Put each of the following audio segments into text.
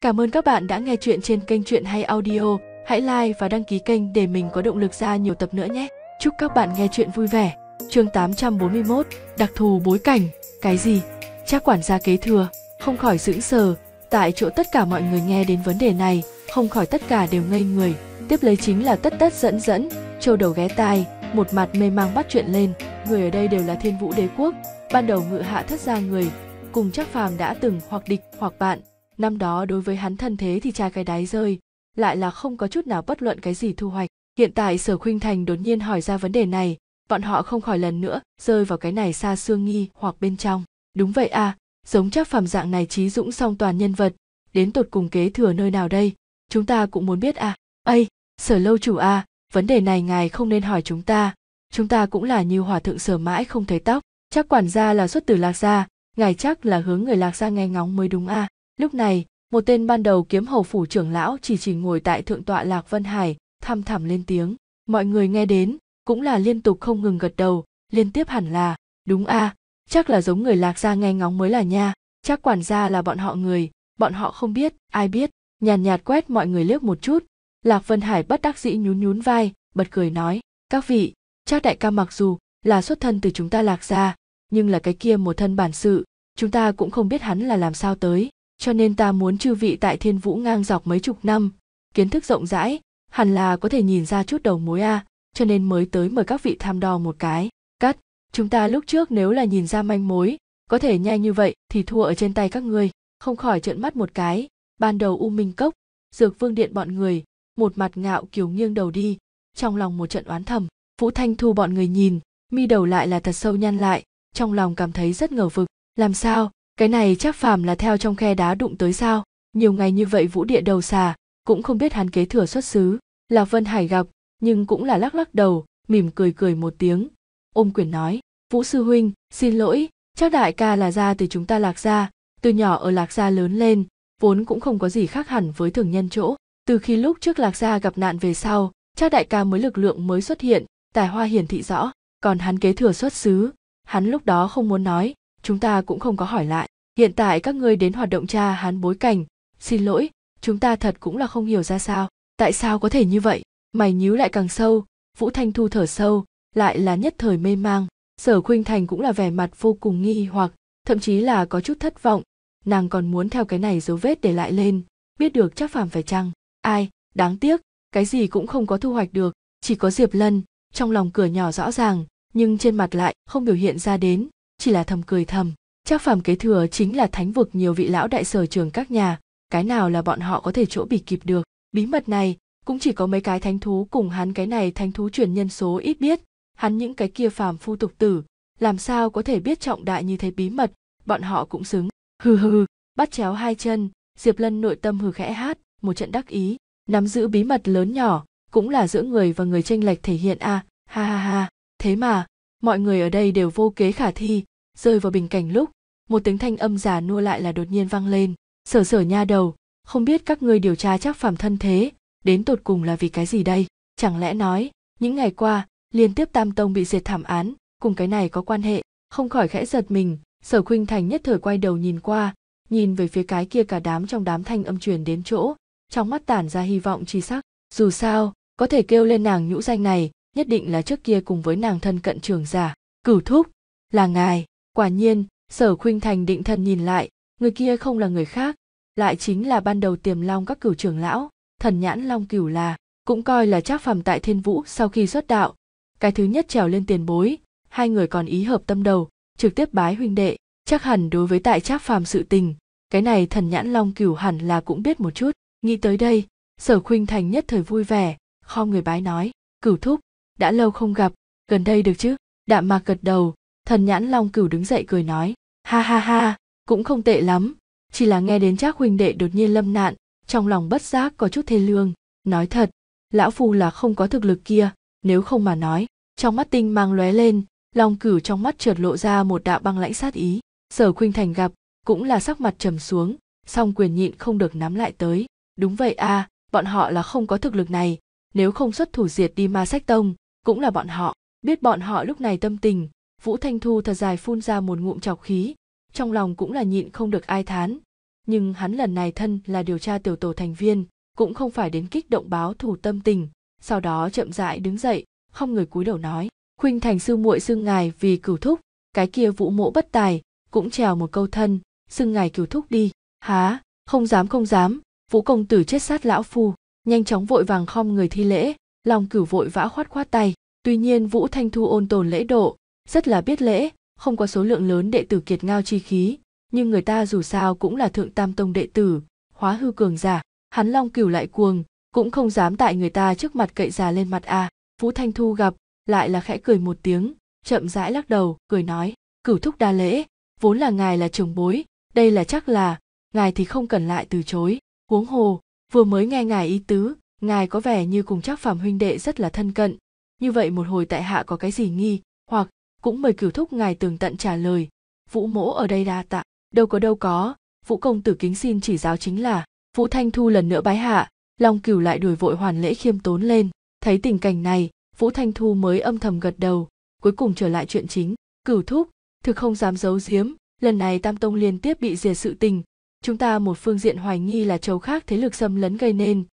Cảm ơn các bạn đã nghe chuyện trên kênh Chuyện Hay Audio. Hãy like và đăng ký kênh để mình có động lực ra nhiều tập nữa nhé. Chúc các bạn nghe chuyện vui vẻ. Chương 841, đặc thù bối cảnh, cái gì? Cha quản gia kế thừa, không khỏi sững sờ, tại chỗ tất cả mọi người nghe đến vấn đề này, không khỏi tất cả đều ngây người. Tiếp lấy chính là tất tất dẫn dẫn, châu đầu ghé tai, một mặt mê mang bắt chuyện lên. Người ở đây đều là thiên vũ đế quốc, ban đầu ngự hạ thất gia người, cùng chắc phàm đã từng hoặc địch hoặc bạn, năm đó đối với hắn thân thế thì cha cái đáy rơi lại là không có chút nào bất luận cái gì thu hoạch hiện tại sở khuynh thành đột nhiên hỏi ra vấn đề này bọn họ không khỏi lần nữa rơi vào cái này xa xương nghi hoặc bên trong đúng vậy à giống chắc phẩm dạng này trí dũng song toàn nhân vật đến tột cùng kế thừa nơi nào đây chúng ta cũng muốn biết à ây sở lâu chủ à vấn đề này ngài không nên hỏi chúng ta chúng ta cũng là như hòa thượng sở mãi không thấy tóc chắc quản gia là xuất từ lạc gia ngài chắc là hướng người lạc gia nghe ngóng mới đúng à lúc này một tên ban đầu kiếm hầu phủ trưởng lão chỉ chỉ ngồi tại thượng tọa lạc vân hải thăm thẳm lên tiếng mọi người nghe đến cũng là liên tục không ngừng gật đầu liên tiếp hẳn là đúng a à, chắc là giống người lạc gia nghe ngóng mới là nha chắc quản gia là bọn họ người bọn họ không biết ai biết nhàn nhạt, nhạt quét mọi người liếc một chút lạc vân hải bất đắc dĩ nhún nhún vai bật cười nói các vị chắc đại ca mặc dù là xuất thân từ chúng ta lạc gia nhưng là cái kia một thân bản sự chúng ta cũng không biết hắn là làm sao tới cho nên ta muốn chư vị tại thiên vũ ngang dọc mấy chục năm kiến thức rộng rãi hẳn là có thể nhìn ra chút đầu mối a cho nên mới tới mời các vị tham đo một cái cắt chúng ta lúc trước nếu là nhìn ra manh mối có thể nhanh như vậy thì thua ở trên tay các ngươi không khỏi trợn mắt một cái ban đầu u minh cốc dược vương điện bọn người một mặt ngạo kiều nghiêng đầu đi trong lòng một trận oán thầm vũ thanh thu bọn người nhìn mi đầu lại là thật sâu nhăn lại trong lòng cảm thấy rất ngờ vực làm sao cái này chắc phàm là theo trong khe đá đụng tới sao nhiều ngày như vậy vũ địa đầu xà cũng không biết hắn kế thừa xuất xứ lạc vân hải gặp nhưng cũng là lắc lắc đầu mỉm cười cười một tiếng ôm quyền nói vũ sư huynh xin lỗi chắc đại ca là ra từ chúng ta lạc gia từ nhỏ ở lạc gia lớn lên vốn cũng không có gì khác hẳn với thường nhân chỗ từ khi lúc trước lạc gia gặp nạn về sau chắc đại ca mới lực lượng mới xuất hiện tài hoa hiển thị rõ còn hắn kế thừa xuất xứ hắn lúc đó không muốn nói chúng ta cũng không có hỏi lại hiện tại các ngươi đến hoạt động tra hán bối cảnh xin lỗi chúng ta thật cũng là không hiểu ra sao tại sao có thể như vậy mày nhíu lại càng sâu vũ thanh thu thở sâu lại là nhất thời mê mang sở khuynh thành cũng là vẻ mặt vô cùng nghi hoặc thậm chí là có chút thất vọng nàng còn muốn theo cái này dấu vết để lại lên biết được chắc phàm phải chăng ai đáng tiếc cái gì cũng không có thu hoạch được chỉ có diệp lân trong lòng cửa nhỏ rõ ràng nhưng trên mặt lại không biểu hiện ra đến chỉ là thầm cười thầm chắc phàm kế thừa chính là thánh vực nhiều vị lão đại sở trường các nhà cái nào là bọn họ có thể chỗ bị kịp được bí mật này cũng chỉ có mấy cái thánh thú cùng hắn cái này thánh thú truyền nhân số ít biết hắn những cái kia phàm phu tục tử làm sao có thể biết trọng đại như thế bí mật bọn họ cũng xứng hừ hừ bắt chéo hai chân diệp lân nội tâm hừ khẽ hát một trận đắc ý nắm giữ bí mật lớn nhỏ cũng là giữa người và người tranh lệch thể hiện a à, ha ha ha thế mà mọi người ở đây đều vô kế khả thi rơi vào bình cảnh lúc một tiếng thanh âm già nua lại là đột nhiên vang lên sở sở nha đầu không biết các ngươi điều tra chắc phàm thân thế đến tột cùng là vì cái gì đây chẳng lẽ nói những ngày qua liên tiếp tam tông bị diệt thảm án cùng cái này có quan hệ không khỏi khẽ giật mình sở khuynh thành nhất thời quay đầu nhìn qua nhìn về phía cái kia cả đám trong đám thanh âm truyền đến chỗ trong mắt tản ra hy vọng chi sắc dù sao có thể kêu lên nàng nhũ danh này nhất định là trước kia cùng với nàng thân cận trường giả cửu thúc là ngài quả nhiên sở khuynh thành định thần nhìn lại người kia không là người khác lại chính là ban đầu tiềm long các cửu trưởng lão thần nhãn long cửu là cũng coi là trác phẩm tại thiên vũ sau khi xuất đạo cái thứ nhất trèo lên tiền bối hai người còn ý hợp tâm đầu trực tiếp bái huynh đệ chắc hẳn đối với tại trác phàm sự tình cái này thần nhãn long cửu hẳn là cũng biết một chút nghĩ tới đây sở khuynh thành nhất thời vui vẻ kho người bái nói cửu thúc đã lâu không gặp gần đây được chứ đạm mạc gật đầu thần nhãn long cửu đứng dậy cười nói ha ha ha cũng không tệ lắm chỉ là nghe đến chắc huynh đệ đột nhiên lâm nạn trong lòng bất giác có chút thê lương nói thật lão phu là không có thực lực kia nếu không mà nói trong mắt tinh mang lóe lên long cửu trong mắt trượt lộ ra một đạo băng lãnh sát ý sở khuynh thành gặp cũng là sắc mặt trầm xuống song quyền nhịn không được nắm lại tới đúng vậy a à, bọn họ là không có thực lực này nếu không xuất thủ diệt đi ma sách tông cũng là bọn họ biết bọn họ lúc này tâm tình vũ thanh thu thật dài phun ra một ngụm chọc khí trong lòng cũng là nhịn không được ai thán nhưng hắn lần này thân là điều tra tiểu tổ thành viên cũng không phải đến kích động báo thù tâm tình sau đó chậm rãi đứng dậy không người cúi đầu nói khuynh thành sư muội xưng ngài vì cửu thúc cái kia vũ mộ bất tài cũng trèo một câu thân xưng ngài cửu thúc đi há không dám không dám vũ công tử chết sát lão phu nhanh chóng vội vàng khom người thi lễ long cửu vội vã khoát khoát tay tuy nhiên vũ thanh thu ôn tồn lễ độ rất là biết lễ không có số lượng lớn đệ tử kiệt ngao chi khí nhưng người ta dù sao cũng là thượng tam tông đệ tử hóa hư cường giả hắn long cửu lại cuồng cũng không dám tại người ta trước mặt cậy già lên mặt à vũ thanh thu gặp lại là khẽ cười một tiếng chậm rãi lắc đầu cười nói cửu thúc đa lễ vốn là ngài là trưởng bối đây là chắc là ngài thì không cần lại từ chối huống hồ vừa mới nghe ngài ý tứ ngài có vẻ như cùng trác phạm huynh đệ rất là thân cận như vậy một hồi tại hạ có cái gì nghi hoặc cũng mời cửu thúc ngài tường tận trả lời vũ mỗ ở đây đa tạ đâu có đâu có vũ công tử kính xin chỉ giáo chính là vũ thanh thu lần nữa bái hạ long cửu lại đuổi vội hoàn lễ khiêm tốn lên thấy tình cảnh này vũ thanh thu mới âm thầm gật đầu cuối cùng trở lại chuyện chính cửu thúc thực không dám giấu giếm lần này tam tông liên tiếp bị diệt sự tình chúng ta một phương diện hoài nghi là châu khác thế lực xâm lấn gây nên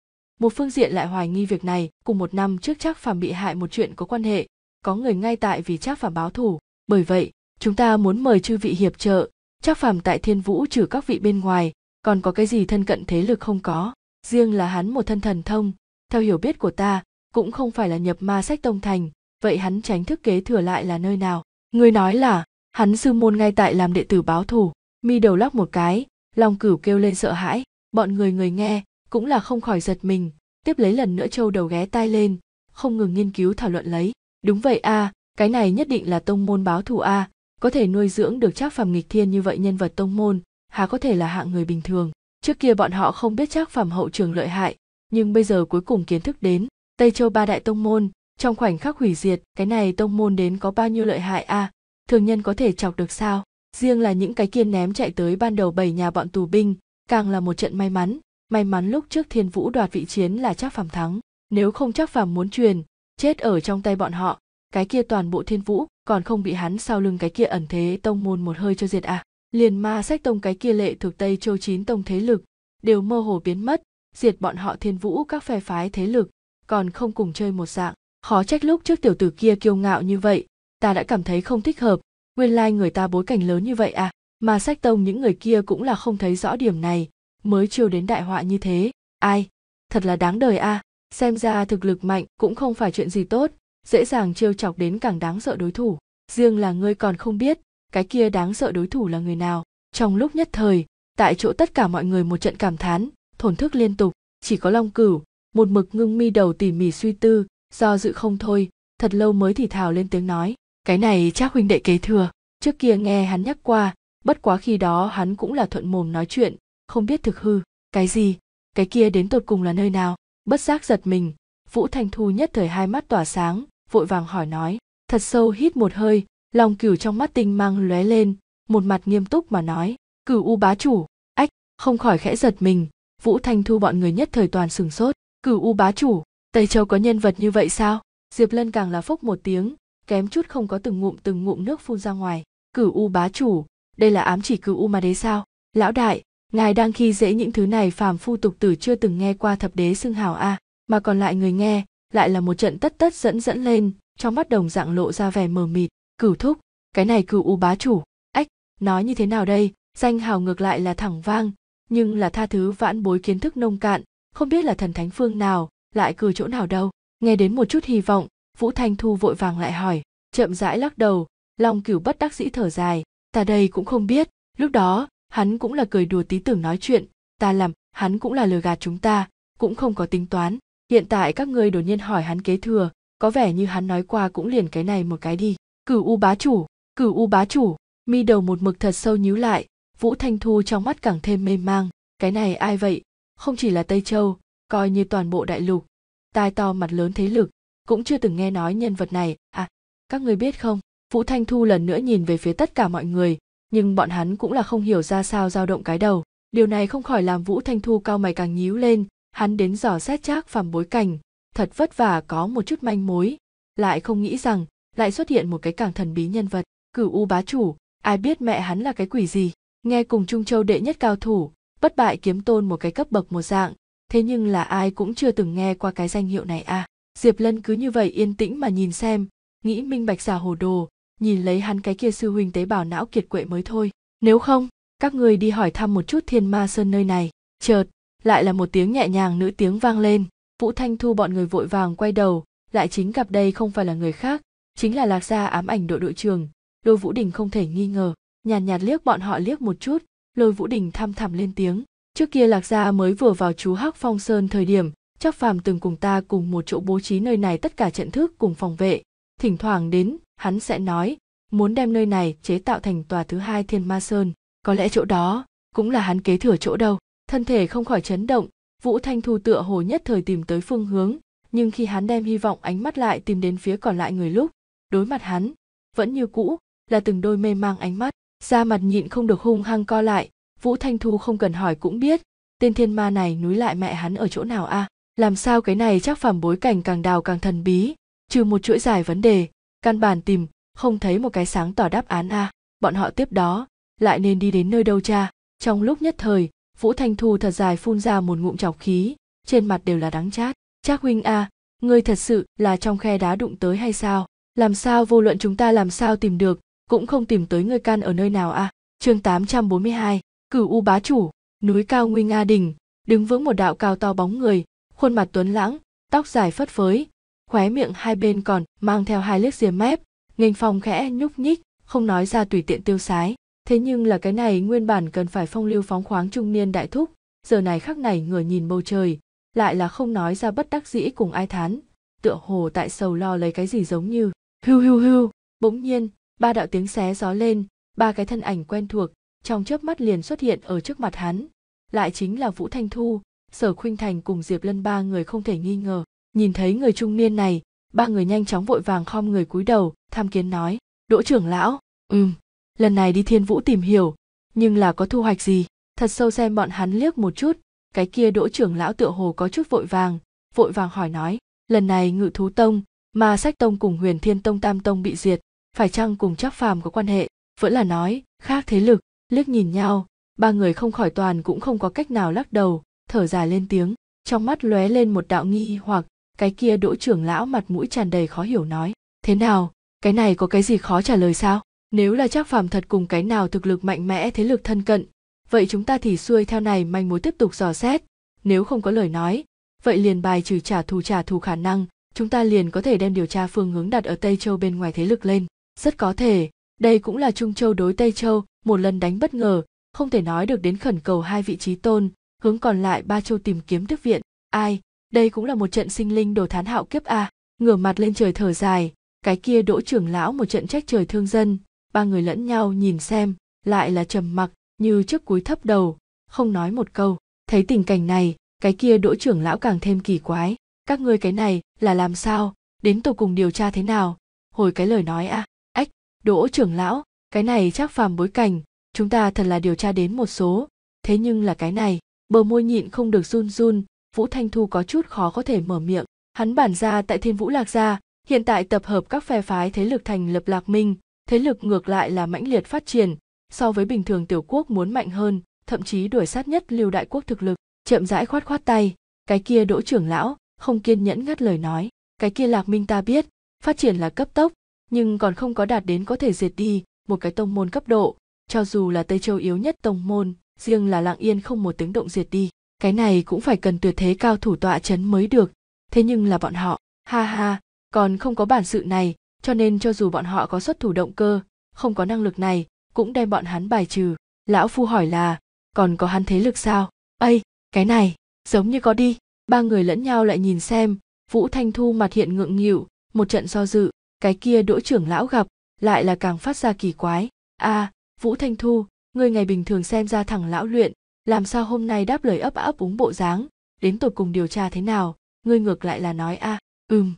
một phương diện lại hoài nghi việc này cùng một năm trước trác phàm bị hại một chuyện có quan hệ có người ngay tại vì trác phàm báo thù bởi vậy chúng ta muốn mời chư vị hiệp trợ trác phàm tại thiên vũ trừ các vị bên ngoài còn có cái gì thân cận thế lực không có riêng là hắn một thân thần thông theo hiểu biết của ta cũng không phải là nhập ma sách tông thành vậy hắn tránh thức kế thừa lại là nơi nào người nói là hắn sư môn ngay tại làm đệ tử báo thù mi đầu lắc một cái long cửu kêu lên sợ hãi bọn người người nghe cũng là không khỏi giật mình tiếp lấy lần nữa châu đầu ghé tai lên không ngừng nghiên cứu thảo luận lấy đúng vậy a à, cái này nhất định là tông môn báo thù a à, có thể nuôi dưỡng được trác phàm nghịch thiên như vậy nhân vật tông môn há có thể là hạng người bình thường trước kia bọn họ không biết trác phàm hậu trường lợi hại nhưng bây giờ cuối cùng kiến thức đến tây châu ba đại tông môn trong khoảnh khắc hủy diệt cái này tông môn đến có bao nhiêu lợi hại a à? thường nhân có thể chọc được sao riêng là những cái kiên ném chạy tới ban đầu bảy nhà bọn tù binh càng là một trận may mắn may mắn lúc trước thiên vũ đoạt vị chiến là chắc phàm thắng nếu không chắc phàm muốn truyền chết ở trong tay bọn họ cái kia toàn bộ thiên vũ còn không bị hắn sau lưng cái kia ẩn thế tông môn một hơi cho diệt à liền ma sách tông cái kia lệ thuộc tây châu chín tông thế lực đều mơ hồ biến mất diệt bọn họ thiên vũ các phe phái thế lực còn không cùng chơi một dạng khó trách lúc trước tiểu tử kia kiêu ngạo như vậy ta đã cảm thấy không thích hợp nguyên lai like người ta bối cảnh lớn như vậy à mà sách tông những người kia cũng là không thấy rõ điểm này mới chiêu đến đại họa như thế ai thật là đáng đời a à. xem ra thực lực mạnh cũng không phải chuyện gì tốt dễ dàng chiêu chọc đến càng đáng sợ đối thủ riêng là ngươi còn không biết cái kia đáng sợ đối thủ là người nào trong lúc nhất thời tại chỗ tất cả mọi người một trận cảm thán thổn thức liên tục chỉ có long cửu một mực ngưng mi đầu tỉ mỉ suy tư do dự không thôi thật lâu mới thì thào lên tiếng nói cái này chắc huynh đệ kế thừa trước kia nghe hắn nhắc qua bất quá khi đó hắn cũng là thuận mồm nói chuyện không biết thực hư cái gì cái kia đến tột cùng là nơi nào bất giác giật mình vũ thanh thu nhất thời hai mắt tỏa sáng vội vàng hỏi nói thật sâu hít một hơi lòng cửu trong mắt tinh mang lóe lên một mặt nghiêm túc mà nói cửu u bá chủ ách không khỏi khẽ giật mình vũ thanh thu bọn người nhất thời toàn sửng sốt cửu u bá chủ tây châu có nhân vật như vậy sao diệp lân càng là phốc một tiếng kém chút không có từng ngụm từng ngụm nước phun ra ngoài cửu u bá chủ đây là ám chỉ cửu u mà đấy sao lão đại ngài đang khi dễ những thứ này phàm phu tục tử chưa từng nghe qua thập đế xưng hào a à, mà còn lại người nghe lại là một trận tất tất dẫn dẫn lên trong mắt đồng dạng lộ ra vẻ mờ mịt cửu thúc cái này cửu u bá chủ ách nói như thế nào đây danh hào ngược lại là thẳng vang nhưng là tha thứ vãn bối kiến thức nông cạn không biết là thần thánh phương nào lại cử chỗ nào đâu nghe đến một chút hy vọng vũ thanh thu vội vàng lại hỏi chậm rãi lắc đầu long cửu bất đắc dĩ thở dài ta đây cũng không biết lúc đó hắn cũng là cười đùa tí tưởng nói chuyện ta làm hắn cũng là lừa gạt chúng ta cũng không có tính toán hiện tại các ngươi đột nhiên hỏi hắn kế thừa có vẻ như hắn nói qua cũng liền cái này một cái đi cửu u bá chủ cửu u bá chủ mi đầu một mực thật sâu nhíu lại vũ thanh thu trong mắt càng thêm mê mang cái này ai vậy không chỉ là tây châu coi như toàn bộ đại lục tai to mặt lớn thế lực cũng chưa từng nghe nói nhân vật này à các người biết không vũ thanh thu lần nữa nhìn về phía tất cả mọi người nhưng bọn hắn cũng là không hiểu ra sao dao động cái đầu điều này không khỏi làm vũ thanh thu cao mày càng nhíu lên hắn đến dò xét trác phàm bối cảnh thật vất vả có một chút manh mối lại không nghĩ rằng lại xuất hiện một cái càng thần bí nhân vật cửu u bá chủ ai biết mẹ hắn là cái quỷ gì nghe cùng trung châu đệ nhất cao thủ bất bại kiếm tôn một cái cấp bậc một dạng thế nhưng là ai cũng chưa từng nghe qua cái danh hiệu này à diệp lân cứ như vậy yên tĩnh mà nhìn xem nghĩ minh bạch giả hồ đồ nhìn lấy hắn cái kia sư huynh tế bào não kiệt quệ mới thôi nếu không các người đi hỏi thăm một chút thiên ma sơn nơi này chợt lại là một tiếng nhẹ nhàng nữ tiếng vang lên vũ thanh thu bọn người vội vàng quay đầu lại chính gặp đây không phải là người khác chính là lạc gia ám ảnh đội đội trưởng lôi vũ đình không thể nghi ngờ nhàn nhạt, nhạt liếc bọn họ liếc một chút lôi vũ đình thăm thẳm lên tiếng trước kia lạc gia mới vừa vào chú hắc phong sơn thời điểm chắc phàm từng cùng ta cùng một chỗ bố trí nơi này tất cả trận thức cùng phòng vệ thỉnh thoảng đến hắn sẽ nói muốn đem nơi này chế tạo thành tòa thứ hai thiên ma sơn có lẽ chỗ đó cũng là hắn kế thừa chỗ đâu thân thể không khỏi chấn động vũ thanh thu tựa hồ nhất thời tìm tới phương hướng nhưng khi hắn đem hy vọng ánh mắt lại tìm đến phía còn lại người lúc đối mặt hắn vẫn như cũ là từng đôi mê mang ánh mắt da mặt nhịn không được hung hăng co lại vũ thanh thu không cần hỏi cũng biết tên thiên ma này núi lại mẹ hắn ở chỗ nào a à? làm sao cái này chắc phẩm bối cảnh càng đào càng thần bí trừ một chuỗi dài vấn đề căn bản tìm không thấy một cái sáng tỏ đáp án a à. bọn họ tiếp đó lại nên đi đến nơi đâu cha trong lúc nhất thời vũ thanh thu thật dài phun ra một ngụm chọc khí trên mặt đều là đắng chát chắc huynh a à, ngươi thật sự là trong khe đá đụng tới hay sao làm sao vô luận chúng ta làm sao tìm được cũng không tìm tới ngươi can ở nơi nào a à? chương 842, cửu u bá chủ núi cao nguy nga đỉnh đứng vững một đạo cao to bóng người khuôn mặt tuấn lãng tóc dài phất phới khóe miệng hai bên còn mang theo hai liếc rìa mép nghênh phong khẽ nhúc nhích không nói ra tùy tiện tiêu sái thế nhưng là cái này nguyên bản cần phải phong lưu phóng khoáng trung niên đại thúc giờ này khắc này ngửa nhìn bầu trời lại là không nói ra bất đắc dĩ cùng ai thán tựa hồ tại sầu lo lấy cái gì giống như hưu hưu hưu bỗng nhiên ba đạo tiếng xé gió lên ba cái thân ảnh quen thuộc trong chớp mắt liền xuất hiện ở trước mặt hắn lại chính là vũ thanh thu sở khuynh thành cùng diệp lân ba người không thể nghi ngờ nhìn thấy người trung niên này ba người nhanh chóng vội vàng khom người cúi đầu tham kiến nói đỗ trưởng lão ừm lần này đi thiên vũ tìm hiểu nhưng là có thu hoạch gì thật sâu xem bọn hắn liếc một chút cái kia đỗ trưởng lão tựa hồ có chút vội vàng vội vàng hỏi nói lần này ngự thú tông mà sách tông cùng huyền thiên tông tam tông bị diệt phải chăng cùng chắc phàm có quan hệ vẫn là nói khác thế lực liếc nhìn nhau ba người không khỏi toàn cũng không có cách nào lắc đầu thở dài lên tiếng trong mắt lóe lên một đạo nghi hoặc cái kia đỗ trưởng lão mặt mũi tràn đầy khó hiểu nói thế nào cái này có cái gì khó trả lời sao nếu là chắc phàm thật cùng cái nào thực lực mạnh mẽ thế lực thân cận vậy chúng ta thì xuôi theo này manh mối tiếp tục dò xét nếu không có lời nói vậy liền bài trừ trả thù trả thù khả năng chúng ta liền có thể đem điều tra phương hướng đặt ở tây châu bên ngoài thế lực lên rất có thể đây cũng là trung châu đối tây châu một lần đánh bất ngờ không thể nói được đến khẩn cầu hai vị trí tôn hướng còn lại ba châu tìm kiếm tiếp viện ai đây cũng là một trận sinh linh đồ thán hạo kiếp à ngửa mặt lên trời thở dài cái kia đỗ trưởng lão một trận trách trời thương dân ba người lẫn nhau nhìn xem lại là trầm mặc như trước cúi thấp đầu không nói một câu thấy tình cảnh này cái kia đỗ trưởng lão càng thêm kỳ quái các ngươi cái này là làm sao đến tổ cùng điều tra thế nào hồi cái lời nói à ách đỗ trưởng lão cái này chắc phàm bối cảnh chúng ta thật là điều tra đến một số thế nhưng là cái này bờ môi nhịn không được run run vũ thanh thu có chút khó có thể mở miệng hắn bản ra tại thiên vũ lạc gia hiện tại tập hợp các phe phái thế lực thành lập lạc minh thế lực ngược lại là mãnh liệt phát triển so với bình thường tiểu quốc muốn mạnh hơn thậm chí đuổi sát nhất lưu đại quốc thực lực chậm rãi khoát khoát tay cái kia đỗ trưởng lão không kiên nhẫn ngắt lời nói cái kia lạc minh ta biết phát triển là cấp tốc nhưng còn không có đạt đến có thể diệt đi một cái tông môn cấp độ cho dù là tây châu yếu nhất tông môn riêng là lạng yên không một tiếng động diệt đi cái này cũng phải cần tuyệt thế cao thủ tọa chấn mới được thế nhưng là bọn họ ha ha còn không có bản sự này cho nên cho dù bọn họ có xuất thủ động cơ không có năng lực này cũng đem bọn hắn bài trừ lão phu hỏi là còn có hắn thế lực sao ây cái này giống như có đi ba người lẫn nhau lại nhìn xem vũ thanh thu mặt hiện ngượng nghịu một trận do dự cái kia đỗ trưởng lão gặp lại là càng phát ra kỳ quái a à, vũ thanh thu người ngày bình thường xem ra thẳng lão luyện làm sao hôm nay đáp lời ấp ấp úng bộ dáng đến tột cùng điều tra thế nào ngươi ngược lại là nói a à, ừm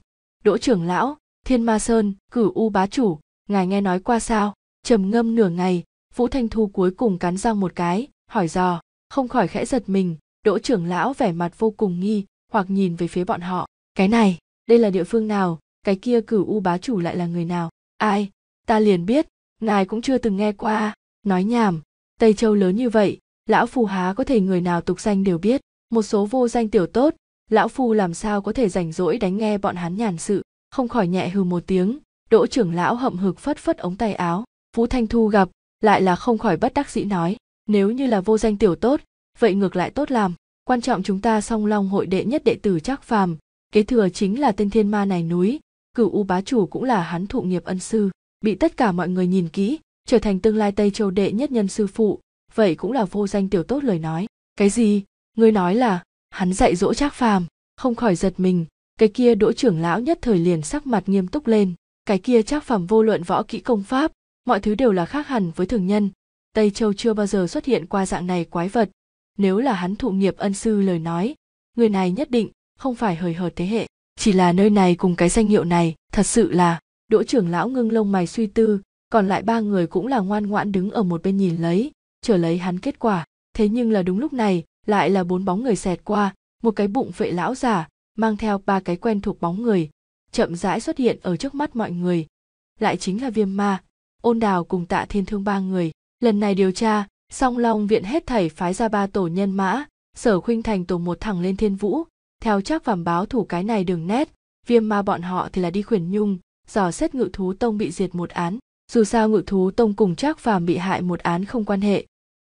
đỗ trưởng lão thiên ma sơn cửu u bá chủ ngài nghe nói qua sao trầm ngâm nửa ngày vũ thanh thu cuối cùng cắn răng một cái hỏi dò không khỏi khẽ giật mình đỗ trưởng lão vẻ mặt vô cùng nghi hoặc nhìn về phía bọn họ cái này đây là địa phương nào cái kia cửu u bá chủ lại là người nào ai ta liền biết ngài cũng chưa từng nghe qua nói nhảm tây châu lớn như vậy lão phù há có thể người nào tục danh đều biết một số vô danh tiểu tốt lão phù làm sao có thể rảnh rỗi đánh nghe bọn hắn nhàn sự không khỏi nhẹ hừ một tiếng đỗ trưởng lão hậm hực phất phất ống tay áo phú thanh thu gặp lại là không khỏi bất đắc dĩ nói nếu như là vô danh tiểu tốt vậy ngược lại tốt làm quan trọng chúng ta song long hội đệ nhất đệ tử chắc phàm kế thừa chính là tên thiên ma này núi cửu u bá chủ cũng là hắn thụ nghiệp ân sư bị tất cả mọi người nhìn kỹ trở thành tương lai tây châu đệ nhất nhân sư phụ vậy cũng là vô danh tiểu tốt lời nói cái gì ngươi nói là hắn dạy dỗ trác phàm không khỏi giật mình cái kia đỗ trưởng lão nhất thời liền sắc mặt nghiêm túc lên cái kia trác phàm vô luận võ kỹ công pháp mọi thứ đều là khác hẳn với thường nhân tây châu chưa bao giờ xuất hiện qua dạng này quái vật nếu là hắn thụ nghiệp ân sư lời nói người này nhất định không phải hời hợt thế hệ chỉ là nơi này cùng cái danh hiệu này thật sự là đỗ trưởng lão ngưng lông mày suy tư còn lại ba người cũng là ngoan ngoãn đứng ở một bên nhìn lấy chờ lấy hắn kết quả thế nhưng là đúng lúc này lại là bốn bóng người xẹt qua một cái bụng vệ lão giả mang theo ba cái quen thuộc bóng người chậm rãi xuất hiện ở trước mắt mọi người lại chính là viêm ma ôn đào cùng tạ thiên thương ba người lần này điều tra song long viện hết thảy phái ra ba tổ nhân mã sở khuynh thành tổ một thẳng lên thiên vũ theo chắc vàm báo thủ cái này đường nét viêm ma bọn họ thì là đi khuyển nhung dò xét ngự thú tông bị diệt một án dù sao ngự thú tông cùng chắc phàm bị hại một án không quan hệ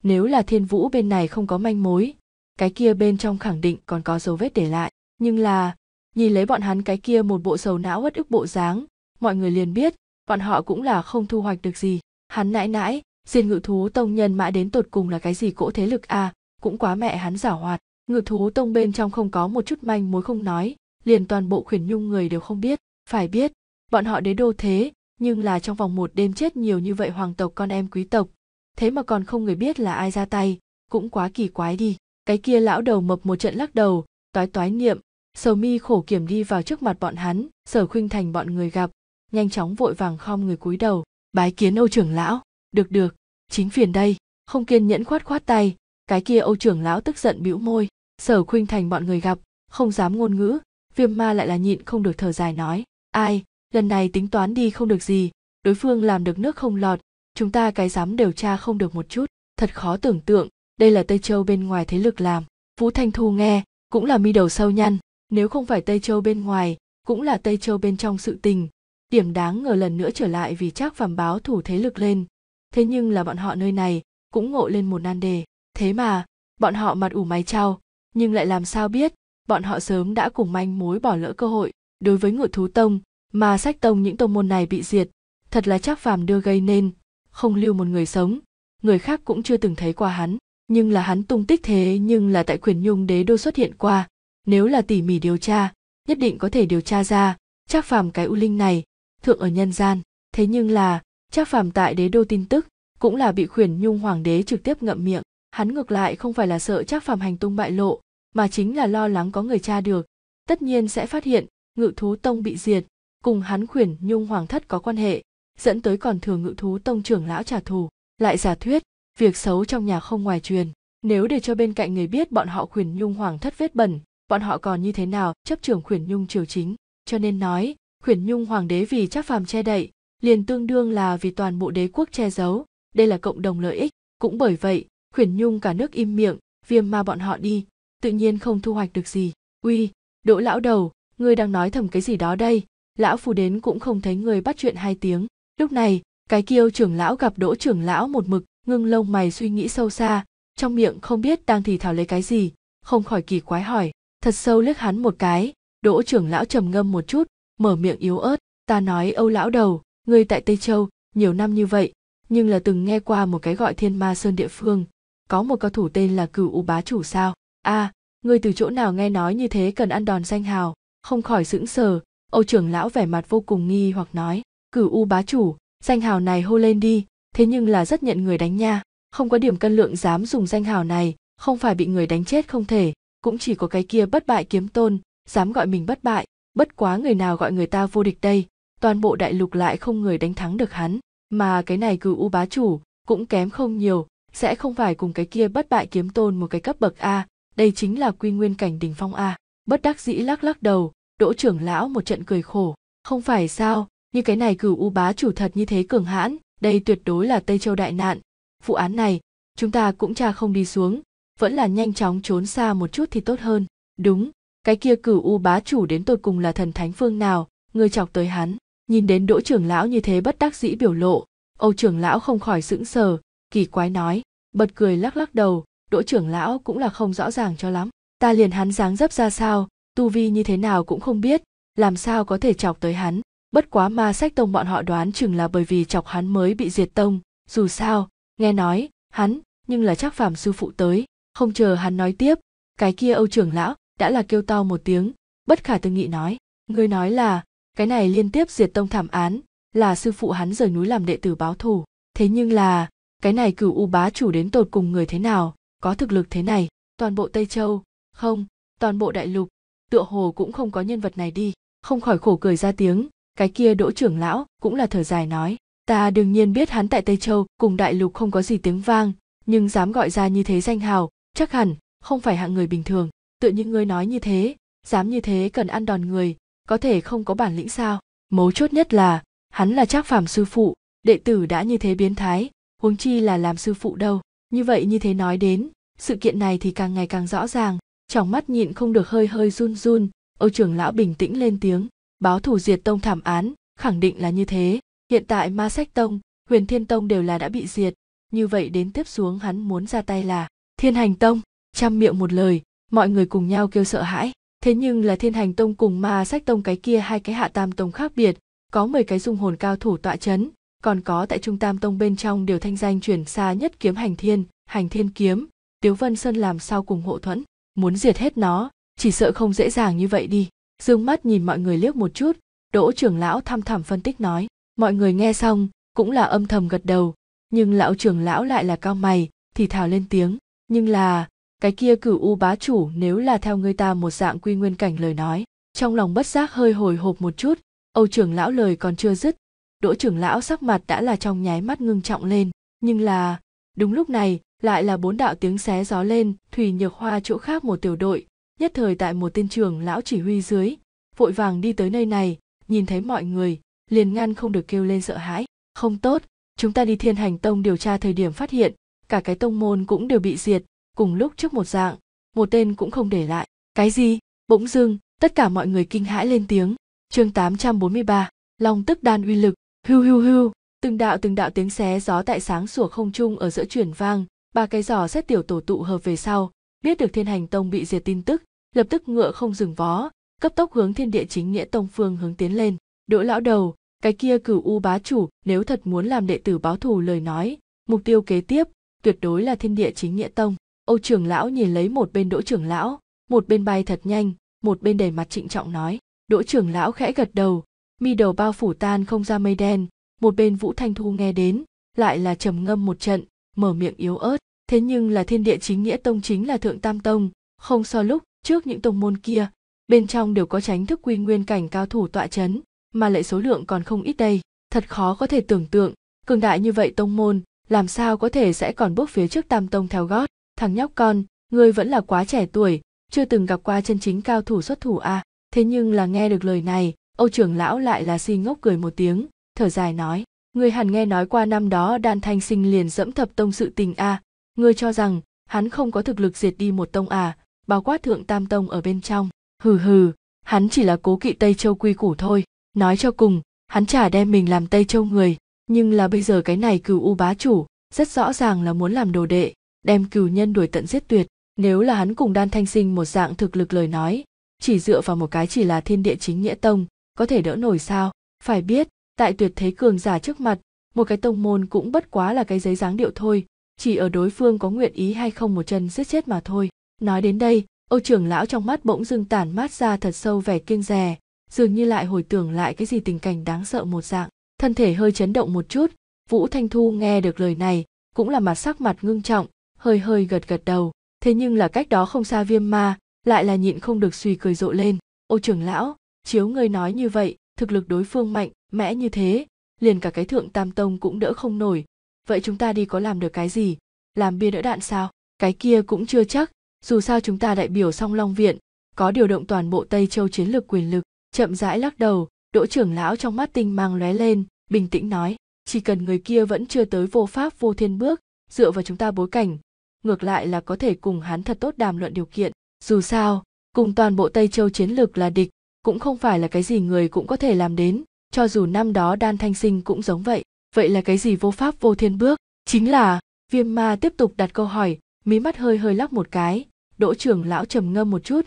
nếu là thiên vũ bên này không có manh mối cái kia bên trong khẳng định còn có dấu vết để lại nhưng là nhìn lấy bọn hắn cái kia một bộ sầu não uất ức bộ dáng mọi người liền biết bọn họ cũng là không thu hoạch được gì hắn nãi nãi diệt ngự thú tông nhân mã đến tột cùng là cái gì cỗ thế lực a à, cũng quá mẹ hắn giả hoạt ngự thú tông bên trong không có một chút manh mối không nói liền toàn bộ khuyển nhung người đều không biết phải biết bọn họ đế đô thế nhưng là trong vòng một đêm chết nhiều như vậy hoàng tộc con em quý tộc thế mà còn không người biết là ai ra tay cũng quá kỳ quái đi cái kia lão đầu mập một trận lắc đầu toái toái niệm sầu mi khổ kiểm đi vào trước mặt bọn hắn sở khuynh thành bọn người gặp nhanh chóng vội vàng khom người cúi đầu bái kiến âu trưởng lão được được chính phiền đây không kiên nhẫn khoát khoát tay cái kia âu trưởng lão tức giận bĩu môi sở khuynh thành bọn người gặp không dám ngôn ngữ viêm ma lại là nhịn không được thở dài nói ai lần này tính toán đi không được gì đối phương làm được nước không lọt chúng ta cái dám điều tra không được một chút thật khó tưởng tượng đây là tây châu bên ngoài thế lực làm vũ thanh thu nghe cũng là mi đầu sâu nhăn nếu không phải tây châu bên ngoài cũng là tây châu bên trong sự tình điểm đáng ngờ lần nữa trở lại vì chắc phàm báo thủ thế lực lên thế nhưng là bọn họ nơi này cũng ngộ lên một nan đề thế mà bọn họ mặt ủ mày trao nhưng lại làm sao biết bọn họ sớm đã cùng manh mối bỏ lỡ cơ hội đối với ngự thú tông mà sách tông những tông môn này bị diệt thật là chắc phàm đưa gây nên không lưu một người sống người khác cũng chưa từng thấy qua hắn nhưng là hắn tung tích thế nhưng là tại quyền nhung đế đô xuất hiện qua nếu là tỉ mỉ điều tra nhất định có thể điều tra ra chắc phàm cái u linh này thượng ở nhân gian thế nhưng là chắc phàm tại đế đô tin tức cũng là bị khuyển nhung hoàng đế trực tiếp ngậm miệng hắn ngược lại không phải là sợ chắc phàm hành tung bại lộ mà chính là lo lắng có người tra được tất nhiên sẽ phát hiện ngự thú tông bị diệt cùng hắn khuyển nhung hoàng thất có quan hệ dẫn tới còn thừa ngự thú tông trưởng lão trả thù lại giả thuyết việc xấu trong nhà không ngoài truyền nếu để cho bên cạnh người biết bọn họ khuyển nhung hoàng thất vết bẩn bọn họ còn như thế nào chấp trưởng khuyển nhung triều chính cho nên nói khuyển nhung hoàng đế vì chắc phàm che đậy liền tương đương là vì toàn bộ đế quốc che giấu đây là cộng đồng lợi ích cũng bởi vậy khuyển nhung cả nước im miệng viêm ma bọn họ đi tự nhiên không thu hoạch được gì uy đỗ lão đầu ngươi đang nói thầm cái gì đó đây lão phù đến cũng không thấy người bắt chuyện hai tiếng lúc này cái kiêu trưởng lão gặp đỗ trưởng lão một mực ngưng lông mày suy nghĩ sâu xa trong miệng không biết đang thì thảo lấy cái gì không khỏi kỳ quái hỏi thật sâu liếc hắn một cái đỗ trưởng lão trầm ngâm một chút mở miệng yếu ớt ta nói âu lão đầu ngươi tại tây châu nhiều năm như vậy nhưng là từng nghe qua một cái gọi thiên ma sơn địa phương có một cao thủ tên là cửu u bá chủ sao a à, ngươi từ chỗ nào nghe nói như thế cần ăn đòn danh hào không khỏi sững sờ âu trưởng lão vẻ mặt vô cùng nghi hoặc nói cửu u bá chủ danh hào này hô lên đi thế nhưng là rất nhận người đánh nha không có điểm cân lượng dám dùng danh hào này không phải bị người đánh chết không thể cũng chỉ có cái kia bất bại kiếm tôn dám gọi mình bất bại bất quá người nào gọi người ta vô địch đây toàn bộ đại lục lại không người đánh thắng được hắn mà cái này cửu u bá chủ cũng kém không nhiều sẽ không phải cùng cái kia bất bại kiếm tôn một cái cấp bậc a đây chính là quy nguyên cảnh đỉnh phong a bất đắc dĩ lắc lắc đầu đỗ trưởng lão một trận cười khổ không phải sao như cái này cửu u bá chủ thật như thế cường hãn đây tuyệt đối là tây châu đại nạn vụ án này chúng ta cũng tra không đi xuống vẫn là nhanh chóng trốn xa một chút thì tốt hơn đúng cái kia cửu u bá chủ đến tột cùng là thần thánh phương nào người chọc tới hắn nhìn đến đỗ trưởng lão như thế bất đắc dĩ biểu lộ âu trưởng lão không khỏi sững sờ kỳ quái nói bật cười lắc lắc đầu đỗ trưởng lão cũng là không rõ ràng cho lắm ta liền hắn dáng dấp ra sao tu vi như thế nào cũng không biết làm sao có thể chọc tới hắn bất quá ma sách tông bọn họ đoán chừng là bởi vì chọc hắn mới bị diệt tông dù sao nghe nói hắn nhưng là chắc phàm sư phụ tới không chờ hắn nói tiếp cái kia âu trưởng lão đã là kêu to một tiếng bất khả tư nghị nói ngươi nói là cái này liên tiếp diệt tông thảm án là sư phụ hắn rời núi làm đệ tử báo thù thế nhưng là cái này cửu u bá chủ đến tột cùng người thế nào có thực lực thế này toàn bộ tây châu không toàn bộ đại lục tựa hồ cũng không có nhân vật này đi không khỏi khổ cười ra tiếng cái kia đỗ trưởng lão cũng là thở dài nói ta đương nhiên biết hắn tại tây châu cùng đại lục không có gì tiếng vang nhưng dám gọi ra như thế danh hào chắc hẳn không phải hạng người bình thường tựa những ngươi nói như thế dám như thế cần ăn đòn người có thể không có bản lĩnh sao mấu chốt nhất là hắn là trác phàm sư phụ đệ tử đã như thế biến thái huống chi là làm sư phụ đâu như vậy như thế nói đến sự kiện này thì càng ngày càng rõ ràng trong mắt nhịn không được hơi hơi run run âu trưởng lão bình tĩnh lên tiếng báo thủ diệt tông thảm án khẳng định là như thế hiện tại ma sách tông huyền thiên tông đều là đã bị diệt như vậy đến tiếp xuống hắn muốn ra tay là thiên hành tông chăm miệng một lời mọi người cùng nhau kêu sợ hãi thế nhưng là thiên hành tông cùng ma sách tông cái kia hai cái hạ tam tông khác biệt có 10 cái dung hồn cao thủ tọa chấn còn có tại trung tam tông bên trong đều thanh danh chuyển xa nhất kiếm hành thiên hành thiên kiếm tiếu vân sơn làm sao cùng hộ thuẫn muốn diệt hết nó chỉ sợ không dễ dàng như vậy đi dương mắt nhìn mọi người liếc một chút đỗ trưởng lão thăm thẳm phân tích nói mọi người nghe xong cũng là âm thầm gật đầu nhưng lão trưởng lão lại là cao mày thì thào lên tiếng nhưng là cái kia cửu u bá chủ nếu là theo người ta một dạng quy nguyên cảnh lời nói trong lòng bất giác hơi hồi hộp một chút âu trưởng lão lời còn chưa dứt đỗ trưởng lão sắc mặt đã là trong nháy mắt ngưng trọng lên nhưng là đúng lúc này lại là bốn đạo tiếng xé gió lên thủy nhược hoa chỗ khác một tiểu đội nhất thời tại một tên trường lão chỉ huy dưới vội vàng đi tới nơi này nhìn thấy mọi người liền ngăn không được kêu lên sợ hãi không tốt chúng ta đi thiên hành tông điều tra thời điểm phát hiện cả cái tông môn cũng đều bị diệt cùng lúc trước một dạng một tên cũng không để lại cái gì bỗng dưng tất cả mọi người kinh hãi lên tiếng chương 843, long tức đan uy lực hưu hưu hưu từng đạo từng đạo tiếng xé gió tại sáng sủa không trung ở giữa chuyển vang ba cái giò xét tiểu tổ tụ hợp về sau biết được thiên hành tông bị diệt tin tức lập tức ngựa không dừng vó cấp tốc hướng thiên địa chính nghĩa tông phương hướng tiến lên đỗ lão đầu cái kia cửu u bá chủ nếu thật muốn làm đệ tử báo thù lời nói mục tiêu kế tiếp tuyệt đối là thiên địa chính nghĩa tông âu trưởng lão nhìn lấy một bên đỗ trưởng lão một bên bay thật nhanh một bên đầy mặt trịnh trọng nói đỗ trưởng lão khẽ gật đầu mi đầu bao phủ tan không ra mây đen một bên vũ thanh thu nghe đến lại là trầm ngâm một trận mở miệng yếu ớt thế nhưng là thiên địa chính nghĩa tông chính là thượng tam tông không so lúc trước những tông môn kia bên trong đều có tránh thức quy nguyên cảnh cao thủ tọa chấn mà lại số lượng còn không ít đây thật khó có thể tưởng tượng cường đại như vậy tông môn làm sao có thể sẽ còn bước phía trước tam tông theo gót thằng nhóc con ngươi vẫn là quá trẻ tuổi chưa từng gặp qua chân chính cao thủ xuất thủ à thế nhưng là nghe được lời này âu trưởng lão lại là si ngốc cười một tiếng thở dài nói ngươi hẳn nghe nói qua năm đó đan thanh sinh liền dẫm thập tông sự tình a à. ngươi cho rằng hắn không có thực lực diệt đi một tông à bao quát thượng tam tông ở bên trong hừ hừ hắn chỉ là cố kỵ tây châu quy củ thôi nói cho cùng hắn chả đem mình làm tây châu người nhưng là bây giờ cái này cừu u bá chủ rất rõ ràng là muốn làm đồ đệ đem cừu nhân đuổi tận giết tuyệt nếu là hắn cùng đan thanh sinh một dạng thực lực lời nói chỉ dựa vào một cái chỉ là thiên địa chính nghĩa tông có thể đỡ nổi sao phải biết tại tuyệt thế cường giả trước mặt một cái tông môn cũng bất quá là cái giấy dáng điệu thôi chỉ ở đối phương có nguyện ý hay không một chân giết chết mà thôi nói đến đây âu trưởng lão trong mắt bỗng dưng tản mát ra thật sâu vẻ kiêng rè dường như lại hồi tưởng lại cái gì tình cảnh đáng sợ một dạng thân thể hơi chấn động một chút vũ thanh thu nghe được lời này cũng là mặt sắc mặt ngưng trọng hơi hơi gật gật đầu thế nhưng là cách đó không xa viêm ma lại là nhịn không được suy cười rộ lên Âu trưởng lão chiếu ngươi nói như vậy thực lực đối phương mạnh mẽ như thế liền cả cái thượng tam tông cũng đỡ không nổi vậy chúng ta đi có làm được cái gì làm bia đỡ đạn sao cái kia cũng chưa chắc dù sao chúng ta đại biểu song long viện có điều động toàn bộ tây châu chiến lược quyền lực chậm rãi lắc đầu đỗ trưởng lão trong mắt tinh mang lóe lên bình tĩnh nói chỉ cần người kia vẫn chưa tới vô pháp vô thiên bước dựa vào chúng ta bối cảnh ngược lại là có thể cùng hắn thật tốt đàm luận điều kiện dù sao cùng toàn bộ tây châu chiến lược là địch cũng không phải là cái gì người cũng có thể làm đến cho dù năm đó đan thanh sinh cũng giống vậy vậy là cái gì vô pháp vô thiên bước chính là viêm ma tiếp tục đặt câu hỏi mí mắt hơi hơi lắc một cái Đỗ trưởng lão trầm ngâm một chút,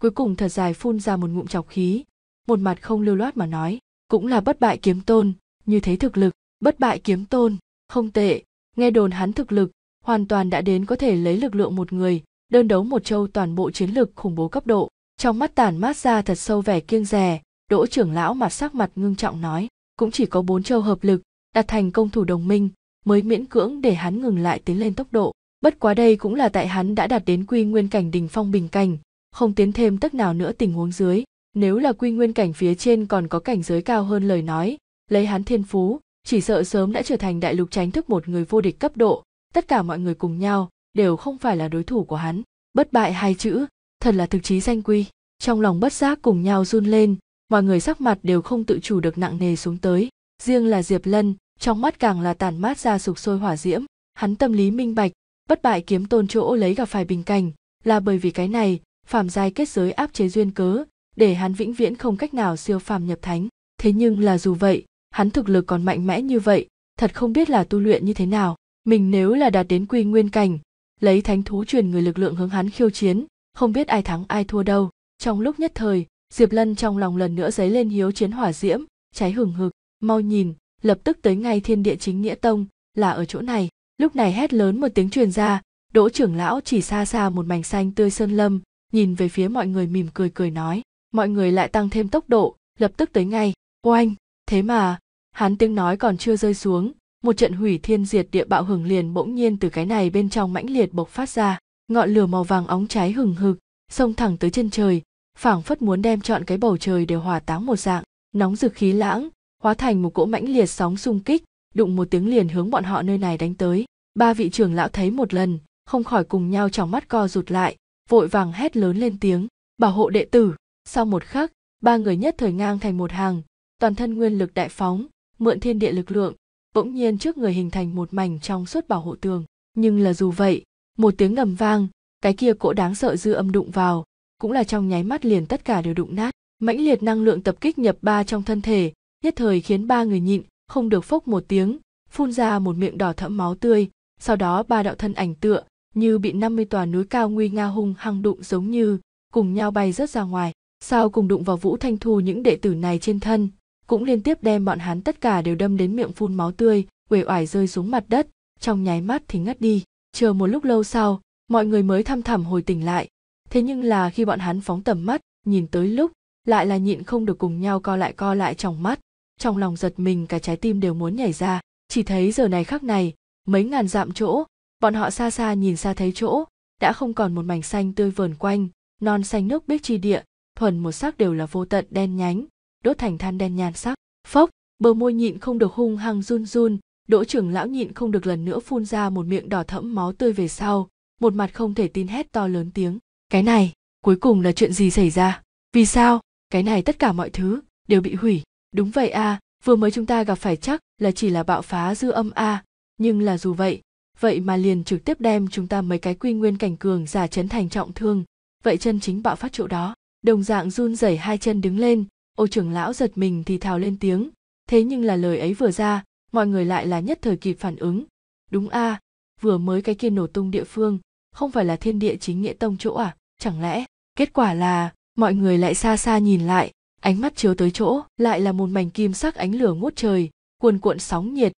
cuối cùng thật dài phun ra một ngụm chọc khí, một mặt không lưu loát mà nói, cũng là bất bại kiếm tôn, như thế thực lực, bất bại kiếm tôn, không tệ, nghe đồn hắn thực lực, hoàn toàn đã đến có thể lấy lực lượng một người, đơn đấu một châu toàn bộ chiến lực khủng bố cấp độ, trong mắt tản mát ra thật sâu vẻ kiêng rè, đỗ trưởng lão mặt sắc mặt ngưng trọng nói, cũng chỉ có bốn châu hợp lực, đạt thành công thủ đồng minh, mới miễn cưỡng để hắn ngừng lại tiến lên tốc độ bất quá đây cũng là tại hắn đã đạt đến quy nguyên cảnh đỉnh phong bình cảnh không tiến thêm tấc nào nữa tình huống dưới nếu là quy nguyên cảnh phía trên còn có cảnh giới cao hơn lời nói lấy hắn thiên phú chỉ sợ sớm đã trở thành đại lục tránh thức một người vô địch cấp độ tất cả mọi người cùng nhau đều không phải là đối thủ của hắn bất bại hai chữ thật là thực chí danh quy trong lòng bất giác cùng nhau run lên mọi người sắc mặt đều không tự chủ được nặng nề xuống tới riêng là diệp lân trong mắt càng là tàn mát ra sục sôi hỏa diễm hắn tâm lý minh bạch bất bại kiếm tôn chỗ lấy gặp phải bình cảnh là bởi vì cái này phàm giai kết giới áp chế duyên cớ để hắn vĩnh viễn không cách nào siêu phàm nhập thánh thế nhưng là dù vậy hắn thực lực còn mạnh mẽ như vậy thật không biết là tu luyện như thế nào mình nếu là đạt đến quy nguyên cảnh lấy thánh thú truyền người lực lượng hướng hắn khiêu chiến không biết ai thắng ai thua đâu trong lúc nhất thời diệp lân trong lòng lần nữa dấy lên hiếu chiến hỏa diễm cháy hừng hực mau nhìn lập tức tới ngay thiên địa chính nghĩa tông là ở chỗ này lúc này hét lớn một tiếng truyền ra đỗ trưởng lão chỉ xa xa một mảnh xanh tươi sơn lâm nhìn về phía mọi người mỉm cười cười nói mọi người lại tăng thêm tốc độ lập tức tới ngay oanh thế mà hắn tiếng nói còn chưa rơi xuống một trận hủy thiên diệt địa bạo hưởng liền bỗng nhiên từ cái này bên trong mãnh liệt bộc phát ra ngọn lửa màu vàng óng cháy hừng hực xông thẳng tới chân trời phảng phất muốn đem chọn cái bầu trời đều hòa táng một dạng nóng rực khí lãng hóa thành một cỗ mãnh liệt sóng xung kích đụng một tiếng liền hướng bọn họ nơi này đánh tới ba vị trưởng lão thấy một lần không khỏi cùng nhau trong mắt co rụt lại vội vàng hét lớn lên tiếng bảo hộ đệ tử sau một khắc ba người nhất thời ngang thành một hàng toàn thân nguyên lực đại phóng mượn thiên địa lực lượng bỗng nhiên trước người hình thành một mảnh trong suốt bảo hộ tường nhưng là dù vậy một tiếng ngầm vang cái kia cỗ đáng sợ dư âm đụng vào cũng là trong nháy mắt liền tất cả đều đụng nát mãnh liệt năng lượng tập kích nhập ba trong thân thể nhất thời khiến ba người nhịn không được phốc một tiếng, phun ra một miệng đỏ thẫm máu tươi, sau đó ba đạo thân ảnh tựa, như bị 50 tòa núi cao nguy nga hung hăng đụng giống như, cùng nhau bay rớt ra ngoài. sau cùng đụng vào Vũ Thanh Thu những đệ tử này trên thân, cũng liên tiếp đem bọn hắn tất cả đều đâm đến miệng phun máu tươi, uể oải rơi xuống mặt đất, trong nháy mắt thì ngất đi. Chờ một lúc lâu sau, mọi người mới thăm thẳm hồi tỉnh lại. Thế nhưng là khi bọn hắn phóng tầm mắt, nhìn tới lúc, lại là nhịn không được cùng nhau co lại co lại trong mắt, trong lòng giật mình cả trái tim đều muốn nhảy ra chỉ thấy giờ này khắc này mấy ngàn dặm chỗ bọn họ xa xa nhìn xa thấy chỗ đã không còn một mảnh xanh tươi vờn quanh non xanh nước biếc chi địa thuần một sắc đều là vô tận đen nhánh đốt thành than đen nhàn sắc phốc bờ môi nhịn không được hung hăng run run đỗ trưởng lão nhịn không được lần nữa phun ra một miệng đỏ thẫm máu tươi về sau một mặt không thể tin hét to lớn tiếng cái này cuối cùng là chuyện gì xảy ra vì sao cái này tất cả mọi thứ đều bị hủy đúng vậy a vừa mới chúng ta gặp phải chắc là chỉ là bạo phá dư âm a nhưng là dù vậy vậy mà liền trực tiếp đem chúng ta mấy cái quy nguyên cảnh cường giả chấn thành trọng thương vậy chân chính bạo phát chỗ đó đồng dạng run rẩy hai chân đứng lên ô trưởng lão giật mình thì thào lên tiếng thế nhưng là lời ấy vừa ra mọi người lại là nhất thời kịp phản ứng đúng a vừa mới cái kia nổ tung địa phương không phải là thiên địa chính nghĩa tông chỗ à chẳng lẽ kết quả là mọi người lại xa xa nhìn lại ánh mắt chiếu tới chỗ lại là một mảnh kim sắc ánh lửa ngút trời cuồn cuộn sóng nhiệt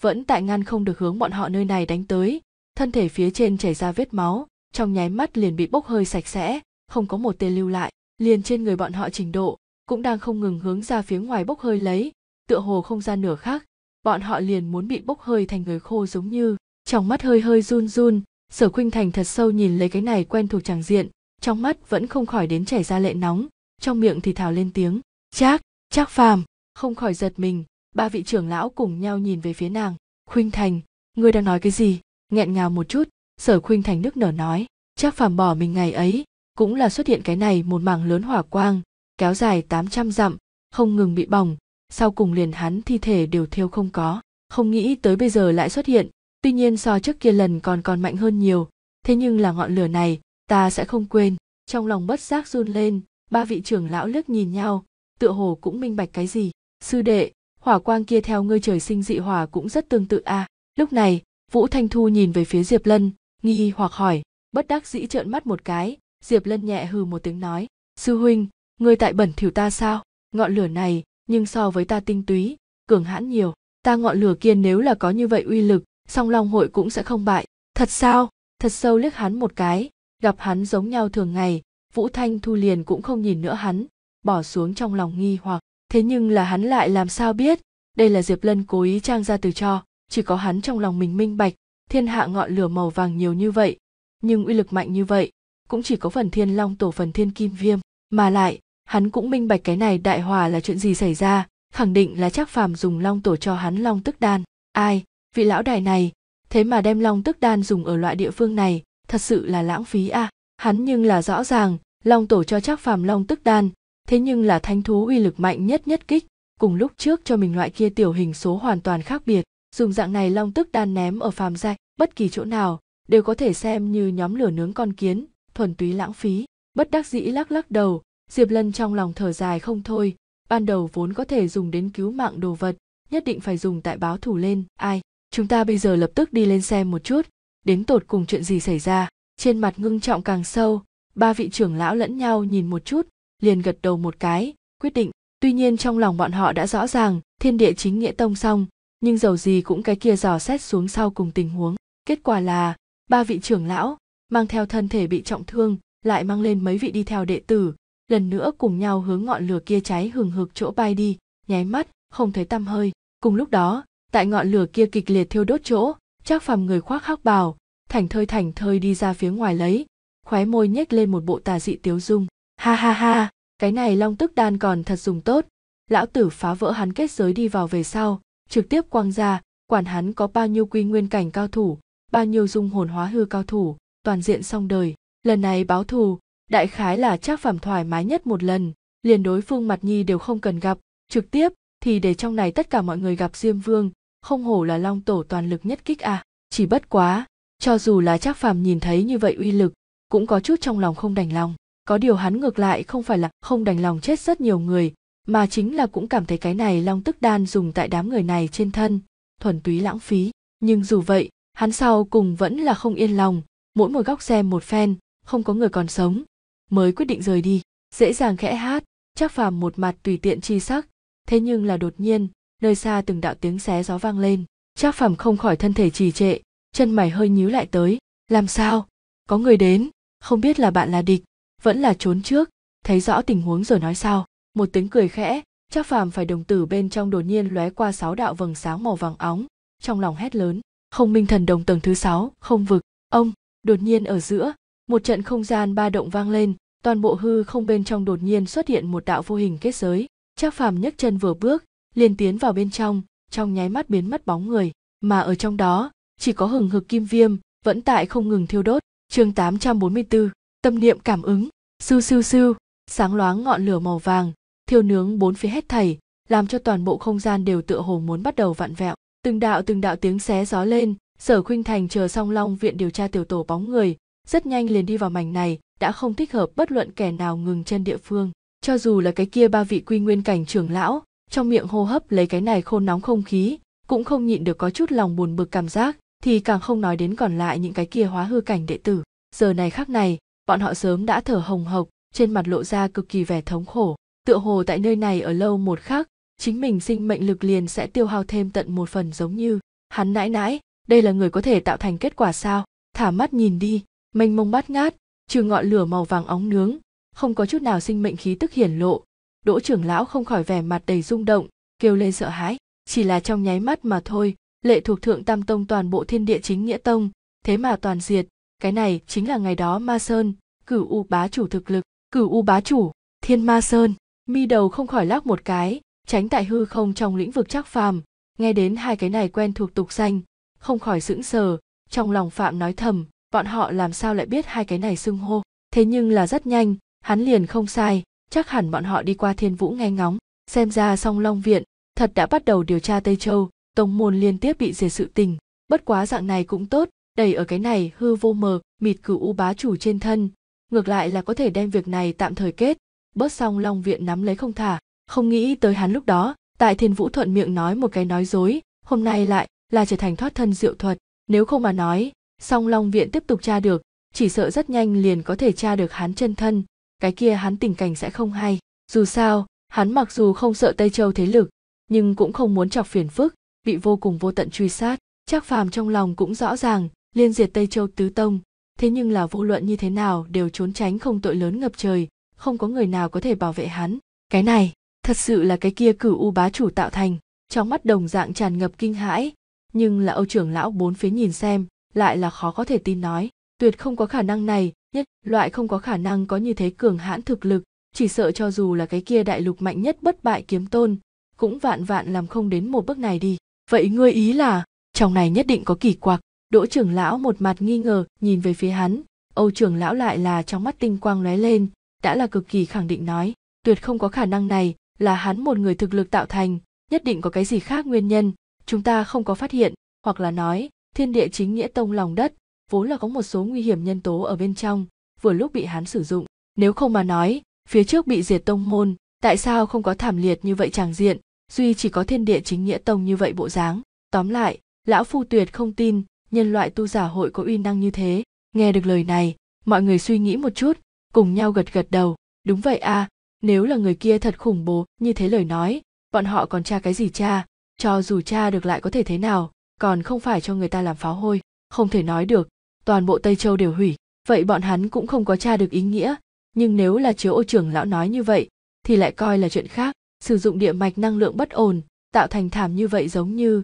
vẫn tại ngăn không được hướng bọn họ nơi này đánh tới thân thể phía trên chảy ra vết máu trong nháy mắt liền bị bốc hơi sạch sẽ không có một tên lưu lại liền trên người bọn họ trình độ cũng đang không ngừng hướng ra phía ngoài bốc hơi lấy tựa hồ không ra nửa khác bọn họ liền muốn bị bốc hơi thành người khô giống như trong mắt hơi hơi run run sở khuynh thành thật sâu nhìn lấy cái này quen thuộc tràng diện trong mắt vẫn không khỏi đến chảy ra lệ nóng trong miệng thì thào lên tiếng chắc chắc phàm không khỏi giật mình ba vị trưởng lão cùng nhau nhìn về phía nàng khuynh thành ngươi đang nói cái gì nghẹn ngào một chút sở khuynh thành nước nở nói chắc phàm bỏ mình ngày ấy cũng là xuất hiện cái này một mảng lớn hỏa quang kéo dài 800 dặm không ngừng bị bỏng sau cùng liền hắn thi thể đều thiêu không có không nghĩ tới bây giờ lại xuất hiện tuy nhiên so trước kia lần còn còn mạnh hơn nhiều thế nhưng là ngọn lửa này ta sẽ không quên trong lòng bất giác run lên ba vị trưởng lão liếc nhìn nhau tựa hồ cũng minh bạch cái gì sư đệ hỏa quang kia theo ngươi trời sinh dị hỏa cũng rất tương tự a à. lúc này vũ thanh thu nhìn về phía diệp lân nghi hoặc hỏi bất đắc dĩ trợn mắt một cái diệp lân nhẹ hừ một tiếng nói sư huynh ngươi tại bẩn thỉu ta sao ngọn lửa này nhưng so với ta tinh túy cường hãn nhiều ta ngọn lửa kia nếu là có như vậy uy lực song long hội cũng sẽ không bại thật sao thật sâu liếc hắn một cái gặp hắn giống nhau thường ngày vũ thanh thu liền cũng không nhìn nữa hắn bỏ xuống trong lòng nghi hoặc thế nhưng là hắn lại làm sao biết đây là diệp lân cố ý trang ra từ cho chỉ có hắn trong lòng mình minh bạch thiên hạ ngọn lửa màu vàng nhiều như vậy nhưng uy lực mạnh như vậy cũng chỉ có phần thiên long tổ phần thiên kim viêm mà lại hắn cũng minh bạch cái này đại hòa là chuyện gì xảy ra khẳng định là chắc phàm dùng long tổ cho hắn long tức đan ai vị lão đài này thế mà đem long tức đan dùng ở loại địa phương này thật sự là lãng phí à hắn nhưng là rõ ràng long tổ cho chắc phàm long tức đan thế nhưng là thánh thú uy lực mạnh nhất nhất kích cùng lúc trước cho mình loại kia tiểu hình số hoàn toàn khác biệt dùng dạng này long tức đan ném ở phàm giai bất kỳ chỗ nào đều có thể xem như nhóm lửa nướng con kiến thuần túy lãng phí bất đắc dĩ lắc lắc đầu diệp lân trong lòng thở dài không thôi ban đầu vốn có thể dùng đến cứu mạng đồ vật nhất định phải dùng tại báo thủ lên ai chúng ta bây giờ lập tức đi lên xem một chút đến tột cùng chuyện gì xảy ra trên mặt ngưng trọng càng sâu ba vị trưởng lão lẫn nhau nhìn một chút liền gật đầu một cái quyết định tuy nhiên trong lòng bọn họ đã rõ ràng thiên địa chính nghĩa tông xong nhưng dầu gì cũng cái kia dò xét xuống sau cùng tình huống kết quả là ba vị trưởng lão mang theo thân thể bị trọng thương lại mang lên mấy vị đi theo đệ tử lần nữa cùng nhau hướng ngọn lửa kia cháy hừng hực chỗ bay đi nháy mắt không thấy tăm hơi cùng lúc đó tại ngọn lửa kia kịch liệt thiêu đốt chỗ chắc phàm người khoác hắc bào thành thơi thành thơi đi ra phía ngoài lấy khóe môi nhếch lên một bộ tà dị tiếu dung ha ha ha cái này long tức đan còn thật dùng tốt lão tử phá vỡ hắn kết giới đi vào về sau trực tiếp quăng ra quản hắn có bao nhiêu quy nguyên cảnh cao thủ bao nhiêu dung hồn hóa hư cao thủ toàn diện xong đời lần này báo thù đại khái là chắc phẩm thoải mái nhất một lần liền đối phương mặt nhi đều không cần gặp trực tiếp thì để trong này tất cả mọi người gặp diêm vương không hổ là long tổ toàn lực nhất kích à chỉ bất quá cho dù là chắc phàm nhìn thấy như vậy uy lực cũng có chút trong lòng không đành lòng có điều hắn ngược lại không phải là không đành lòng chết rất nhiều người mà chính là cũng cảm thấy cái này long tức đan dùng tại đám người này trên thân thuần túy lãng phí nhưng dù vậy hắn sau cùng vẫn là không yên lòng mỗi một góc xem một phen không có người còn sống mới quyết định rời đi dễ dàng khẽ hát chắc phàm một mặt tùy tiện chi sắc thế nhưng là đột nhiên nơi xa từng đạo tiếng xé gió vang lên chắc phàm không khỏi thân thể trì trệ chân mày hơi nhíu lại tới làm sao có người đến không biết là bạn là địch vẫn là trốn trước thấy rõ tình huống rồi nói sao một tiếng cười khẽ chắc phàm phải đồng tử bên trong đột nhiên lóe qua sáu đạo vầng sáng màu vàng óng trong lòng hét lớn không minh thần đồng tầng thứ sáu không vực ông đột nhiên ở giữa một trận không gian ba động vang lên toàn bộ hư không bên trong đột nhiên xuất hiện một đạo vô hình kết giới chắc phàm nhấc chân vừa bước liền tiến vào bên trong trong nháy mắt biến mất bóng người mà ở trong đó chỉ có hừng hực kim viêm vẫn tại không ngừng thiêu đốt chương 844, tâm niệm cảm ứng, siêu siêu siêu, sáng loáng ngọn lửa màu vàng, thiêu nướng bốn phía hết thảy, làm cho toàn bộ không gian đều tựa hồ muốn bắt đầu vặn vẹo. Từng đạo từng đạo tiếng xé gió lên, Sở Khuynh Thành chờ song long viện điều tra tiểu tổ bóng người, rất nhanh liền đi vào mảnh này, đã không thích hợp bất luận kẻ nào ngừng chân địa phương. Cho dù là cái kia ba vị quy nguyên cảnh trưởng lão, trong miệng hô hấp lấy cái này khôn nóng không khí, cũng không nhịn được có chút lòng buồn bực cảm giác, thì càng không nói đến còn lại những cái kia hóa hư cảnh đệ tử giờ này khác này bọn họ sớm đã thở hồng hộc trên mặt lộ ra cực kỳ vẻ thống khổ tựa hồ tại nơi này ở lâu một khắc chính mình sinh mệnh lực liền sẽ tiêu hao thêm tận một phần giống như hắn nãi nãi đây là người có thể tạo thành kết quả sao thả mắt nhìn đi mênh mông bát ngát trừ ngọn lửa màu vàng óng nướng không có chút nào sinh mệnh khí tức hiển lộ đỗ trưởng lão không khỏi vẻ mặt đầy rung động kêu lên sợ hãi chỉ là trong nháy mắt mà thôi lệ thuộc thượng tam tông toàn bộ thiên địa chính nghĩa tông thế mà toàn diệt cái này chính là ngày đó ma sơn cửu u bá chủ thực lực cửu u bá chủ thiên ma sơn mi đầu không khỏi lắc một cái tránh tại hư không trong lĩnh vực chắc phàm nghe đến hai cái này quen thuộc tục danh không khỏi sững sờ trong lòng phạm nói thầm bọn họ làm sao lại biết hai cái này xưng hô thế nhưng là rất nhanh hắn liền không sai chắc hẳn bọn họ đi qua thiên vũ nghe ngóng xem ra song long viện thật đã bắt đầu điều tra tây châu tông môn liên tiếp bị diệt sự tình bất quá dạng này cũng tốt đầy ở cái này hư vô mờ mịt cửu u bá chủ trên thân ngược lại là có thể đem việc này tạm thời kết bớt xong long viện nắm lấy không thả không nghĩ tới hắn lúc đó tại thiên vũ thuận miệng nói một cái nói dối hôm nay lại là trở thành thoát thân diệu thuật nếu không mà nói song long viện tiếp tục tra được chỉ sợ rất nhanh liền có thể tra được hắn chân thân cái kia hắn tình cảnh sẽ không hay dù sao hắn mặc dù không sợ tây châu thế lực nhưng cũng không muốn chọc phiền phức bị vô cùng vô tận truy sát chắc phàm trong lòng cũng rõ ràng liên diệt tây châu tứ tông thế nhưng là vô luận như thế nào đều trốn tránh không tội lớn ngập trời không có người nào có thể bảo vệ hắn cái này thật sự là cái kia cửu u bá chủ tạo thành trong mắt đồng dạng tràn ngập kinh hãi nhưng là âu trưởng lão bốn phía nhìn xem lại là khó có thể tin nói tuyệt không có khả năng này nhất loại không có khả năng có như thế cường hãn thực lực chỉ sợ cho dù là cái kia đại lục mạnh nhất bất bại kiếm tôn cũng vạn vạn làm không đến một bước này đi vậy ngươi ý là trong này nhất định có kỳ quặc đỗ trưởng lão một mặt nghi ngờ nhìn về phía hắn âu trưởng lão lại là trong mắt tinh quang lóe lên đã là cực kỳ khẳng định nói tuyệt không có khả năng này là hắn một người thực lực tạo thành nhất định có cái gì khác nguyên nhân chúng ta không có phát hiện hoặc là nói thiên địa chính nghĩa tông lòng đất vốn là có một số nguy hiểm nhân tố ở bên trong vừa lúc bị hắn sử dụng nếu không mà nói phía trước bị diệt tông môn tại sao không có thảm liệt như vậy tràng diện duy chỉ có thiên địa chính nghĩa tông như vậy bộ dáng tóm lại lão phu tuyệt không tin nhân loại tu giả hội có uy năng như thế nghe được lời này mọi người suy nghĩ một chút cùng nhau gật gật đầu đúng vậy à nếu là người kia thật khủng bố như thế lời nói bọn họ còn tra cái gì cha cho dù cha được lại có thể thế nào còn không phải cho người ta làm pháo hôi không thể nói được toàn bộ tây châu đều hủy vậy bọn hắn cũng không có tra được ý nghĩa nhưng nếu là chiếu ô trưởng lão nói như vậy thì lại coi là chuyện khác sử dụng địa mạch năng lượng bất ổn tạo thành thảm như vậy giống như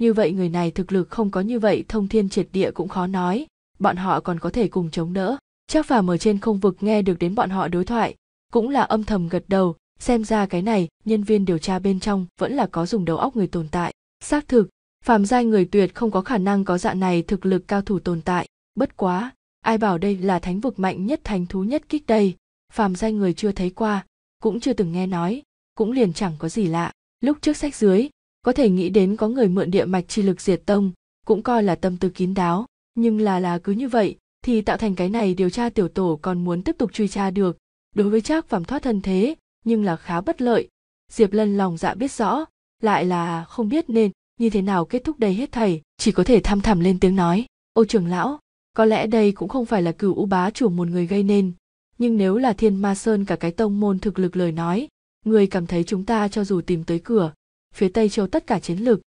như vậy người này thực lực không có như vậy thông thiên triệt địa cũng khó nói bọn họ còn có thể cùng chống đỡ chắc phàm ở trên không vực nghe được đến bọn họ đối thoại cũng là âm thầm gật đầu xem ra cái này nhân viên điều tra bên trong vẫn là có dùng đầu óc người tồn tại xác thực phàm giai người tuyệt không có khả năng có dạng này thực lực cao thủ tồn tại bất quá ai bảo đây là thánh vực mạnh nhất thánh thú nhất kích đây phàm giai người chưa thấy qua cũng chưa từng nghe nói cũng liền chẳng có gì lạ lúc trước sách dưới có thể nghĩ đến có người mượn địa mạch chi lực diệt tông cũng coi là tâm tư kín đáo nhưng là là cứ như vậy thì tạo thành cái này điều tra tiểu tổ còn muốn tiếp tục truy tra được đối với trác phàm thoát thân thế nhưng là khá bất lợi diệp lân lòng dạ biết rõ lại là không biết nên như thế nào kết thúc đây hết thảy chỉ có thể thăm thẳm lên tiếng nói ô trưởng lão có lẽ đây cũng không phải là cửu u bá chủ một người gây nên nhưng nếu là thiên ma sơn cả cái tông môn thực lực lời nói người cảm thấy chúng ta cho dù tìm tới cửa phía tây châu tất cả chiến lực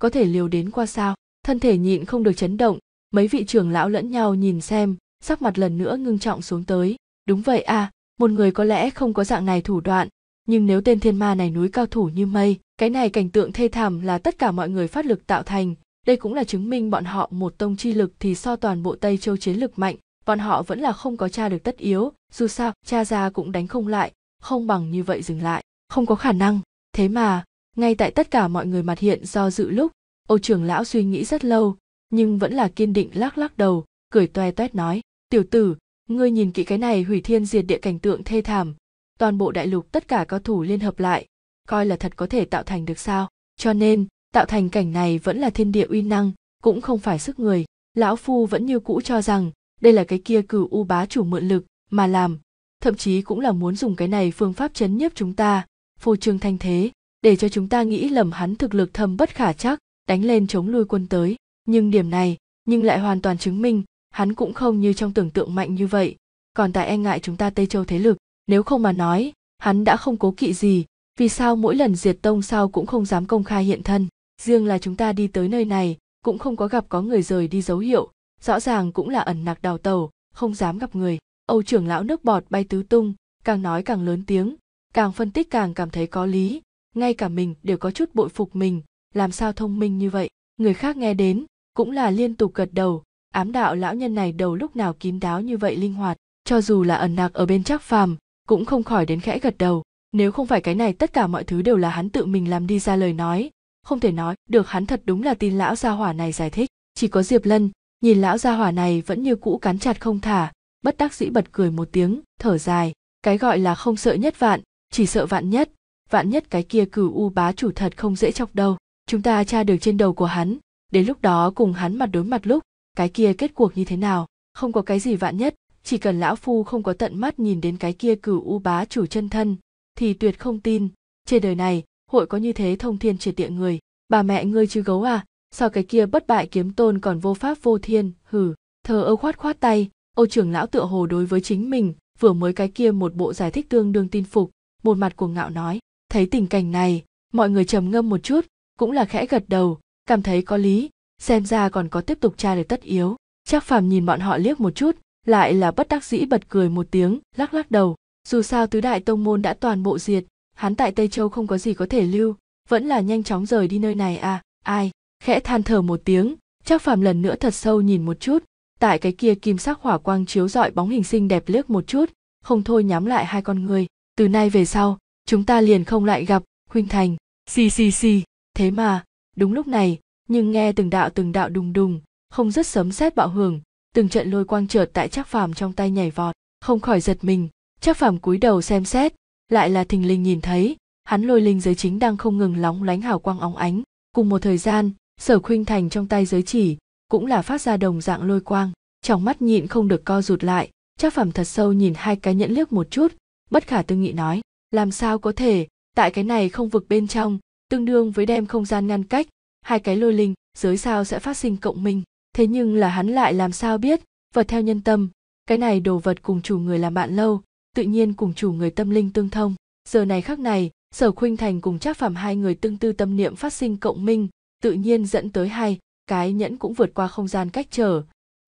có thể liều đến qua sao thân thể nhịn không được chấn động mấy vị trưởng lão lẫn nhau nhìn xem sắc mặt lần nữa ngưng trọng xuống tới đúng vậy à một người có lẽ không có dạng này thủ đoạn nhưng nếu tên thiên ma này núi cao thủ như mây cái này cảnh tượng thê thảm là tất cả mọi người phát lực tạo thành đây cũng là chứng minh bọn họ một tông chi lực thì so toàn bộ tây châu chiến lực mạnh bọn họ vẫn là không có cha được tất yếu dù sao cha già cũng đánh không lại không bằng như vậy dừng lại không có khả năng thế mà ngay tại tất cả mọi người mặt hiện do dự lúc âu trưởng lão suy nghĩ rất lâu nhưng vẫn là kiên định lắc lắc đầu cười toe toét nói tiểu tử ngươi nhìn kỹ cái này hủy thiên diệt địa cảnh tượng thê thảm toàn bộ đại lục tất cả cao thủ liên hợp lại coi là thật có thể tạo thành được sao cho nên tạo thành cảnh này vẫn là thiên địa uy năng cũng không phải sức người lão phu vẫn như cũ cho rằng đây là cái kia cửu u bá chủ mượn lực mà làm thậm chí cũng là muốn dùng cái này phương pháp chấn nhiếp chúng ta phô trương thanh thế để cho chúng ta nghĩ lầm hắn thực lực thâm bất khả chắc đánh lên chống lui quân tới nhưng điểm này nhưng lại hoàn toàn chứng minh hắn cũng không như trong tưởng tượng mạnh như vậy còn tại e ngại chúng ta tây châu thế lực nếu không mà nói hắn đã không cố kỵ gì vì sao mỗi lần diệt tông sao cũng không dám công khai hiện thân riêng là chúng ta đi tới nơi này cũng không có gặp có người rời đi dấu hiệu rõ ràng cũng là ẩn nặc đào tàu không dám gặp người Âu trưởng lão nước bọt bay tứ tung, càng nói càng lớn tiếng, càng phân tích càng cảm thấy có lý, ngay cả mình đều có chút bội phục mình, làm sao thông minh như vậy. Người khác nghe đến, cũng là liên tục gật đầu, ám đạo lão nhân này đầu lúc nào kín đáo như vậy linh hoạt, cho dù là ẩn nặc ở bên trác phàm, cũng không khỏi đến khẽ gật đầu. Nếu không phải cái này tất cả mọi thứ đều là hắn tự mình làm đi ra lời nói, không thể nói được hắn thật đúng là tin lão gia hỏa này giải thích. Chỉ có Diệp Lân, nhìn lão gia hỏa này vẫn như cũ cắn chặt không thả, bất đắc dĩ bật cười một tiếng thở dài cái gọi là không sợ nhất vạn chỉ sợ vạn nhất vạn nhất cái kia cửu u bá chủ thật không dễ chọc đâu chúng ta tra được trên đầu của hắn đến lúc đó cùng hắn mặt đối mặt lúc cái kia kết cuộc như thế nào không có cái gì vạn nhất chỉ cần lão phu không có tận mắt nhìn đến cái kia cửu u bá chủ chân thân thì tuyệt không tin trên đời này hội có như thế thông thiên triệt địa người bà mẹ ngươi chứ gấu à sao cái kia bất bại kiếm tôn còn vô pháp vô thiên hừ thờ ơ khoát khoát tay Ô trưởng lão tựa hồ đối với chính mình, vừa mới cái kia một bộ giải thích tương đương tin phục, một mặt cuồng ngạo nói, thấy tình cảnh này, mọi người trầm ngâm một chút, cũng là khẽ gật đầu, cảm thấy có lý, xem ra còn có tiếp tục tra được tất yếu. Chắc phàm nhìn bọn họ liếc một chút, lại là bất đắc dĩ bật cười một tiếng, lắc lắc đầu. Dù sao tứ đại tông môn đã toàn bộ diệt, hắn tại Tây Châu không có gì có thể lưu, vẫn là nhanh chóng rời đi nơi này à, ai, khẽ than thở một tiếng, chắc phàm lần nữa thật sâu nhìn một chút, tại cái kia kim sắc hỏa quang chiếu rọi bóng hình xinh đẹp liếc một chút không thôi nhắm lại hai con người từ nay về sau chúng ta liền không lại gặp huynh thành xì xì xì thế mà đúng lúc này nhưng nghe từng đạo từng đạo đùng đùng không rất sấm sét bạo hưởng từng trận lôi quang trợt tại chắc phàm trong tay nhảy vọt không khỏi giật mình chắc phàm cúi đầu xem xét lại là thình lình nhìn thấy hắn lôi linh giới chính đang không ngừng lóng lánh hào quang óng ánh cùng một thời gian sở khuynh thành trong tay giới chỉ cũng là phát ra đồng dạng lôi quang trong mắt nhịn không được co rụt lại chắc phẩm thật sâu nhìn hai cái nhẫn liếc một chút bất khả tư nghị nói làm sao có thể tại cái này không vực bên trong tương đương với đem không gian ngăn cách hai cái lôi linh giới sao sẽ phát sinh cộng minh thế nhưng là hắn lại làm sao biết vật theo nhân tâm cái này đồ vật cùng chủ người làm bạn lâu tự nhiên cùng chủ người tâm linh tương thông giờ này khắc này sở khuynh thành cùng trác phẩm hai người tương tư tâm niệm phát sinh cộng minh tự nhiên dẫn tới hai cái nhẫn cũng vượt qua không gian cách trở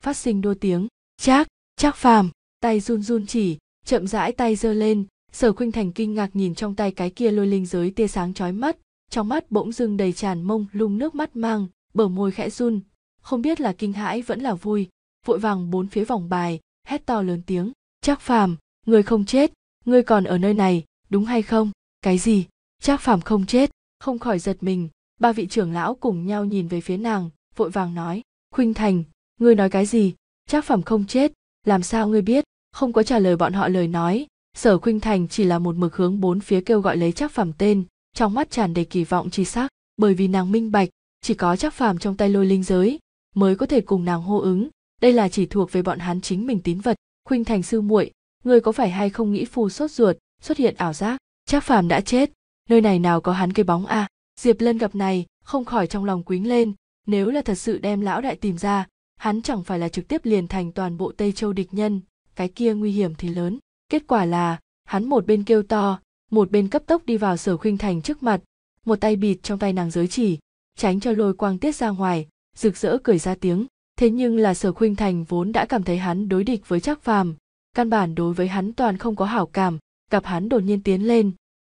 phát sinh đôi tiếng chác chác phàm tay run run chỉ chậm rãi tay giơ lên sở khuynh thành kinh ngạc nhìn trong tay cái kia lôi linh giới tia sáng chói mắt trong mắt bỗng dưng đầy tràn mông lung nước mắt mang bờ môi khẽ run không biết là kinh hãi vẫn là vui vội vàng bốn phía vòng bài hét to lớn tiếng trác phàm người không chết người còn ở nơi này đúng hay không cái gì trác phàm không chết không khỏi giật mình ba vị trưởng lão cùng nhau nhìn về phía nàng vội vàng nói khuynh thành ngươi nói cái gì trác phẩm không chết làm sao ngươi biết không có trả lời bọn họ lời nói sở khuynh thành chỉ là một mực hướng bốn phía kêu gọi lấy trác phẩm tên trong mắt tràn đầy kỳ vọng chi sắc bởi vì nàng minh bạch chỉ có trác phàm trong tay lôi linh giới mới có thể cùng nàng hô ứng đây là chỉ thuộc về bọn hắn chính mình tín vật khuynh thành sư muội ngươi có phải hay không nghĩ phù sốt ruột xuất hiện ảo giác trác phàm đã chết nơi này nào có hắn cái bóng a à? diệp lân gặp này không khỏi trong lòng quýnh lên nếu là thật sự đem lão đại tìm ra hắn chẳng phải là trực tiếp liền thành toàn bộ tây châu địch nhân cái kia nguy hiểm thì lớn kết quả là hắn một bên kêu to một bên cấp tốc đi vào sở khuynh thành trước mặt một tay bịt trong tay nàng giới chỉ tránh cho lôi quang tiết ra ngoài rực rỡ cười ra tiếng thế nhưng là sở khuynh thành vốn đã cảm thấy hắn đối địch với trác phàm căn bản đối với hắn toàn không có hảo cảm gặp hắn đột nhiên tiến lên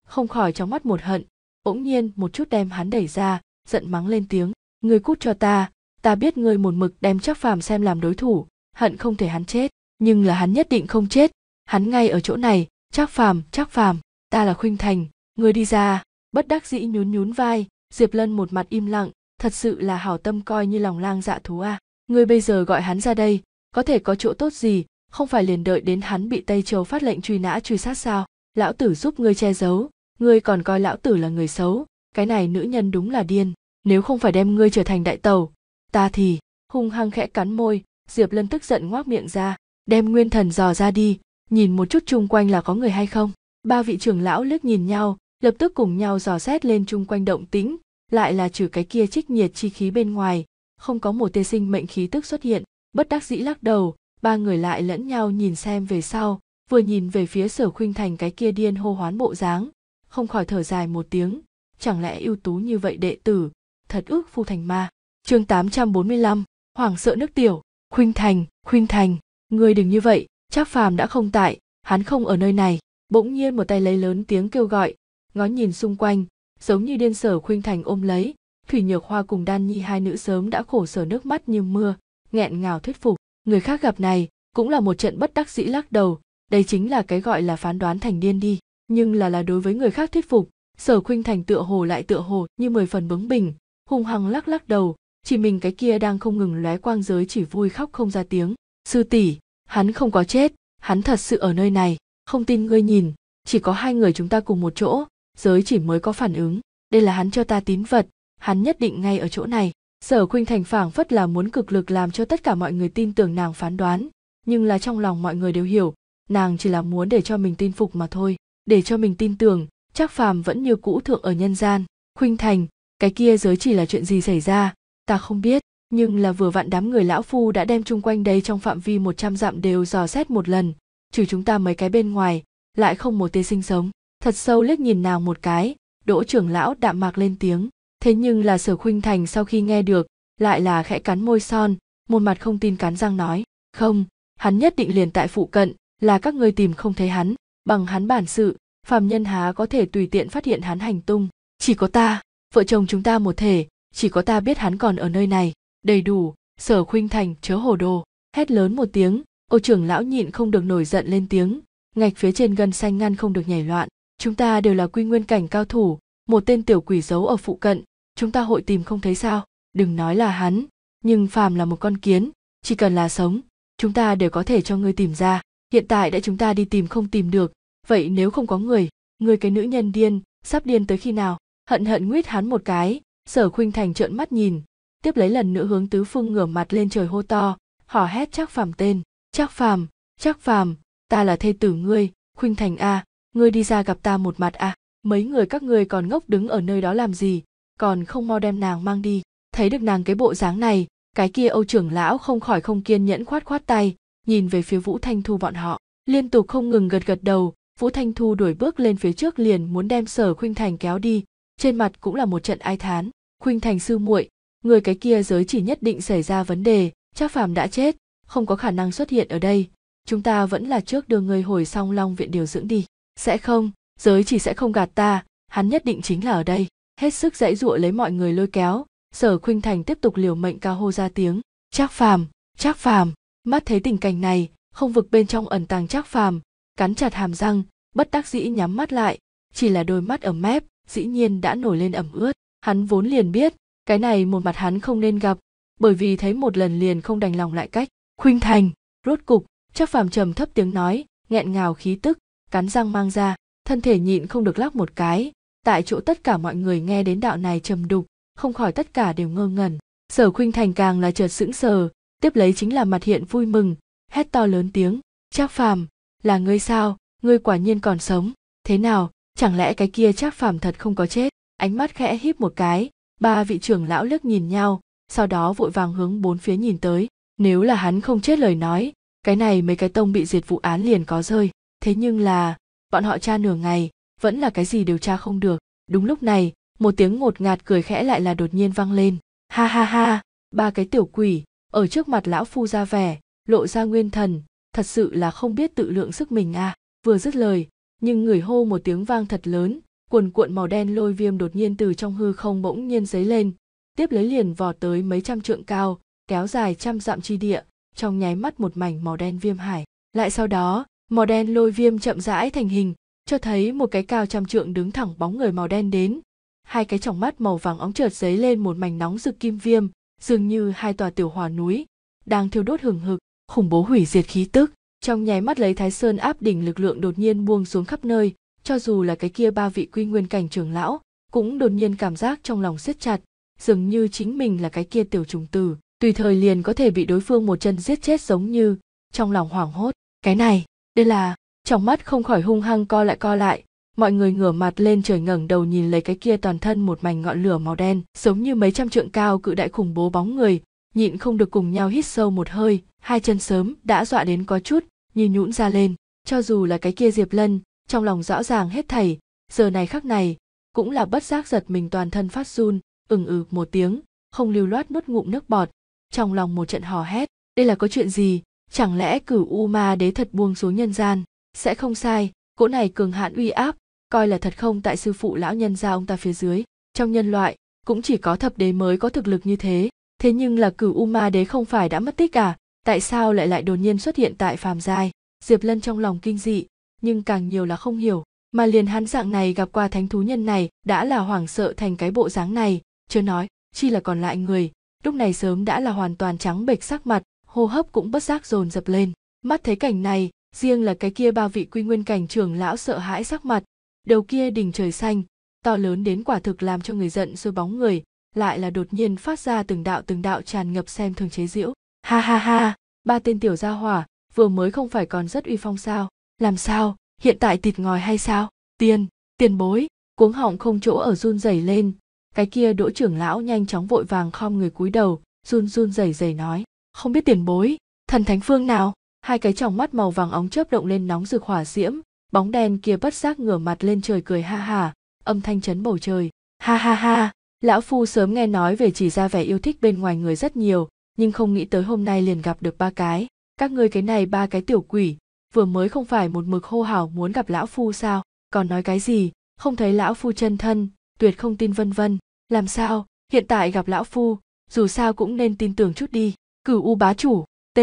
không khỏi trong mắt một hận bỗng nhiên một chút đem hắn đẩy ra giận mắng lên tiếng Ngươi cút cho ta, ta biết ngươi một mực đem chắc phàm xem làm đối thủ, hận không thể hắn chết, nhưng là hắn nhất định không chết, hắn ngay ở chỗ này, chắc phàm, chắc phàm, ta là Khuynh Thành, ngươi đi ra, bất đắc dĩ nhún nhún vai, Diệp Lân một mặt im lặng, thật sự là hảo tâm coi như lòng lang dạ thú à, ngươi bây giờ gọi hắn ra đây, có thể có chỗ tốt gì, không phải liền đợi đến hắn bị Tây Châu phát lệnh truy nã truy sát sao, lão tử giúp ngươi che giấu, ngươi còn coi lão tử là người xấu, cái này nữ nhân đúng là điên nếu không phải đem ngươi trở thành đại tàu ta thì hung hăng khẽ cắn môi diệp lân tức giận ngoác miệng ra đem nguyên thần dò ra đi nhìn một chút chung quanh là có người hay không ba vị trưởng lão liếc nhìn nhau lập tức cùng nhau dò xét lên chung quanh động tĩnh lại là trừ cái kia trích nhiệt chi khí bên ngoài không có một tê sinh mệnh khí tức xuất hiện bất đắc dĩ lắc đầu ba người lại lẫn nhau nhìn xem về sau vừa nhìn về phía sở khuynh thành cái kia điên hô hoán bộ dáng không khỏi thở dài một tiếng chẳng lẽ ưu tú như vậy đệ tử thật ước phu thành ma. Chương 845, hoàng sợ nước tiểu, Khuynh Thành, Khuynh Thành, ngươi đừng như vậy, chắc Phàm đã không tại, hắn không ở nơi này. Bỗng nhiên một tay lấy lớn tiếng kêu gọi, ngó nhìn xung quanh, giống như điên sở Khuynh Thành ôm lấy, Thủy Nhược Hoa cùng Đan Nhi hai nữ sớm đã khổ sở nước mắt như mưa, nghẹn ngào thuyết phục, người khác gặp này cũng là một trận bất đắc dĩ lắc đầu, đây chính là cái gọi là phán đoán thành điên đi, nhưng là là đối với người khác thuyết phục, Sở Khuynh Thành tựa hồ lại tựa hồ như mười phần bướng bỉnh, hung hăng lắc lắc đầu chỉ mình cái kia đang không ngừng lóe quang giới chỉ vui khóc không ra tiếng sư tỷ hắn không có chết hắn thật sự ở nơi này không tin ngươi nhìn chỉ có hai người chúng ta cùng một chỗ giới chỉ mới có phản ứng đây là hắn cho ta tín vật hắn nhất định ngay ở chỗ này sở khuynh thành phảng phất là muốn cực lực làm cho tất cả mọi người tin tưởng nàng phán đoán nhưng là trong lòng mọi người đều hiểu nàng chỉ là muốn để cho mình tin phục mà thôi để cho mình tin tưởng chắc phàm vẫn như cũ thượng ở nhân gian khuynh thành cái kia giới chỉ là chuyện gì xảy ra ta không biết nhưng là vừa vặn đám người lão phu đã đem chung quanh đây trong phạm vi một trăm dặm đều dò xét một lần trừ chúng ta mấy cái bên ngoài lại không một tê sinh sống thật sâu liếc nhìn nàng một cái đỗ trưởng lão đạm mạc lên tiếng thế nhưng là sở khuynh thành sau khi nghe được lại là khẽ cắn môi son một mặt không tin cắn răng nói không hắn nhất định liền tại phụ cận là các ngươi tìm không thấy hắn bằng hắn bản sự phàm nhân há có thể tùy tiện phát hiện hắn hành tung chỉ có ta vợ chồng chúng ta một thể chỉ có ta biết hắn còn ở nơi này đầy đủ sở khuynh thành chớ hồ đồ hét lớn một tiếng ô trưởng lão nhịn không được nổi giận lên tiếng ngạch phía trên gân xanh ngăn không được nhảy loạn chúng ta đều là quy nguyên cảnh cao thủ một tên tiểu quỷ giấu ở phụ cận chúng ta hội tìm không thấy sao đừng nói là hắn nhưng phàm là một con kiến chỉ cần là sống chúng ta đều có thể cho ngươi tìm ra hiện tại đã chúng ta đi tìm không tìm được vậy nếu không có người người cái nữ nhân điên sắp điên tới khi nào hận hận nguyết hắn một cái sở khuynh thành trợn mắt nhìn tiếp lấy lần nữa hướng tứ phương ngửa mặt lên trời hô to hò hét chắc phàm tên chắc phàm chắc phàm ta là thê tử ngươi khuynh thành a à, ngươi đi ra gặp ta một mặt a à. mấy người các ngươi còn ngốc đứng ở nơi đó làm gì còn không mau đem nàng mang đi thấy được nàng cái bộ dáng này cái kia âu trưởng lão không khỏi không kiên nhẫn khoát khoát tay nhìn về phía vũ thanh thu bọn họ liên tục không ngừng gật gật đầu vũ thanh thu đuổi bước lên phía trước liền muốn đem sở khuynh thành kéo đi trên mặt cũng là một trận ai thán khuynh thành sư muội người cái kia giới chỉ nhất định xảy ra vấn đề chắc phàm đã chết không có khả năng xuất hiện ở đây chúng ta vẫn là trước đưa người hồi song long viện điều dưỡng đi sẽ không giới chỉ sẽ không gạt ta hắn nhất định chính là ở đây hết sức dãy dụa lấy mọi người lôi kéo sở khuynh thành tiếp tục liều mệnh cao hô ra tiếng chắc phàm chắc phàm mắt thấy tình cảnh này không vực bên trong ẩn tàng chắc phàm cắn chặt hàm răng bất đắc dĩ nhắm mắt lại chỉ là đôi mắt ở mép dĩ nhiên đã nổi lên ẩm ướt hắn vốn liền biết cái này một mặt hắn không nên gặp bởi vì thấy một lần liền không đành lòng lại cách khuynh thành rốt cục chắc phàm trầm thấp tiếng nói nghẹn ngào khí tức cắn răng mang ra thân thể nhịn không được lắc một cái tại chỗ tất cả mọi người nghe đến đạo này trầm đục không khỏi tất cả đều ngơ ngẩn sở khuynh thành càng là chợt sững sờ tiếp lấy chính là mặt hiện vui mừng hét to lớn tiếng chắc phàm là ngươi sao ngươi quả nhiên còn sống thế nào chẳng lẽ cái kia chắc phàm thật không có chết ánh mắt khẽ híp một cái ba vị trưởng lão liếc nhìn nhau sau đó vội vàng hướng bốn phía nhìn tới nếu là hắn không chết lời nói cái này mấy cái tông bị diệt vụ án liền có rơi thế nhưng là bọn họ tra nửa ngày vẫn là cái gì điều tra không được đúng lúc này một tiếng ngột ngạt cười khẽ lại là đột nhiên vang lên ha ha ha ba cái tiểu quỷ ở trước mặt lão phu ra vẻ lộ ra nguyên thần thật sự là không biết tự lượng sức mình à vừa dứt lời nhưng người hô một tiếng vang thật lớn cuồn cuộn màu đen lôi viêm đột nhiên từ trong hư không bỗng nhiên dấy lên tiếp lấy liền vò tới mấy trăm trượng cao kéo dài trăm dặm chi địa trong nháy mắt một mảnh màu đen viêm hải lại sau đó màu đen lôi viêm chậm rãi thành hình cho thấy một cái cao trăm trượng đứng thẳng bóng người màu đen đến hai cái tròng mắt màu vàng óng chợt dấy lên một mảnh nóng rực kim viêm dường như hai tòa tiểu hòa núi đang thiêu đốt hừng hực khủng bố hủy diệt khí tức trong nháy mắt lấy thái sơn áp đỉnh lực lượng đột nhiên buông xuống khắp nơi cho dù là cái kia ba vị quy nguyên cảnh trưởng lão cũng đột nhiên cảm giác trong lòng siết chặt dường như chính mình là cái kia tiểu trùng tử tùy thời liền có thể bị đối phương một chân giết chết giống như trong lòng hoảng hốt cái này đây là trong mắt không khỏi hung hăng co lại co lại mọi người ngửa mặt lên trời ngẩng đầu nhìn lấy cái kia toàn thân một mảnh ngọn lửa màu đen giống như mấy trăm trượng cao cự đại khủng bố bóng người nhịn không được cùng nhau hít sâu một hơi hai chân sớm đã dọa đến có chút như nhũn ra lên cho dù là cái kia diệp lân trong lòng rõ ràng hết thảy giờ này khắc này cũng là bất giác giật mình toàn thân phát run ừng ừ một tiếng không lưu loát nuốt ngụm nước bọt trong lòng một trận hò hét đây là có chuyện gì chẳng lẽ cửu u ma đế thật buông xuống nhân gian sẽ không sai cỗ này cường hạn uy áp coi là thật không tại sư phụ lão nhân gia ông ta phía dưới trong nhân loại cũng chỉ có thập đế mới có thực lực như thế thế nhưng là cửu u ma đế không phải đã mất tích à tại sao lại lại đột nhiên xuất hiện tại phàm giai diệp lân trong lòng kinh dị nhưng càng nhiều là không hiểu mà liền hắn dạng này gặp qua thánh thú nhân này đã là hoảng sợ thành cái bộ dáng này chưa nói chi là còn lại người lúc này sớm đã là hoàn toàn trắng bệch sắc mặt hô hấp cũng bất giác dồn dập lên mắt thấy cảnh này riêng là cái kia ba vị quy nguyên cảnh trưởng lão sợ hãi sắc mặt đầu kia đỉnh trời xanh to lớn đến quả thực làm cho người giận rồi bóng người lại là đột nhiên phát ra từng đạo từng đạo tràn ngập xem thường chế diễu ha ha ha ba tên tiểu gia hỏa vừa mới không phải còn rất uy phong sao làm sao hiện tại tịt ngòi hay sao tiền tiền bối cuống họng không chỗ ở run rẩy lên cái kia đỗ trưởng lão nhanh chóng vội vàng khom người cúi đầu run run rẩy rẩy nói không biết tiền bối thần thánh phương nào hai cái tròng mắt màu vàng óng chớp động lên nóng rực hỏa diễm bóng đen kia bất giác ngửa mặt lên trời cười ha hà âm thanh chấn bầu trời ha ha ha lão phu sớm nghe nói về chỉ ra vẻ yêu thích bên ngoài người rất nhiều nhưng không nghĩ tới hôm nay liền gặp được ba cái các ngươi cái này ba cái tiểu quỷ vừa mới không phải một mực hô hào muốn gặp lão phu sao còn nói cái gì không thấy lão phu chân thân tuyệt không tin vân vân làm sao hiện tại gặp lão phu dù sao cũng nên tin tưởng chút đi cửu u bá chủ t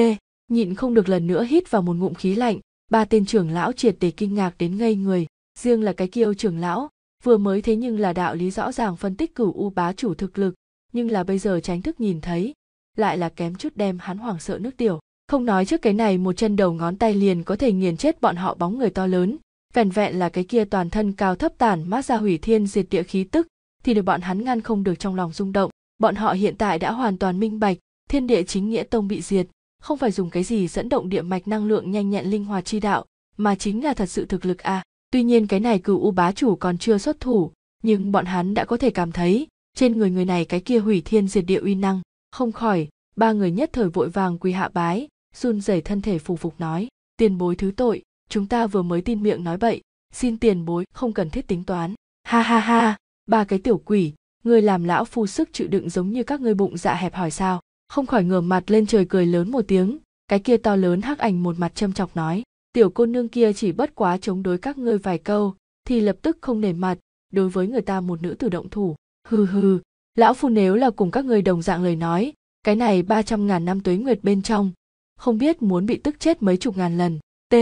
nhịn không được lần nữa hít vào một ngụm khí lạnh ba tên trưởng lão triệt để kinh ngạc đến ngây người riêng là cái kia âu trưởng lão vừa mới thế nhưng là đạo lý rõ ràng phân tích cửu u bá chủ thực lực nhưng là bây giờ tránh thức nhìn thấy lại là kém chút đem hắn hoảng sợ nước tiểu không nói trước cái này một chân đầu ngón tay liền có thể nghiền chết bọn họ bóng người to lớn vẻn vẹn là cái kia toàn thân cao thấp tản mát ra hủy thiên diệt địa khí tức thì được bọn hắn ngăn không được trong lòng rung động bọn họ hiện tại đã hoàn toàn minh bạch thiên địa chính nghĩa tông bị diệt không phải dùng cái gì dẫn động địa mạch năng lượng nhanh nhẹn linh hoạt chi đạo mà chính là thật sự thực lực à tuy nhiên cái này cựu u bá chủ còn chưa xuất thủ nhưng bọn hắn đã có thể cảm thấy trên người người này cái kia hủy thiên diệt địa uy năng không khỏi ba người nhất thời vội vàng quỳ hạ bái run rẩy thân thể phù phục nói tiền bối thứ tội chúng ta vừa mới tin miệng nói bậy xin tiền bối không cần thiết tính toán ha ha ha ba cái tiểu quỷ người làm lão phu sức chịu đựng giống như các ngươi bụng dạ hẹp hỏi sao không khỏi ngửa mặt lên trời cười lớn một tiếng cái kia to lớn hắc ảnh một mặt châm chọc nói tiểu cô nương kia chỉ bất quá chống đối các ngươi vài câu thì lập tức không nể mặt đối với người ta một nữ tử động thủ hừ hừ lão phu nếu là cùng các người đồng dạng lời nói cái này ba trăm ngàn năm tuế nguyệt bên trong không biết muốn bị tức chết mấy chục ngàn lần t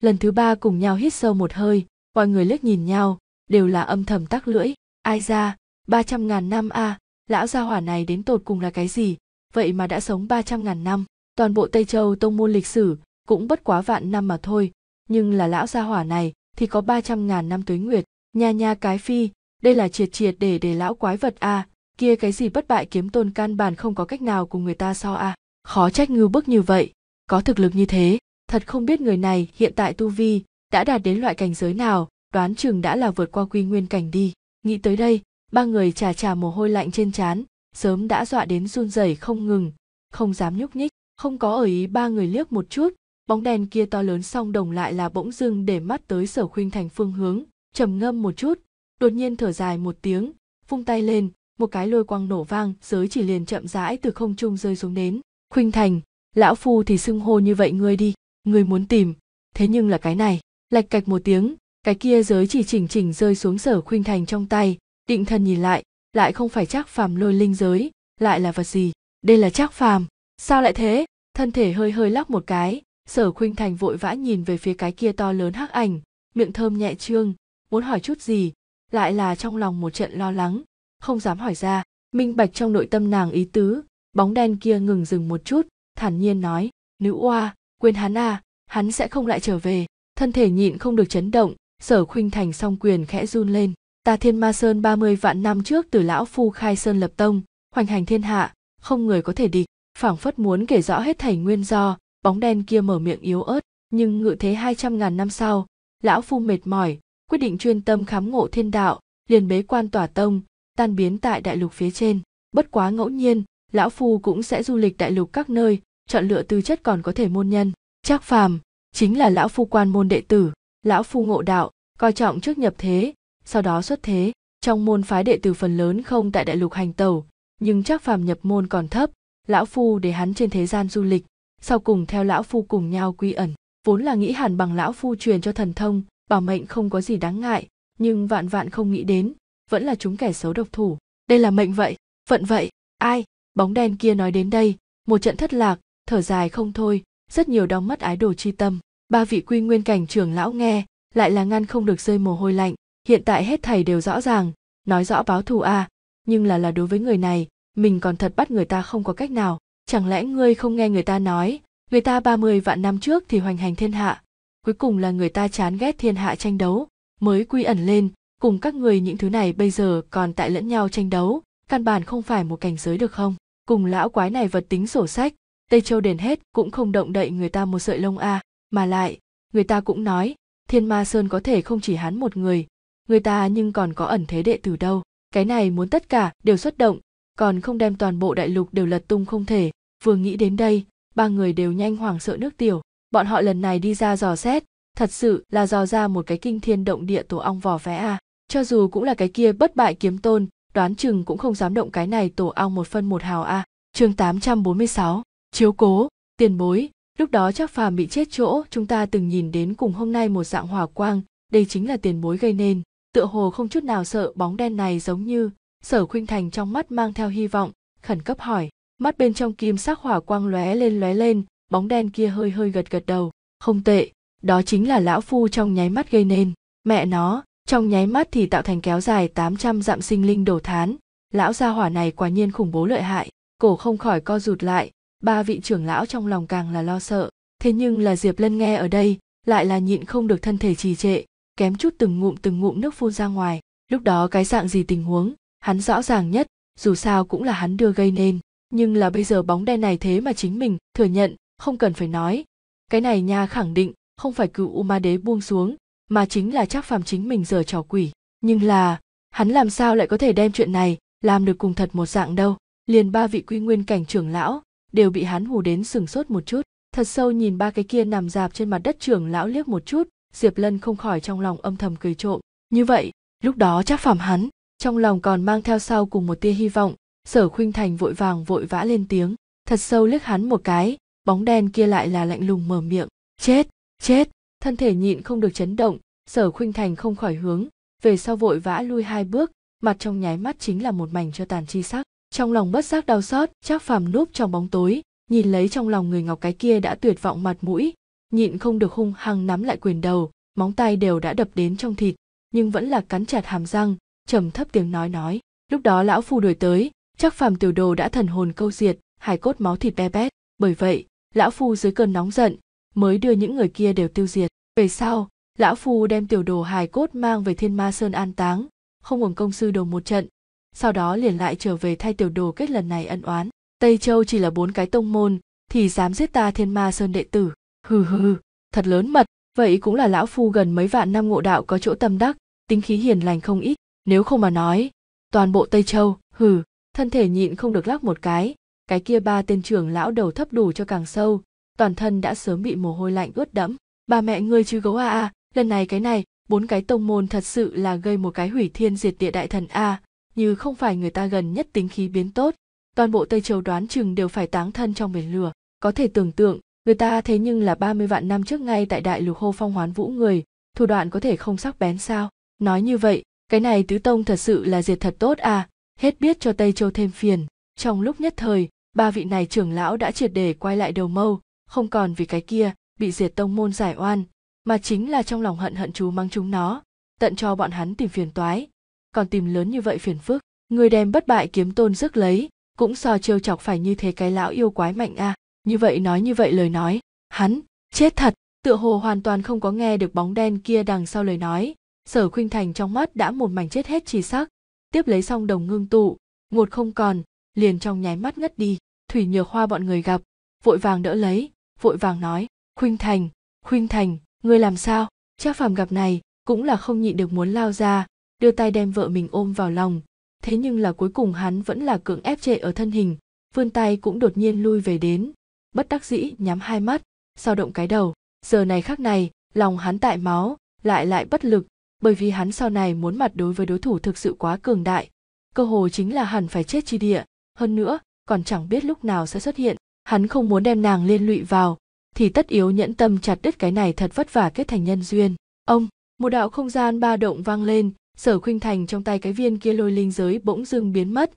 lần thứ ba cùng nhau hít sâu một hơi mọi người liếc nhìn nhau đều là âm thầm tắc lưỡi ai ra ba trăm ngàn năm a à, lão gia hỏa này đến tột cùng là cái gì vậy mà đã sống ba trăm ngàn năm toàn bộ tây châu tông môn lịch sử cũng bất quá vạn năm mà thôi nhưng là lão gia hỏa này thì có ba trăm ngàn năm tuế nguyệt nha nha cái phi đây là triệt triệt để để lão quái vật a à, kia cái gì bất bại kiếm tôn căn bản không có cách nào cùng người ta so à khó trách ngưu bức như vậy có thực lực như thế thật không biết người này hiện tại tu vi đã đạt đến loại cảnh giới nào đoán chừng đã là vượt qua quy nguyên cảnh đi nghĩ tới đây ba người trà trà mồ hôi lạnh trên trán sớm đã dọa đến run rẩy không ngừng không dám nhúc nhích không có ở ý ba người liếc một chút bóng đèn kia to lớn xong đồng lại là bỗng dưng để mắt tới sở khuynh thành phương hướng trầm ngâm một chút đột nhiên thở dài một tiếng vung tay lên một cái lôi quang nổ vang giới chỉ liền chậm rãi từ không trung rơi xuống đến khuynh thành lão phu thì xưng hô như vậy ngươi đi ngươi muốn tìm thế nhưng là cái này lạch cạch một tiếng cái kia giới chỉ chỉnh chỉnh rơi xuống sở khuynh thành trong tay định thần nhìn lại lại không phải chắc phàm lôi linh giới lại là vật gì đây là chắc phàm sao lại thế thân thể hơi hơi lắc một cái sở khuynh thành vội vã nhìn về phía cái kia to lớn hắc ảnh miệng thơm nhẹ trương muốn hỏi chút gì lại là trong lòng một trận lo lắng không dám hỏi ra minh bạch trong nội tâm nàng ý tứ bóng đen kia ngừng dừng một chút thản nhiên nói nữ oa quên hắn à hắn sẽ không lại trở về thân thể nhịn không được chấn động sở khuynh thành song quyền khẽ run lên ta thiên ma sơn 30 vạn năm trước từ lão phu khai sơn lập tông hoành hành thiên hạ không người có thể địch phảng phất muốn kể rõ hết thảy nguyên do bóng đen kia mở miệng yếu ớt nhưng ngự thế 200 ngàn năm sau lão phu mệt mỏi quyết định chuyên tâm khám ngộ thiên đạo liền bế quan tỏa tông tan biến tại đại lục phía trên bất quá ngẫu nhiên lão phu cũng sẽ du lịch đại lục các nơi chọn lựa tư chất còn có thể môn nhân trác phàm chính là lão phu quan môn đệ tử lão phu ngộ đạo coi trọng trước nhập thế sau đó xuất thế trong môn phái đệ tử phần lớn không tại đại lục hành tẩu, nhưng trác phàm nhập môn còn thấp lão phu để hắn trên thế gian du lịch sau cùng theo lão phu cùng nhau quy ẩn vốn là nghĩ hẳn bằng lão phu truyền cho thần thông bảo mệnh không có gì đáng ngại nhưng vạn vạn không nghĩ đến vẫn là chúng kẻ xấu độc thủ đây là mệnh vậy phận vậy ai bóng đen kia nói đến đây một trận thất lạc thở dài không thôi rất nhiều đóng mắt ái đồ chi tâm ba vị quy nguyên cảnh trưởng lão nghe lại là ngăn không được rơi mồ hôi lạnh hiện tại hết thầy đều rõ ràng nói rõ báo thù a à, nhưng là là đối với người này mình còn thật bắt người ta không có cách nào chẳng lẽ ngươi không nghe người ta nói người ta 30 vạn năm trước thì hoành hành thiên hạ cuối cùng là người ta chán ghét thiên hạ tranh đấu mới quy ẩn lên cùng các người những thứ này bây giờ còn tại lẫn nhau tranh đấu căn bản không phải một cảnh giới được không cùng lão quái này vật tính sổ sách tây châu đền hết cũng không động đậy người ta một sợi lông a à. mà lại người ta cũng nói thiên ma sơn có thể không chỉ hắn một người người ta nhưng còn có ẩn thế đệ từ đâu cái này muốn tất cả đều xuất động còn không đem toàn bộ đại lục đều lật tung không thể vừa nghĩ đến đây ba người đều nhanh hoảng sợ nước tiểu bọn họ lần này đi ra dò xét thật sự là dò ra một cái kinh thiên động địa tổ ong vò vé à cho dù cũng là cái kia bất bại kiếm tôn đoán chừng cũng không dám động cái này tổ ong một phân một hào a à. chương 846, chiếu cố tiền bối lúc đó chắc phàm bị chết chỗ chúng ta từng nhìn đến cùng hôm nay một dạng hỏa quang đây chính là tiền bối gây nên tựa hồ không chút nào sợ bóng đen này giống như sở khuynh thành trong mắt mang theo hy vọng khẩn cấp hỏi mắt bên trong kim sắc hỏa quang lóe lên lóe lên bóng đen kia hơi hơi gật gật đầu không tệ đó chính là lão phu trong nháy mắt gây nên mẹ nó trong nháy mắt thì tạo thành kéo dài 800 dặm sinh linh đổ thán, lão gia hỏa này quả nhiên khủng bố lợi hại, cổ không khỏi co rụt lại, ba vị trưởng lão trong lòng càng là lo sợ, thế nhưng là Diệp Lân nghe ở đây, lại là nhịn không được thân thể trì trệ, kém chút từng ngụm từng ngụm nước phun ra ngoài, lúc đó cái dạng gì tình huống, hắn rõ ràng nhất, dù sao cũng là hắn đưa gây nên, nhưng là bây giờ bóng đen này thế mà chính mình thừa nhận, không cần phải nói, cái này nha khẳng định không phải cựu u ma đế buông xuống mà chính là chắc phàm chính mình giờ trò quỷ nhưng là hắn làm sao lại có thể đem chuyện này làm được cùng thật một dạng đâu liền ba vị quy nguyên cảnh trưởng lão đều bị hắn hù đến sừng sốt một chút thật sâu nhìn ba cái kia nằm dạp trên mặt đất trưởng lão liếc một chút diệp lân không khỏi trong lòng âm thầm cười trộm như vậy lúc đó chắc phàm hắn trong lòng còn mang theo sau cùng một tia hy vọng sở khuynh thành vội vàng vội vã lên tiếng thật sâu liếc hắn một cái bóng đen kia lại là lạnh lùng mở miệng chết chết thân thể nhịn không được chấn động sở khuynh thành không khỏi hướng về sau vội vã lui hai bước mặt trong nháy mắt chính là một mảnh cho tàn chi sắc trong lòng bất giác đau xót trác phàm núp trong bóng tối nhìn lấy trong lòng người ngọc cái kia đã tuyệt vọng mặt mũi nhịn không được hung hăng nắm lại quyền đầu móng tay đều đã đập đến trong thịt nhưng vẫn là cắn chặt hàm răng trầm thấp tiếng nói nói lúc đó lão phu đuổi tới chắc phàm tiểu đồ đã thần hồn câu diệt hải cốt máu thịt be bét bởi vậy lão phu dưới cơn nóng giận mới đưa những người kia đều tiêu diệt về sau lão phu đem tiểu đồ hài cốt mang về thiên ma sơn an táng không hưởng công sư đồ một trận sau đó liền lại trở về thay tiểu đồ kết lần này ân oán tây châu chỉ là bốn cái tông môn thì dám giết ta thiên ma sơn đệ tử hừ hừ thật lớn mật vậy cũng là lão phu gần mấy vạn năm ngộ đạo có chỗ tâm đắc tính khí hiền lành không ít nếu không mà nói toàn bộ tây châu hừ thân thể nhịn không được lắc một cái cái kia ba tên trưởng lão đầu thấp đủ cho càng sâu toàn thân đã sớm bị mồ hôi lạnh ướt đẫm bà mẹ ngươi chứ gấu a a lần này cái này bốn cái tông môn thật sự là gây một cái hủy thiên diệt địa đại thần a như không phải người ta gần nhất tính khí biến tốt toàn bộ tây châu đoán chừng đều phải táng thân trong biển lửa có thể tưởng tượng người ta thế nhưng là 30 vạn năm trước ngay tại đại lục hô phong hoán vũ người thủ đoạn có thể không sắc bén sao nói như vậy cái này tứ tông thật sự là diệt thật tốt à hết biết cho tây châu thêm phiền trong lúc nhất thời ba vị này trưởng lão đã triệt để quay lại đầu mâu không còn vì cái kia bị diệt tông môn giải oan mà chính là trong lòng hận hận chú mang chúng nó tận cho bọn hắn tìm phiền toái còn tìm lớn như vậy phiền phức người đem bất bại kiếm tôn rước lấy cũng so trêu chọc phải như thế cái lão yêu quái mạnh a à. như vậy nói như vậy lời nói hắn chết thật tựa hồ hoàn toàn không có nghe được bóng đen kia đằng sau lời nói sở khuynh thành trong mắt đã một mảnh chết hết chi sắc tiếp lấy xong đồng ngưng tụ một không còn liền trong nháy mắt ngất đi thủy nhược hoa bọn người gặp vội vàng đỡ lấy vội vàng nói khuynh thành khuynh thành ngươi làm sao cha phàm gặp này cũng là không nhịn được muốn lao ra đưa tay đem vợ mình ôm vào lòng thế nhưng là cuối cùng hắn vẫn là cưỡng ép trệ ở thân hình vươn tay cũng đột nhiên lui về đến bất đắc dĩ nhắm hai mắt sao động cái đầu giờ này khác này lòng hắn tại máu lại lại bất lực bởi vì hắn sau này muốn mặt đối với đối thủ thực sự quá cường đại cơ hồ chính là hẳn phải chết chi địa hơn nữa còn chẳng biết lúc nào sẽ xuất hiện hắn không muốn đem nàng liên lụy vào thì tất yếu nhẫn tâm chặt đứt cái này thật vất vả kết thành nhân duyên ông một đạo không gian ba động vang lên sở khuynh thành trong tay cái viên kia lôi linh giới bỗng dưng biến mất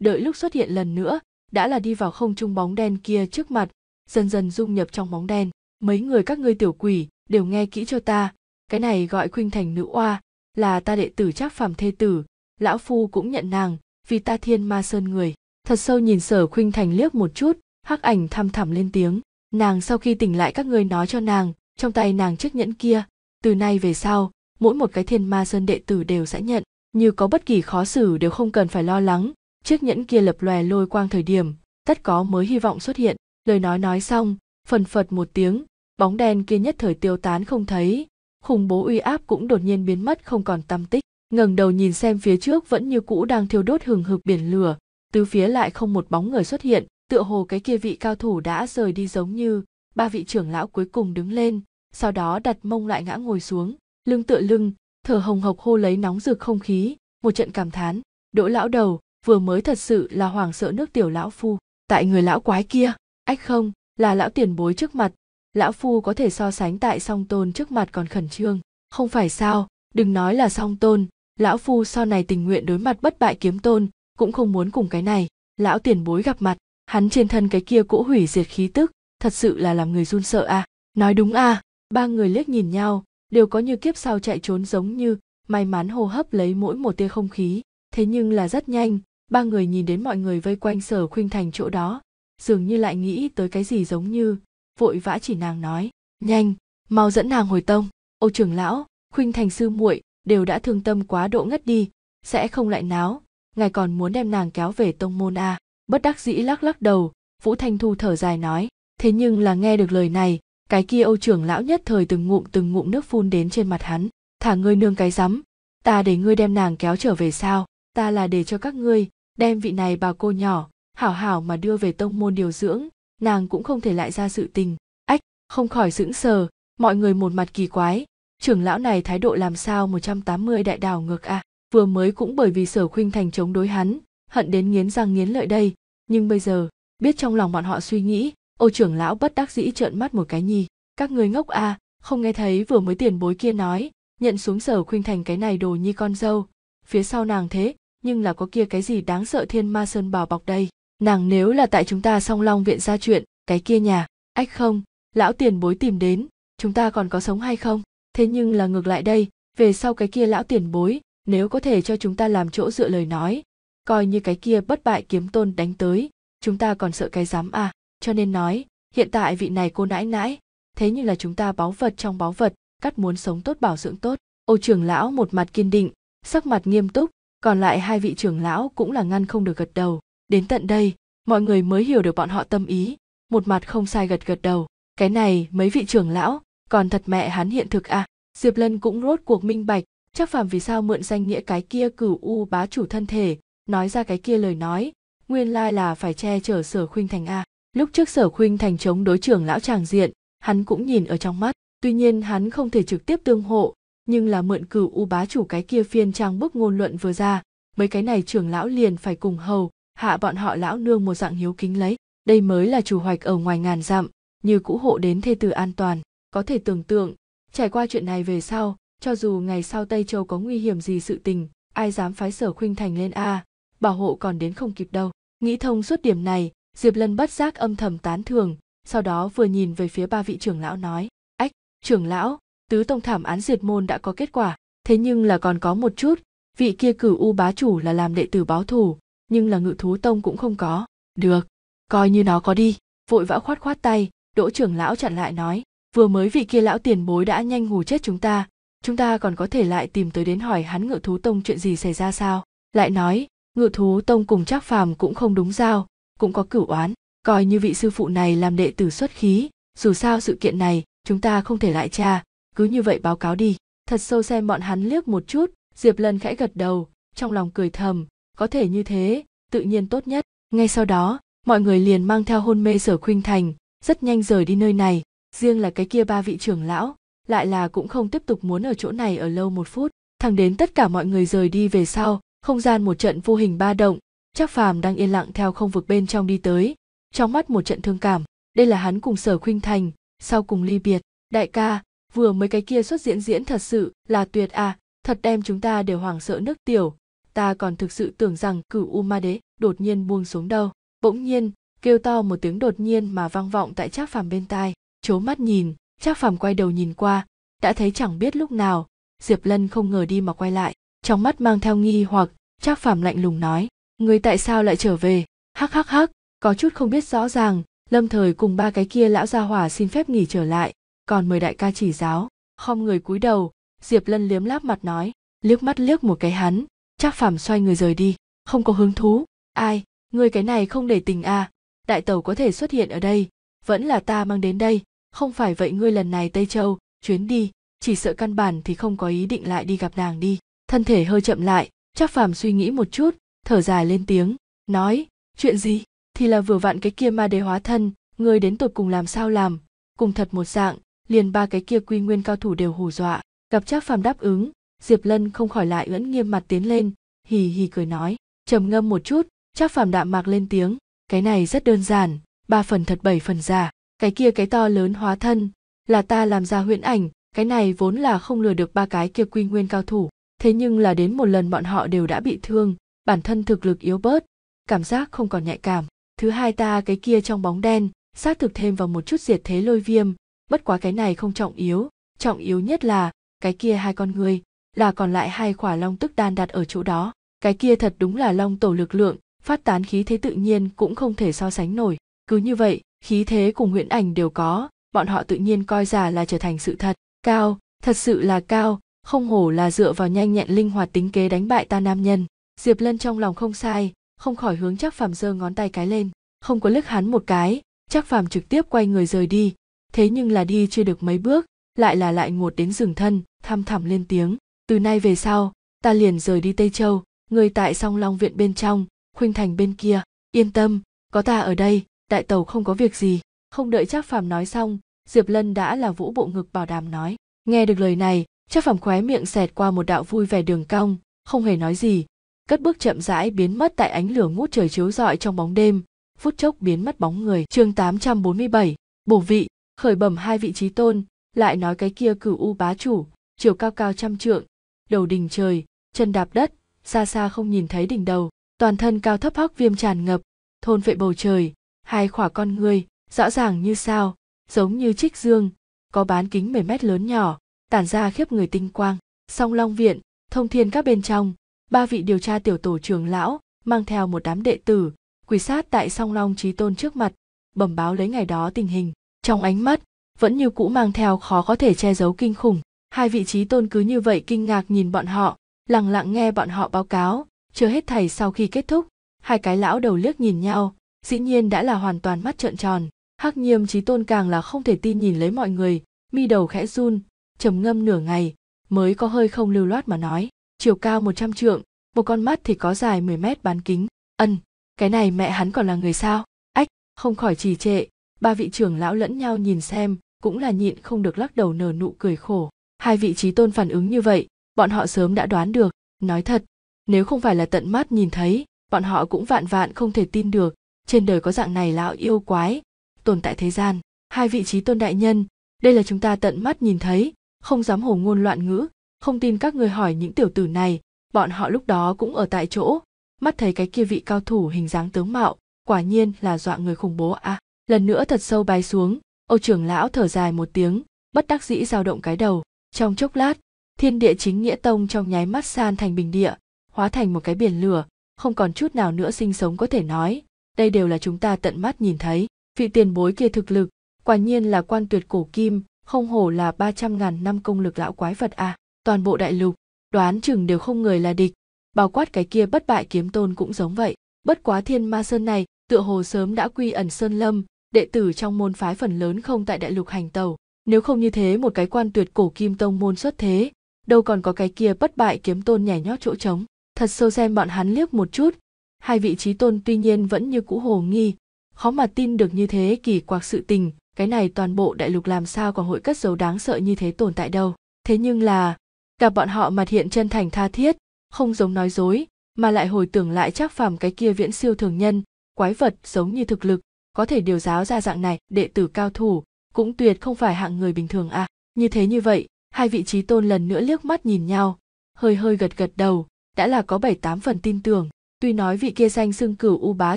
đợi lúc xuất hiện lần nữa đã là đi vào không trung bóng đen kia trước mặt dần dần dung nhập trong bóng đen mấy người các ngươi tiểu quỷ đều nghe kỹ cho ta cái này gọi khuynh thành nữ oa là ta đệ tử trác phàm thê tử lão phu cũng nhận nàng vì ta thiên ma sơn người thật sâu nhìn sở khuynh thành liếc một chút hắc ảnh thăm thẳm lên tiếng nàng sau khi tỉnh lại các ngươi nói cho nàng trong tay nàng chiếc nhẫn kia từ nay về sau mỗi một cái thiên ma sơn đệ tử đều sẽ nhận như có bất kỳ khó xử đều không cần phải lo lắng chiếc nhẫn kia lập lòe lôi quang thời điểm tất có mới hy vọng xuất hiện lời nói nói xong phần phật một tiếng bóng đen kia nhất thời tiêu tán không thấy khủng bố uy áp cũng đột nhiên biến mất không còn tâm tích ngẩng đầu nhìn xem phía trước vẫn như cũ đang thiêu đốt hừng hực biển lửa từ phía lại không một bóng người xuất hiện tựa hồ cái kia vị cao thủ đã rời đi giống như ba vị trưởng lão cuối cùng đứng lên sau đó đặt mông lại ngã ngồi xuống lưng tựa lưng thở hồng hộc hô lấy nóng rực không khí một trận cảm thán đỗ lão đầu vừa mới thật sự là hoảng sợ nước tiểu lão phu tại người lão quái kia ách không là lão tiền bối trước mặt lão phu có thể so sánh tại song tôn trước mặt còn khẩn trương không phải sao đừng nói là song tôn lão phu sau này tình nguyện đối mặt bất bại kiếm tôn cũng không muốn cùng cái này lão tiền bối gặp mặt hắn trên thân cái kia cỗ hủy diệt khí tức thật sự là làm người run sợ à nói đúng à ba người liếc nhìn nhau đều có như kiếp sau chạy trốn giống như may mắn hô hấp lấy mỗi một tia không khí thế nhưng là rất nhanh ba người nhìn đến mọi người vây quanh sở khuynh thành chỗ đó dường như lại nghĩ tới cái gì giống như vội vã chỉ nàng nói nhanh mau dẫn nàng hồi tông ô trưởng lão khuynh thành sư muội đều đã thương tâm quá độ ngất đi sẽ không lại náo ngài còn muốn đem nàng kéo về tông môn à bất đắc dĩ lắc lắc đầu vũ thanh thu thở dài nói thế nhưng là nghe được lời này cái kia âu trưởng lão nhất thời từng ngụm từng ngụm nước phun đến trên mặt hắn thả ngươi nương cái rắm ta để ngươi đem nàng kéo trở về sao ta là để cho các ngươi đem vị này bà cô nhỏ hảo hảo mà đưa về tông môn điều dưỡng nàng cũng không thể lại ra sự tình ách không khỏi sững sờ mọi người một mặt kỳ quái trưởng lão này thái độ làm sao 180 đại đảo ngược à vừa mới cũng bởi vì sở khuynh thành chống đối hắn hận đến nghiến răng nghiến lợi đây nhưng bây giờ biết trong lòng bọn họ suy nghĩ ô trưởng lão bất đắc dĩ trợn mắt một cái nhi các người ngốc a à, không nghe thấy vừa mới tiền bối kia nói nhận xuống sở khuynh thành cái này đồ nhi con dâu phía sau nàng thế nhưng là có kia cái gì đáng sợ thiên ma sơn bảo bọc đây nàng nếu là tại chúng ta song long viện ra chuyện cái kia nhà ách không lão tiền bối tìm đến chúng ta còn có sống hay không thế nhưng là ngược lại đây về sau cái kia lão tiền bối nếu có thể cho chúng ta làm chỗ dựa lời nói coi như cái kia bất bại kiếm tôn đánh tới chúng ta còn sợ cái dám à cho nên nói hiện tại vị này cô nãi nãi thế nhưng là chúng ta báu vật trong báu vật cắt muốn sống tốt bảo dưỡng tốt ô trưởng lão một mặt kiên định sắc mặt nghiêm túc còn lại hai vị trưởng lão cũng là ngăn không được gật đầu đến tận đây mọi người mới hiểu được bọn họ tâm ý một mặt không sai gật gật đầu cái này mấy vị trưởng lão còn thật mẹ hắn hiện thực à diệp lân cũng rốt cuộc minh bạch chắc phàm vì sao mượn danh nghĩa cái kia cửu u bá chủ thân thể nói ra cái kia lời nói nguyên lai là phải che chở sở khuynh thành a lúc trước sở khuynh thành chống đối trưởng lão tràng diện hắn cũng nhìn ở trong mắt tuy nhiên hắn không thể trực tiếp tương hộ nhưng là mượn cử u bá chủ cái kia phiên trang bức ngôn luận vừa ra mấy cái này trưởng lão liền phải cùng hầu hạ bọn họ lão nương một dạng hiếu kính lấy đây mới là chủ hoạch ở ngoài ngàn dặm như cũ hộ đến thê tử an toàn có thể tưởng tượng trải qua chuyện này về sau cho dù ngày sau tây châu có nguy hiểm gì sự tình ai dám phái sở khuynh thành lên a bảo hộ còn đến không kịp đâu nghĩ thông suốt điểm này diệp lân bất giác âm thầm tán thường sau đó vừa nhìn về phía ba vị trưởng lão nói ách trưởng lão tứ tông thảm án diệt môn đã có kết quả thế nhưng là còn có một chút vị kia cử u bá chủ là làm đệ tử báo thù nhưng là ngự thú tông cũng không có được coi như nó có đi vội vã khoát khoát tay đỗ trưởng lão chặn lại nói vừa mới vị kia lão tiền bối đã nhanh ngủ chết chúng ta chúng ta còn có thể lại tìm tới đến hỏi hắn ngự thú tông chuyện gì xảy ra sao lại nói ngựa thú tông cùng trác phàm cũng không đúng giao cũng có cửu oán coi như vị sư phụ này làm đệ tử xuất khí dù sao sự kiện này chúng ta không thể lại tra cứ như vậy báo cáo đi thật sâu xem bọn hắn liếc một chút diệp lân khẽ gật đầu trong lòng cười thầm có thể như thế tự nhiên tốt nhất ngay sau đó mọi người liền mang theo hôn mê sở khuynh thành rất nhanh rời đi nơi này riêng là cái kia ba vị trưởng lão lại là cũng không tiếp tục muốn ở chỗ này ở lâu một phút thẳng đến tất cả mọi người rời đi về sau không gian một trận vô hình ba động chắc phàm đang yên lặng theo không vực bên trong đi tới trong mắt một trận thương cảm đây là hắn cùng sở khuynh thành sau cùng ly biệt đại ca vừa mới cái kia xuất diễn diễn thật sự là tuyệt à thật đem chúng ta đều hoảng sợ nước tiểu ta còn thực sự tưởng rằng cử u ma đế đột nhiên buông xuống đâu bỗng nhiên kêu to một tiếng đột nhiên mà vang vọng tại trác phàm bên tai chố mắt nhìn trác phàm quay đầu nhìn qua đã thấy chẳng biết lúc nào diệp lân không ngờ đi mà quay lại trong mắt mang theo nghi hoặc trác phàm lạnh lùng nói người tại sao lại trở về hắc hắc hắc có chút không biết rõ ràng lâm thời cùng ba cái kia lão gia hỏa xin phép nghỉ trở lại còn mời đại ca chỉ giáo khom người cúi đầu diệp lân liếm láp mặt nói liếc mắt liếc một cái hắn trác phàm xoay người rời đi không có hứng thú ai người cái này không để tình à đại tẩu có thể xuất hiện ở đây vẫn là ta mang đến đây không phải vậy ngươi lần này tây châu chuyến đi chỉ sợ căn bản thì không có ý định lại đi gặp nàng đi thân thể hơi chậm lại chắc phàm suy nghĩ một chút thở dài lên tiếng nói chuyện gì thì là vừa vặn cái kia ma đế hóa thân người đến tột cùng làm sao làm cùng thật một dạng liền ba cái kia quy nguyên cao thủ đều hù dọa gặp chắc phàm đáp ứng diệp lân không khỏi lại vẫn nghiêm mặt tiến lên hì hì cười nói trầm ngâm một chút chắc phàm đạm mạc lên tiếng cái này rất đơn giản ba phần thật bảy phần giả cái kia cái to lớn hóa thân là ta làm ra huyễn ảnh cái này vốn là không lừa được ba cái kia quy nguyên cao thủ thế nhưng là đến một lần bọn họ đều đã bị thương bản thân thực lực yếu bớt cảm giác không còn nhạy cảm thứ hai ta cái kia trong bóng đen xác thực thêm vào một chút diệt thế lôi viêm bất quá cái này không trọng yếu trọng yếu nhất là cái kia hai con người là còn lại hai khỏa long tức đan đặt ở chỗ đó cái kia thật đúng là long tổ lực lượng phát tán khí thế tự nhiên cũng không thể so sánh nổi cứ như vậy khí thế cùng huyễn ảnh đều có bọn họ tự nhiên coi giả là trở thành sự thật cao thật sự là cao không hổ là dựa vào nhanh nhẹn linh hoạt tính kế đánh bại ta nam nhân diệp lân trong lòng không sai không khỏi hướng chắc phàm giơ ngón tay cái lên không có lức hắn một cái chắc phàm trực tiếp quay người rời đi thế nhưng là đi chưa được mấy bước lại là lại ngột đến rừng thân thăm thẳm lên tiếng từ nay về sau ta liền rời đi tây châu người tại song long viện bên trong khuynh thành bên kia yên tâm có ta ở đây đại tàu không có việc gì không đợi chắc phàm nói xong diệp lân đã là vũ bộ ngực bảo đảm nói nghe được lời này Trác Phàm khóe miệng xẹt qua một đạo vui vẻ đường cong, không hề nói gì, cất bước chậm rãi biến mất tại ánh lửa ngút trời chiếu rọi trong bóng đêm, phút chốc biến mất bóng người. Chương 847, bổ vị, khởi bẩm hai vị trí tôn, lại nói cái kia cửu u bá chủ, chiều cao cao trăm trượng, đầu đỉnh trời, chân đạp đất, xa xa không nhìn thấy đỉnh đầu, toàn thân cao thấp hắc viêm tràn ngập, thôn vệ bầu trời, hai khỏa con người, rõ ràng như sao, giống như trích dương, có bán kính mười mét lớn nhỏ, tản ra khiếp người tinh quang song long viện thông thiên các bên trong ba vị điều tra tiểu tổ trưởng lão mang theo một đám đệ tử quỳ sát tại song long trí tôn trước mặt bẩm báo lấy ngày đó tình hình trong ánh mắt vẫn như cũ mang theo khó có thể che giấu kinh khủng hai vị trí tôn cứ như vậy kinh ngạc nhìn bọn họ lặng lặng nghe bọn họ báo cáo chờ hết thầy sau khi kết thúc hai cái lão đầu liếc nhìn nhau dĩ nhiên đã là hoàn toàn mắt trợn tròn hắc nhiêm trí tôn càng là không thể tin nhìn lấy mọi người mi đầu khẽ run trầm ngâm nửa ngày mới có hơi không lưu loát mà nói chiều cao một trăm trượng một con mắt thì có dài mười mét bán kính ân cái này mẹ hắn còn là người sao ách không khỏi trì trệ ba vị trưởng lão lẫn nhau nhìn xem cũng là nhịn không được lắc đầu nở nụ cười khổ hai vị trí tôn phản ứng như vậy bọn họ sớm đã đoán được nói thật nếu không phải là tận mắt nhìn thấy bọn họ cũng vạn vạn không thể tin được trên đời có dạng này lão yêu quái tồn tại thế gian hai vị trí tôn đại nhân đây là chúng ta tận mắt nhìn thấy không dám hồ ngôn loạn ngữ không tin các người hỏi những tiểu tử này bọn họ lúc đó cũng ở tại chỗ mắt thấy cái kia vị cao thủ hình dáng tướng mạo quả nhiên là dọa người khủng bố à lần nữa thật sâu bái xuống âu trưởng lão thở dài một tiếng bất đắc dĩ dao động cái đầu trong chốc lát thiên địa chính nghĩa tông trong nháy mắt san thành bình địa hóa thành một cái biển lửa không còn chút nào nữa sinh sống có thể nói đây đều là chúng ta tận mắt nhìn thấy vị tiền bối kia thực lực quả nhiên là quan tuyệt cổ kim không hổ là 300 ngàn năm công lực lão quái vật à, toàn bộ đại lục, đoán chừng đều không người là địch, bao quát cái kia bất bại kiếm tôn cũng giống vậy, bất quá thiên ma sơn này, tựa hồ sớm đã quy ẩn sơn lâm, đệ tử trong môn phái phần lớn không tại đại lục hành tàu, nếu không như thế một cái quan tuyệt cổ kim tông môn xuất thế, đâu còn có cái kia bất bại kiếm tôn nhảy nhót chỗ trống, thật sâu xem bọn hắn liếc một chút, hai vị trí tôn tuy nhiên vẫn như cũ hồ nghi, khó mà tin được như thế kỳ quặc sự tình, cái này toàn bộ đại lục làm sao còn hội cất dấu đáng sợ như thế tồn tại đâu thế nhưng là gặp bọn họ mặt hiện chân thành tha thiết không giống nói dối mà lại hồi tưởng lại chắc phàm cái kia viễn siêu thường nhân quái vật giống như thực lực có thể điều giáo ra dạng này đệ tử cao thủ cũng tuyệt không phải hạng người bình thường à như thế như vậy hai vị trí tôn lần nữa liếc mắt nhìn nhau hơi hơi gật gật đầu đã là có bảy tám phần tin tưởng tuy nói vị kia danh xưng cửu u bá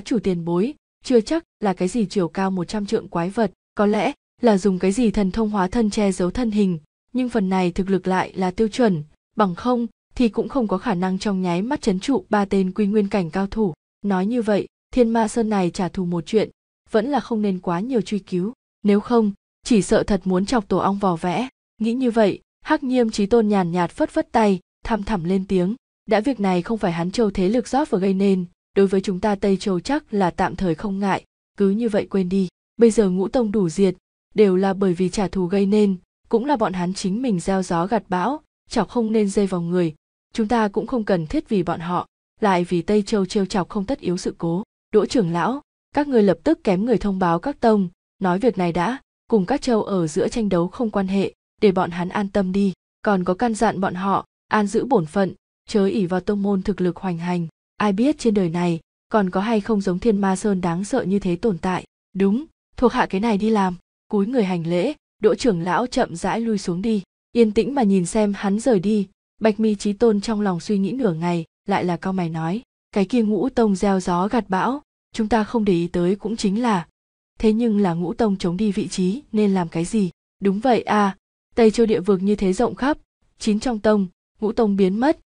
chủ tiền bối chưa chắc là cái gì chiều cao một trăm trượng quái vật có lẽ là dùng cái gì thần thông hóa thân che giấu thân hình nhưng phần này thực lực lại là tiêu chuẩn bằng không thì cũng không có khả năng trong nháy mắt chấn trụ ba tên quy nguyên cảnh cao thủ nói như vậy thiên ma sơn này trả thù một chuyện vẫn là không nên quá nhiều truy cứu nếu không chỉ sợ thật muốn chọc tổ ong vò vẽ nghĩ như vậy hắc nghiêm trí tôn nhàn nhạt phất phất tay thăm thẳm lên tiếng đã việc này không phải hắn châu thế lực rót và gây nên đối với chúng ta tây châu chắc là tạm thời không ngại cứ như vậy quên đi bây giờ ngũ tông đủ diệt đều là bởi vì trả thù gây nên cũng là bọn hắn chính mình gieo gió gặt bão chọc không nên dây vào người chúng ta cũng không cần thiết vì bọn họ lại vì tây châu trêu chọc không tất yếu sự cố đỗ trưởng lão các ngươi lập tức kém người thông báo các tông nói việc này đã cùng các châu ở giữa tranh đấu không quan hệ để bọn hắn an tâm đi còn có căn dặn bọn họ an giữ bổn phận chớ ỉ vào tông môn thực lực hoành hành ai biết trên đời này còn có hay không giống thiên ma sơn đáng sợ như thế tồn tại đúng thuộc hạ cái này đi làm cúi người hành lễ đỗ trưởng lão chậm rãi lui xuống đi yên tĩnh mà nhìn xem hắn rời đi bạch mi trí tôn trong lòng suy nghĩ nửa ngày lại là cao mày nói cái kia ngũ tông gieo gió gạt bão chúng ta không để ý tới cũng chính là thế nhưng là ngũ tông chống đi vị trí nên làm cái gì đúng vậy à tây châu địa vực như thế rộng khắp chín trong tông ngũ tông biến mất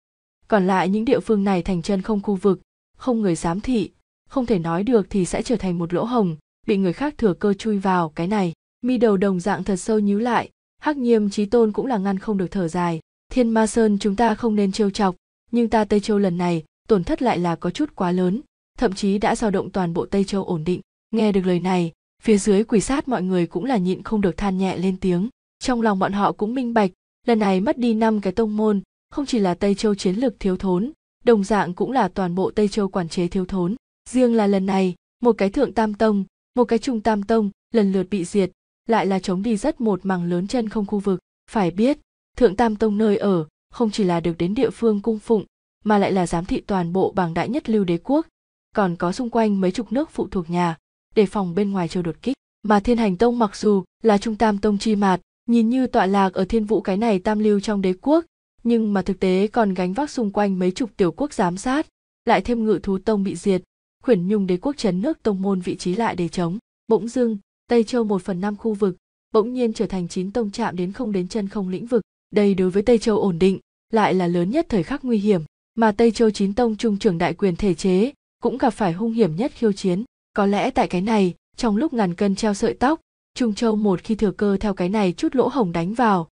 còn lại những địa phương này thành chân không khu vực không người giám thị không thể nói được thì sẽ trở thành một lỗ hồng bị người khác thừa cơ chui vào cái này mi đầu đồng dạng thật sâu nhíu lại hắc nghiêm chí tôn cũng là ngăn không được thở dài thiên ma sơn chúng ta không nên trêu chọc nhưng ta tây châu lần này tổn thất lại là có chút quá lớn thậm chí đã dao động toàn bộ tây châu ổn định nghe được lời này phía dưới quỷ sát mọi người cũng là nhịn không được than nhẹ lên tiếng trong lòng bọn họ cũng minh bạch lần này mất đi năm cái tông môn không chỉ là tây châu chiến lược thiếu thốn đồng dạng cũng là toàn bộ tây châu quản chế thiếu thốn riêng là lần này một cái thượng tam tông một cái trung tam tông lần lượt bị diệt lại là chống đi rất một mảng lớn chân không khu vực phải biết thượng tam tông nơi ở không chỉ là được đến địa phương cung phụng mà lại là giám thị toàn bộ bảng đại nhất lưu đế quốc còn có xung quanh mấy chục nước phụ thuộc nhà để phòng bên ngoài chờ đột kích mà thiên hành tông mặc dù là trung tam tông chi mạt nhìn như tọa lạc ở thiên vũ cái này tam lưu trong đế quốc nhưng mà thực tế còn gánh vác xung quanh mấy chục tiểu quốc giám sát lại thêm ngự thú tông bị diệt khuyển nhung đế quốc chấn nước tông môn vị trí lại để chống bỗng dưng tây châu một phần năm khu vực bỗng nhiên trở thành chín tông chạm đến không đến chân không lĩnh vực đây đối với tây châu ổn định lại là lớn nhất thời khắc nguy hiểm mà tây châu chín tông trung trưởng đại quyền thể chế cũng gặp phải hung hiểm nhất khiêu chiến có lẽ tại cái này trong lúc ngàn cân treo sợi tóc trung châu một khi thừa cơ theo cái này chút lỗ hổng đánh vào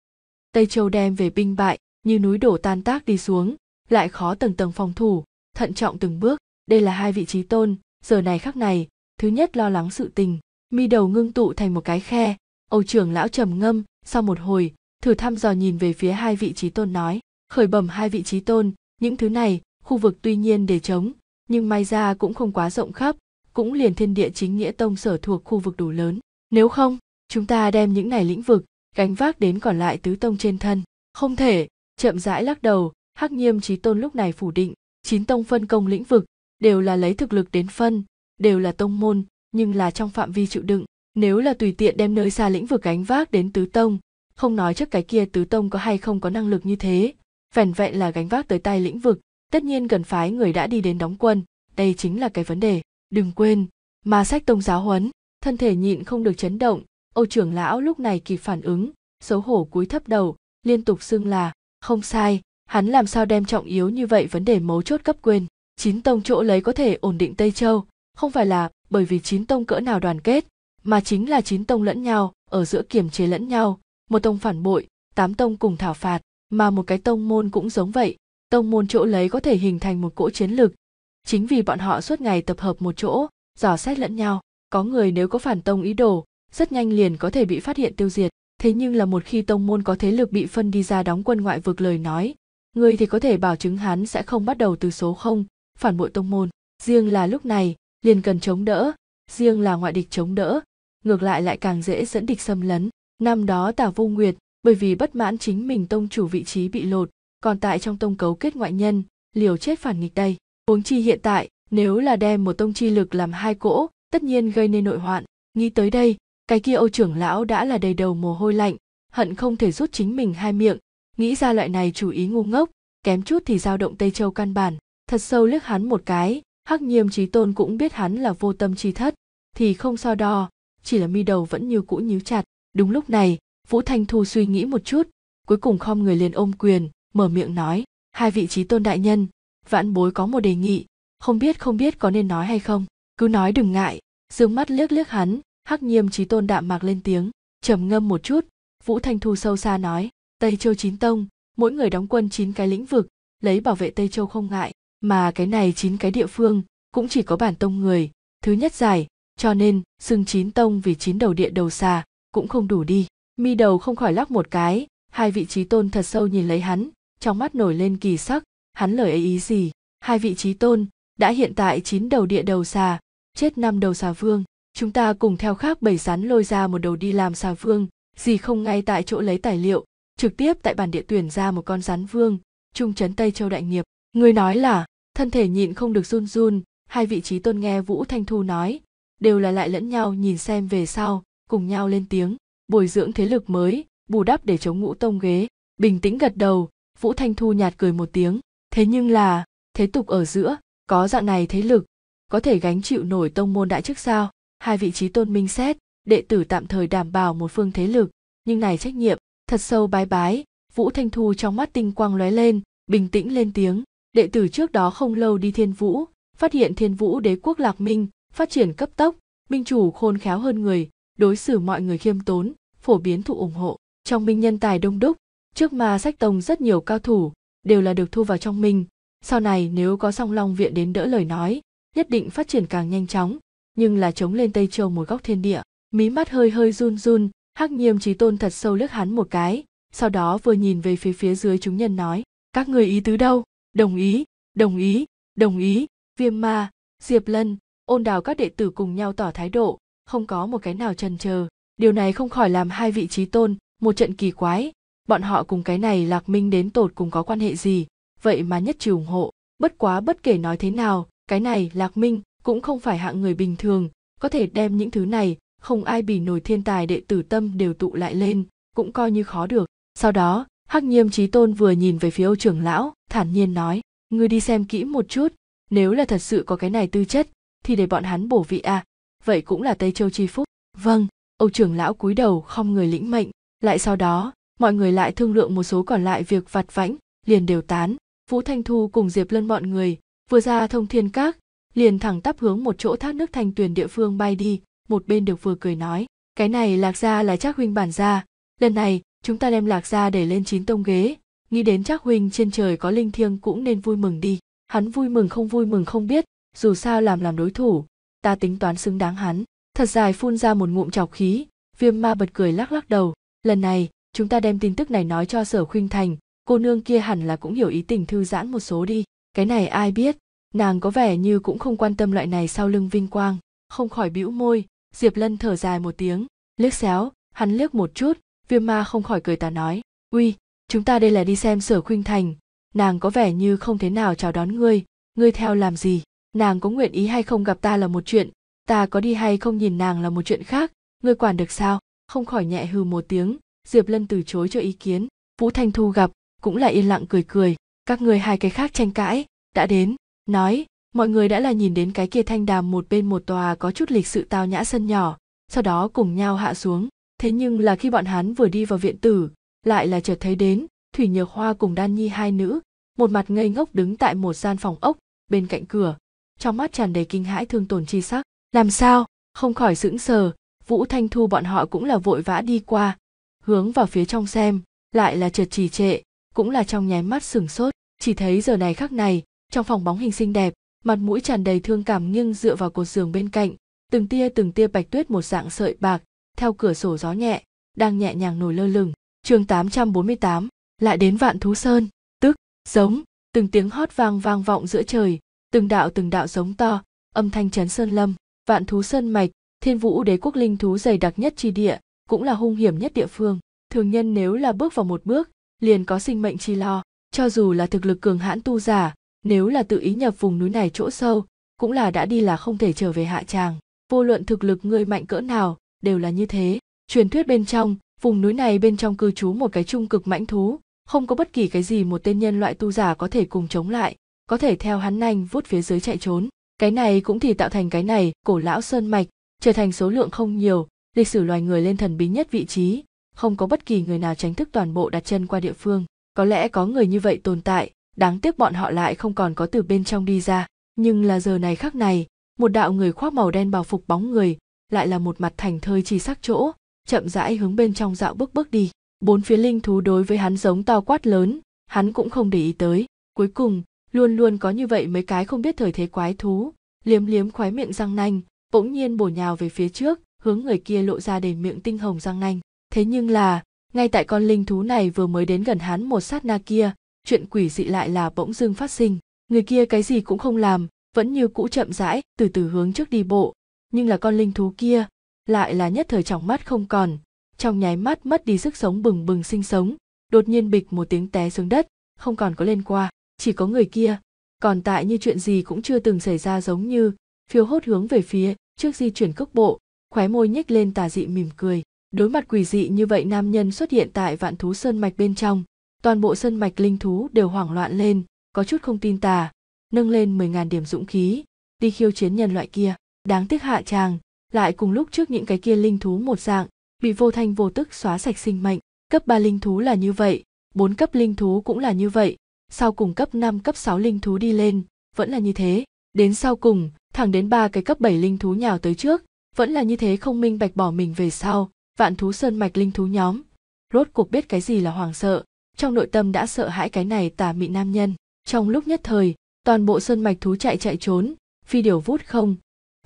tây châu đem về binh bại như núi đổ tan tác đi xuống lại khó tầng tầng phòng thủ thận trọng từng bước đây là hai vị trí tôn giờ này khắc này thứ nhất lo lắng sự tình mi đầu ngưng tụ thành một cái khe âu trưởng lão trầm ngâm sau một hồi thử thăm dò nhìn về phía hai vị trí tôn nói khởi bẩm hai vị trí tôn những thứ này khu vực tuy nhiên để chống nhưng may ra cũng không quá rộng khắp cũng liền thiên địa chính nghĩa tông sở thuộc khu vực đủ lớn nếu không chúng ta đem những này lĩnh vực gánh vác đến còn lại tứ tông trên thân không thể chậm rãi lắc đầu hắc nghiêm trí tôn lúc này phủ định chín tông phân công lĩnh vực đều là lấy thực lực đến phân đều là tông môn nhưng là trong phạm vi chịu đựng nếu là tùy tiện đem nơi xa lĩnh vực gánh vác đến tứ tông không nói trước cái kia tứ tông có hay không có năng lực như thế vẻn vẹn là gánh vác tới tay lĩnh vực tất nhiên cần phái người đã đi đến đóng quân đây chính là cái vấn đề đừng quên mà sách tông giáo huấn thân thể nhịn không được chấn động âu trưởng lão lúc này kịp phản ứng xấu hổ cúi thấp đầu liên tục xưng là không sai hắn làm sao đem trọng yếu như vậy vấn đề mấu chốt cấp quên chín tông chỗ lấy có thể ổn định tây châu không phải là bởi vì chín tông cỡ nào đoàn kết mà chính là chín tông lẫn nhau ở giữa kiềm chế lẫn nhau một tông phản bội tám tông cùng thảo phạt mà một cái tông môn cũng giống vậy tông môn chỗ lấy có thể hình thành một cỗ chiến lực chính vì bọn họ suốt ngày tập hợp một chỗ dò xét lẫn nhau có người nếu có phản tông ý đồ rất nhanh liền có thể bị phát hiện tiêu diệt thế nhưng là một khi tông môn có thế lực bị phân đi ra đóng quân ngoại vực lời nói người thì có thể bảo chứng hắn sẽ không bắt đầu từ số không phản bội tông môn riêng là lúc này liền cần chống đỡ riêng là ngoại địch chống đỡ ngược lại lại càng dễ dẫn địch xâm lấn năm đó tả vô nguyệt bởi vì bất mãn chính mình tông chủ vị trí bị lột còn tại trong tông cấu kết ngoại nhân liều chết phản nghịch đây huống chi hiện tại nếu là đem một tông chi lực làm hai cỗ tất nhiên gây nên nội hoạn nghĩ tới đây cái kia âu trưởng lão đã là đầy đầu mồ hôi lạnh hận không thể rút chính mình hai miệng nghĩ ra loại này chủ ý ngu ngốc kém chút thì dao động tây châu căn bản thật sâu liếc hắn một cái hắc nhiêm trí tôn cũng biết hắn là vô tâm chi thất thì không so đo chỉ là mi đầu vẫn như cũ nhíu chặt đúng lúc này vũ thanh thu suy nghĩ một chút cuối cùng khom người liền ôm quyền mở miệng nói hai vị trí tôn đại nhân vãn bối có một đề nghị không biết không biết có nên nói hay không cứ nói đừng ngại dương mắt liếc liếc hắn hắc nhiêm trí tôn đạm mạc lên tiếng trầm ngâm một chút vũ thanh thu sâu xa nói tây châu chín tông mỗi người đóng quân chín cái lĩnh vực lấy bảo vệ tây châu không ngại mà cái này chín cái địa phương cũng chỉ có bản tông người thứ nhất giải cho nên xưng chín tông vì chín đầu địa đầu xà cũng không đủ đi mi đầu không khỏi lắc một cái hai vị trí tôn thật sâu nhìn lấy hắn trong mắt nổi lên kỳ sắc hắn lời ấy ý gì hai vị trí tôn đã hiện tại chín đầu địa đầu xà chết năm đầu xà vương chúng ta cùng theo khác bảy rắn lôi ra một đầu đi làm xà vương gì không ngay tại chỗ lấy tài liệu trực tiếp tại bản địa tuyển ra một con rắn vương trung trấn tây châu đại nghiệp Ngươi nói là, thân thể nhịn không được run run, hai vị trí tôn nghe Vũ Thanh Thu nói, đều là lại lẫn nhau nhìn xem về sau, cùng nhau lên tiếng, bồi dưỡng thế lực mới, bù đắp để chống ngũ tông ghế, bình tĩnh gật đầu, Vũ Thanh Thu nhạt cười một tiếng, thế nhưng là, thế tục ở giữa, có dạng này thế lực, có thể gánh chịu nổi tông môn đại chức sao, hai vị trí tôn minh xét, đệ tử tạm thời đảm bảo một phương thế lực, nhưng này trách nhiệm, thật sâu bái bái, Vũ Thanh Thu trong mắt tinh quang lóe lên, bình tĩnh lên tiếng, đệ tử trước đó không lâu đi thiên vũ phát hiện thiên vũ đế quốc lạc minh phát triển cấp tốc minh chủ khôn khéo hơn người đối xử mọi người khiêm tốn phổ biến thụ ủng hộ trong minh nhân tài đông đúc trước ma sách tông rất nhiều cao thủ đều là được thu vào trong minh sau này nếu có song long viện đến đỡ lời nói nhất định phát triển càng nhanh chóng nhưng là chống lên tây châu một góc thiên địa mí mắt hơi hơi run run hắc nhiêm trí tôn thật sâu lướt hắn một cái sau đó vừa nhìn về phía phía dưới chúng nhân nói các người ý tứ đâu đồng ý đồng ý đồng ý viêm ma diệp lân ôn đào các đệ tử cùng nhau tỏ thái độ không có một cái nào chần chờ điều này không khỏi làm hai vị trí tôn một trận kỳ quái bọn họ cùng cái này lạc minh đến tột cùng có quan hệ gì vậy mà nhất trì ủng hộ bất quá bất kể nói thế nào cái này lạc minh cũng không phải hạng người bình thường có thể đem những thứ này không ai bì nổi thiên tài đệ tử tâm đều tụ lại lên cũng coi như khó được sau đó hắc nhiêm trí tôn vừa nhìn về phía âu trưởng lão thản nhiên nói ngươi đi xem kỹ một chút nếu là thật sự có cái này tư chất thì để bọn hắn bổ vị à vậy cũng là tây châu chi phúc vâng âu trưởng lão cúi đầu không người lĩnh mệnh lại sau đó mọi người lại thương lượng một số còn lại việc vặt vãnh liền đều tán vũ thanh thu cùng diệp lân bọn người vừa ra thông thiên các liền thẳng tắp hướng một chỗ thác nước thanh tuyền địa phương bay đi một bên được vừa cười nói cái này lạc ra là chắc huynh bản ra lần này chúng ta đem lạc ra để lên chín tông ghế nghĩ đến chắc huynh trên trời có linh thiêng cũng nên vui mừng đi hắn vui mừng không vui mừng không biết dù sao làm làm đối thủ ta tính toán xứng đáng hắn thật dài phun ra một ngụm chọc khí viêm ma bật cười lắc lắc đầu lần này chúng ta đem tin tức này nói cho sở khuynh thành cô nương kia hẳn là cũng hiểu ý tình thư giãn một số đi cái này ai biết nàng có vẻ như cũng không quan tâm loại này sau lưng vinh quang không khỏi bĩu môi diệp lân thở dài một tiếng liếc xéo hắn liếc một chút viêm ma không khỏi cười ta nói uy chúng ta đây là đi xem sở khuynh thành nàng có vẻ như không thế nào chào đón ngươi ngươi theo làm gì nàng có nguyện ý hay không gặp ta là một chuyện ta có đi hay không nhìn nàng là một chuyện khác ngươi quản được sao không khỏi nhẹ hừ một tiếng diệp lân từ chối cho ý kiến vũ thanh thu gặp cũng là yên lặng cười cười các ngươi hai cái khác tranh cãi đã đến nói mọi người đã là nhìn đến cái kia thanh đàm một bên một tòa có chút lịch sự tao nhã sân nhỏ sau đó cùng nhau hạ xuống thế nhưng là khi bọn hắn vừa đi vào viện tử lại là chợt thấy đến thủy nhược hoa cùng đan nhi hai nữ một mặt ngây ngốc đứng tại một gian phòng ốc bên cạnh cửa trong mắt tràn đầy kinh hãi thương tổn chi sắc làm sao không khỏi sững sờ vũ thanh thu bọn họ cũng là vội vã đi qua hướng vào phía trong xem lại là chợt trì trệ cũng là trong nháy mắt sửng sốt chỉ thấy giờ này khắc này trong phòng bóng hình xinh đẹp mặt mũi tràn đầy thương cảm nghiêng dựa vào cột giường bên cạnh từng tia từng tia bạch tuyết một dạng sợi bạc theo cửa sổ gió nhẹ, đang nhẹ nhàng nổi lơ lửng. Chương 848, lại đến Vạn Thú Sơn, tức giống, từng tiếng hót vang vang vọng giữa trời, từng đạo từng đạo giống to, âm thanh chấn sơn lâm, Vạn Thú Sơn mạch, Thiên Vũ Đế quốc linh thú dày đặc nhất chi địa, cũng là hung hiểm nhất địa phương. Thường nhân nếu là bước vào một bước, liền có sinh mệnh chi lo, cho dù là thực lực cường hãn tu giả, nếu là tự ý nhập vùng núi này chỗ sâu, cũng là đã đi là không thể trở về hạ tràng. Vô luận thực lực người mạnh cỡ nào, đều là như thế truyền thuyết bên trong vùng núi này bên trong cư trú một cái trung cực mãnh thú không có bất kỳ cái gì một tên nhân loại tu giả có thể cùng chống lại có thể theo hắn nhanh vút phía dưới chạy trốn cái này cũng thì tạo thành cái này cổ lão sơn mạch trở thành số lượng không nhiều lịch sử loài người lên thần bí nhất vị trí không có bất kỳ người nào tránh thức toàn bộ đặt chân qua địa phương có lẽ có người như vậy tồn tại đáng tiếc bọn họ lại không còn có từ bên trong đi ra nhưng là giờ này khắc này một đạo người khoác màu đen bao phục bóng người lại là một mặt thành thơi chỉ sắc chỗ chậm rãi hướng bên trong dạo bước bước đi bốn phía linh thú đối với hắn giống to quát lớn hắn cũng không để ý tới cuối cùng luôn luôn có như vậy mấy cái không biết thời thế quái thú liếm liếm khoái miệng răng nanh bỗng nhiên bổ nhào về phía trước hướng người kia lộ ra đầy miệng tinh hồng răng nanh thế nhưng là ngay tại con linh thú này vừa mới đến gần hắn một sát na kia chuyện quỷ dị lại là bỗng dưng phát sinh người kia cái gì cũng không làm vẫn như cũ chậm rãi từ từ hướng trước đi bộ nhưng là con linh thú kia lại là nhất thời trong mắt không còn trong nháy mắt mất đi sức sống bừng bừng sinh sống đột nhiên bịch một tiếng té xuống đất không còn có lên qua chỉ có người kia còn tại như chuyện gì cũng chưa từng xảy ra giống như phiêu hốt hướng về phía trước di chuyển cước bộ khóe môi nhếch lên tà dị mỉm cười đối mặt quỷ dị như vậy nam nhân xuất hiện tại vạn thú sơn mạch bên trong toàn bộ sơn mạch linh thú đều hoảng loạn lên có chút không tin tà nâng lên mười ngàn điểm dũng khí đi khiêu chiến nhân loại kia đáng tiếc hạ chàng lại cùng lúc trước những cái kia linh thú một dạng bị vô thanh vô tức xóa sạch sinh mệnh cấp ba linh thú là như vậy bốn cấp linh thú cũng là như vậy sau cùng cấp năm cấp sáu linh thú đi lên vẫn là như thế đến sau cùng thẳng đến ba cái cấp bảy linh thú nhào tới trước vẫn là như thế không minh bạch bỏ mình về sau vạn thú sơn mạch linh thú nhóm rốt cuộc biết cái gì là hoàng sợ trong nội tâm đã sợ hãi cái này tà mị nam nhân trong lúc nhất thời toàn bộ sơn mạch thú chạy chạy trốn phi điều vút không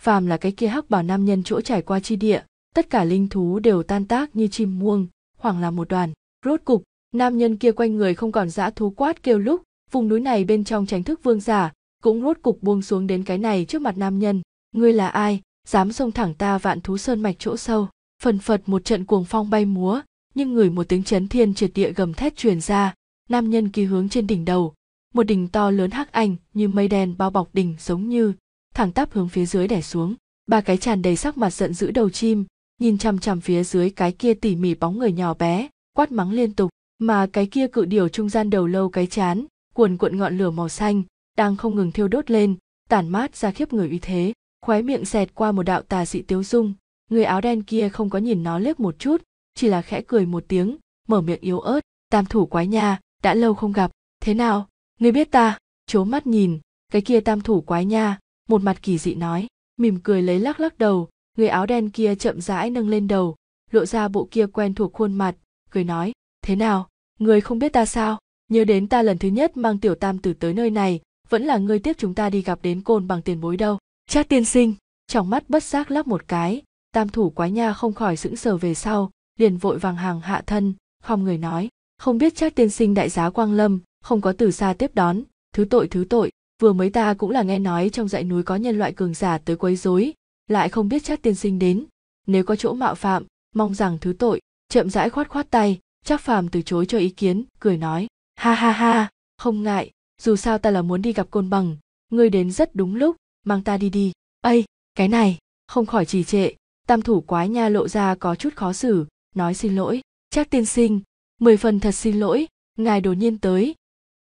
phàm là cái kia hắc bảo nam nhân chỗ trải qua chi địa tất cả linh thú đều tan tác như chim muông hoảng là một đoàn rốt cục nam nhân kia quanh người không còn dã thú quát kêu lúc vùng núi này bên trong tránh thức vương giả cũng rốt cục buông xuống đến cái này trước mặt nam nhân ngươi là ai dám xông thẳng ta vạn thú sơn mạch chỗ sâu phần phật một trận cuồng phong bay múa nhưng người một tiếng chấn thiên triệt địa gầm thét truyền ra nam nhân kỳ hướng trên đỉnh đầu một đỉnh to lớn hắc ảnh như mây đen bao bọc đỉnh giống như thẳng tắp hướng phía dưới đẻ xuống ba cái tràn đầy sắc mặt giận dữ đầu chim nhìn chằm chằm phía dưới cái kia tỉ mỉ bóng người nhỏ bé quát mắng liên tục mà cái kia cự điều trung gian đầu lâu cái chán cuồn cuộn ngọn lửa màu xanh đang không ngừng thiêu đốt lên tản mát ra khiếp người uy thế khóe miệng xẹt qua một đạo tà dị tiếu dung người áo đen kia không có nhìn nó liếc một chút chỉ là khẽ cười một tiếng mở miệng yếu ớt tam thủ quái nha đã lâu không gặp thế nào ngươi biết ta chố mắt nhìn cái kia tam thủ quái nha một mặt kỳ dị nói mỉm cười lấy lắc lắc đầu người áo đen kia chậm rãi nâng lên đầu lộ ra bộ kia quen thuộc khuôn mặt cười nói thế nào người không biết ta sao nhớ đến ta lần thứ nhất mang tiểu tam tử tới nơi này vẫn là ngươi tiếp chúng ta đi gặp đến côn bằng tiền bối đâu chát tiên sinh trong mắt bất giác lắp một cái tam thủ quái nha không khỏi sững sờ về sau liền vội vàng hàng hạ thân không người nói không biết chát tiên sinh đại giá quang lâm không có từ xa tiếp đón thứ tội thứ tội vừa mới ta cũng là nghe nói trong dãy núi có nhân loại cường giả tới quấy rối lại không biết chắc tiên sinh đến nếu có chỗ mạo phạm mong rằng thứ tội chậm rãi khoát khoát tay chắc phàm từ chối cho ý kiến cười nói ha ha ha không ngại dù sao ta là muốn đi gặp côn bằng ngươi đến rất đúng lúc mang ta đi đi ây cái này không khỏi trì trệ tam thủ quái nha lộ ra có chút khó xử nói xin lỗi chắc tiên sinh mười phần thật xin lỗi ngài đột nhiên tới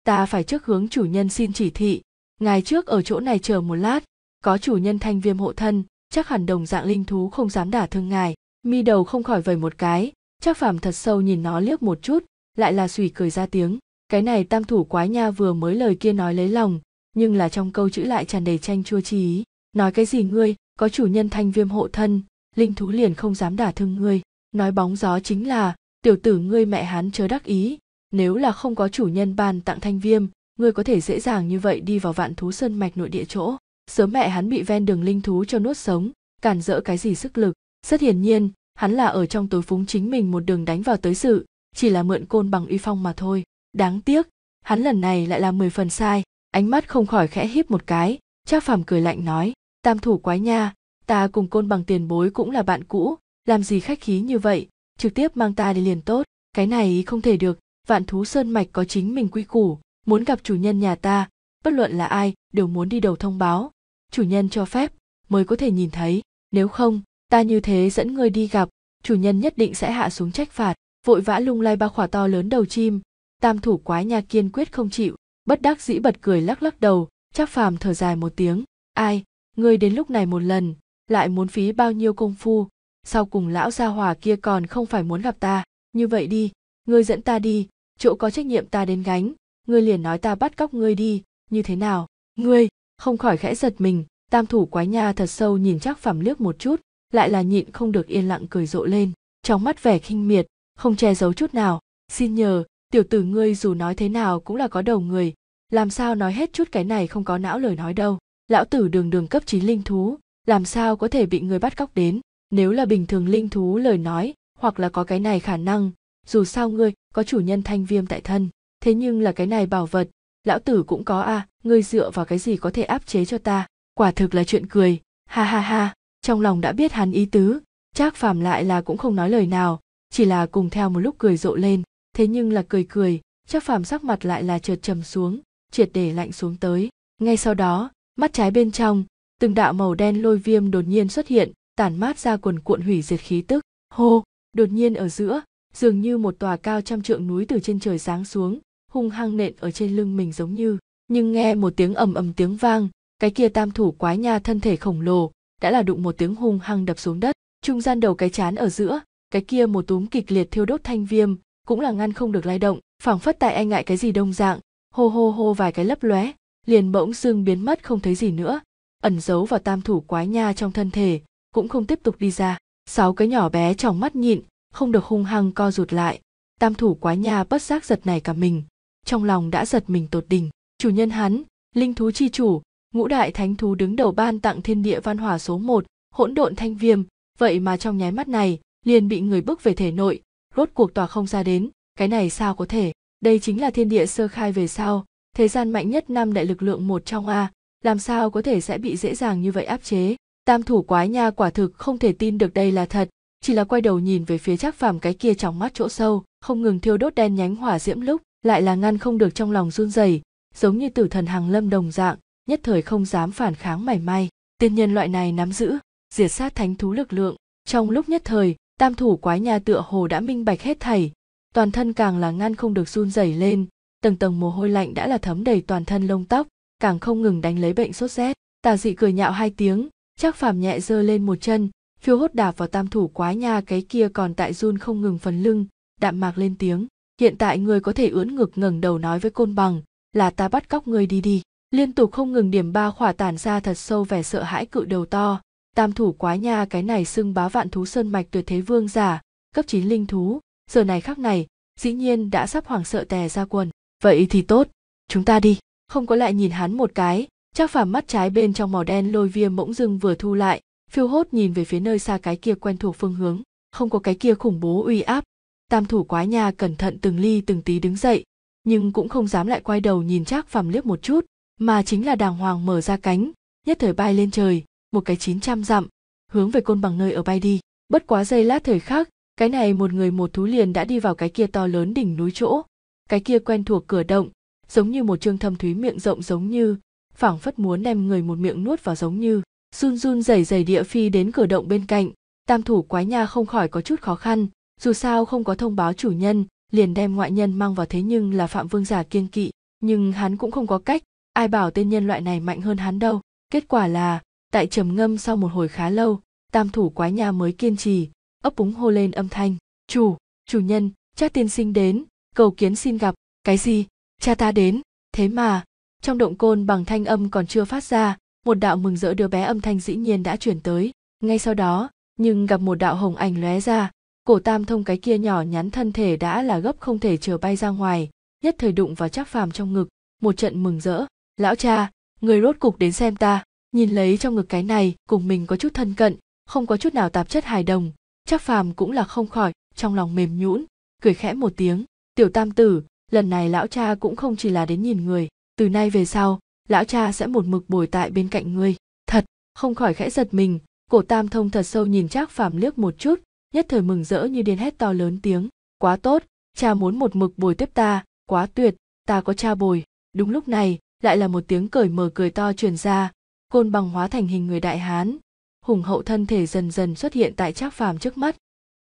ta phải trước hướng chủ nhân xin chỉ thị ngài trước ở chỗ này chờ một lát có chủ nhân thanh viêm hộ thân chắc hẳn đồng dạng linh thú không dám đả thương ngài mi đầu không khỏi vẩy một cái chắc phàm thật sâu nhìn nó liếc một chút lại là sủi cười ra tiếng cái này tam thủ quái nha vừa mới lời kia nói lấy lòng nhưng là trong câu chữ lại tràn đầy tranh chua trí ý nói cái gì ngươi có chủ nhân thanh viêm hộ thân linh thú liền không dám đả thương ngươi nói bóng gió chính là tiểu tử ngươi mẹ hán chớ đắc ý nếu là không có chủ nhân ban tặng thanh viêm ngươi có thể dễ dàng như vậy đi vào vạn thú sơn mạch nội địa chỗ sớm mẹ hắn bị ven đường linh thú cho nuốt sống cản rỡ cái gì sức lực rất hiển nhiên hắn là ở trong tối phúng chính mình một đường đánh vào tới sự chỉ là mượn côn bằng uy phong mà thôi đáng tiếc hắn lần này lại là mười phần sai ánh mắt không khỏi khẽ híp một cái trác phàm cười lạnh nói tam thủ quái nha ta cùng côn bằng tiền bối cũng là bạn cũ làm gì khách khí như vậy trực tiếp mang ta đi liền tốt cái này không thể được vạn thú sơn mạch có chính mình quy củ muốn gặp chủ nhân nhà ta bất luận là ai đều muốn đi đầu thông báo chủ nhân cho phép mới có thể nhìn thấy nếu không ta như thế dẫn ngươi đi gặp chủ nhân nhất định sẽ hạ xuống trách phạt vội vã lung lay ba khỏa to lớn đầu chim tam thủ quái nhà kiên quyết không chịu bất đắc dĩ bật cười lắc lắc đầu chắc phàm thở dài một tiếng ai ngươi đến lúc này một lần lại muốn phí bao nhiêu công phu sau cùng lão gia hòa kia còn không phải muốn gặp ta như vậy đi ngươi dẫn ta đi chỗ có trách nhiệm ta đến gánh ngươi liền nói ta bắt cóc ngươi đi như thế nào ngươi không khỏi khẽ giật mình tam thủ quái nha thật sâu nhìn chắc phẩm liếc một chút lại là nhịn không được yên lặng cười rộ lên trong mắt vẻ khinh miệt không che giấu chút nào xin nhờ tiểu tử ngươi dù nói thế nào cũng là có đầu người làm sao nói hết chút cái này không có não lời nói đâu lão tử đường đường cấp chín linh thú làm sao có thể bị người bắt cóc đến nếu là bình thường linh thú lời nói hoặc là có cái này khả năng dù sao ngươi có chủ nhân thanh viêm tại thân thế nhưng là cái này bảo vật lão tử cũng có à ngươi dựa vào cái gì có thể áp chế cho ta quả thực là chuyện cười ha ha ha trong lòng đã biết hắn ý tứ trác phàm lại là cũng không nói lời nào chỉ là cùng theo một lúc cười rộ lên thế nhưng là cười cười trác phàm sắc mặt lại là trượt trầm xuống triệt để lạnh xuống tới ngay sau đó mắt trái bên trong từng đạo màu đen lôi viêm đột nhiên xuất hiện tản mát ra quần cuộn hủy diệt khí tức hô đột nhiên ở giữa dường như một tòa cao trăm trượng núi từ trên trời giáng xuống hung hăng nện ở trên lưng mình giống như nhưng nghe một tiếng ầm ầm tiếng vang cái kia tam thủ quái nha thân thể khổng lồ đã là đụng một tiếng hung hăng đập xuống đất trung gian đầu cái chán ở giữa cái kia một túm kịch liệt thiêu đốt thanh viêm cũng là ngăn không được lay động phảng phất tại anh e ngại cái gì đông dạng hô hô hô vài cái lấp lóe liền bỗng dưng biến mất không thấy gì nữa ẩn giấu vào tam thủ quái nha trong thân thể cũng không tiếp tục đi ra sáu cái nhỏ bé trong mắt nhịn không được hung hăng co rụt lại tam thủ quái nha bất giác giật này cả mình trong lòng đã giật mình tột đỉnh chủ nhân hắn linh thú chi chủ ngũ đại thánh thú đứng đầu ban tặng thiên địa văn hỏa số một hỗn độn thanh viêm vậy mà trong nháy mắt này liền bị người bước về thể nội rốt cuộc tòa không ra đến cái này sao có thể đây chính là thiên địa sơ khai về sau thế gian mạnh nhất năm đại lực lượng một trong a làm sao có thể sẽ bị dễ dàng như vậy áp chế tam thủ quái nha quả thực không thể tin được đây là thật chỉ là quay đầu nhìn về phía chắc phàm cái kia trong mắt chỗ sâu không ngừng thiêu đốt đen nhánh hỏa diễm lúc lại là ngăn không được trong lòng run rẩy giống như tử thần hàng lâm đồng dạng nhất thời không dám phản kháng mảy may tiên nhân loại này nắm giữ diệt sát thánh thú lực lượng trong lúc nhất thời tam thủ quái nhà tựa hồ đã minh bạch hết thảy toàn thân càng là ngăn không được run rẩy lên tầng tầng mồ hôi lạnh đã là thấm đầy toàn thân lông tóc càng không ngừng đánh lấy bệnh sốt rét tà dị cười nhạo hai tiếng chắc phàm nhẹ giơ lên một chân phiêu hốt đạp vào tam thủ quái nha cái kia còn tại run không ngừng phần lưng đạm mạc lên tiếng hiện tại người có thể ưỡn ngực ngẩng đầu nói với côn bằng là ta bắt cóc người đi đi liên tục không ngừng điểm ba khỏa tản ra thật sâu vẻ sợ hãi cự đầu to tam thủ quá nha cái này xưng bá vạn thú sơn mạch tuyệt thế vương giả cấp chín linh thú giờ này khắc này dĩ nhiên đã sắp hoảng sợ tè ra quần vậy thì tốt chúng ta đi không có lại nhìn hắn một cái chắc phàm mắt trái bên trong màu đen lôi viêm bỗng dưng vừa thu lại phiêu hốt nhìn về phía nơi xa cái kia quen thuộc phương hướng không có cái kia khủng bố uy áp tam thủ quái nha cẩn thận từng ly từng tí đứng dậy nhưng cũng không dám lại quay đầu nhìn trác phàm liếc một chút mà chính là đàng hoàng mở ra cánh nhất thời bay lên trời một cái chín trăm dặm hướng về côn bằng nơi ở bay đi bất quá giây lát thời khắc cái này một người một thú liền đã đi vào cái kia to lớn đỉnh núi chỗ cái kia quen thuộc cửa động giống như một trương thâm thúy miệng rộng giống như phảng phất muốn đem người một miệng nuốt vào giống như run run rẩy rẩy địa phi đến cửa động bên cạnh tam thủ quái nha không khỏi có chút khó khăn dù sao không có thông báo chủ nhân liền đem ngoại nhân mang vào thế nhưng là phạm vương giả kiên kỵ nhưng hắn cũng không có cách ai bảo tên nhân loại này mạnh hơn hắn đâu kết quả là tại trầm ngâm sau một hồi khá lâu tam thủ quái nhà mới kiên trì ấp úng hô lên âm thanh chủ chủ nhân cha tiên sinh đến cầu kiến xin gặp cái gì cha ta đến thế mà trong động côn bằng thanh âm còn chưa phát ra một đạo mừng rỡ đứa bé âm thanh dĩ nhiên đã chuyển tới ngay sau đó nhưng gặp một đạo hồng ảnh lóe ra cổ tam thông cái kia nhỏ nhắn thân thể đã là gấp không thể chờ bay ra ngoài nhất thời đụng vào trác phàm trong ngực một trận mừng rỡ lão cha người rốt cục đến xem ta nhìn lấy trong ngực cái này cùng mình có chút thân cận không có chút nào tạp chất hài đồng trác phàm cũng là không khỏi trong lòng mềm nhũn cười khẽ một tiếng tiểu tam tử lần này lão cha cũng không chỉ là đến nhìn người từ nay về sau lão cha sẽ một mực bồi tại bên cạnh ngươi thật không khỏi khẽ giật mình cổ tam thông thật sâu nhìn trác phàm liếc một chút nhất thời mừng rỡ như điên hét to lớn tiếng quá tốt cha muốn một mực bồi tiếp ta quá tuyệt ta có cha bồi đúng lúc này lại là một tiếng cởi mở cười to truyền ra côn bằng hóa thành hình người đại hán hùng hậu thân thể dần dần xuất hiện tại trác phàm trước mắt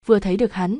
vừa thấy được hắn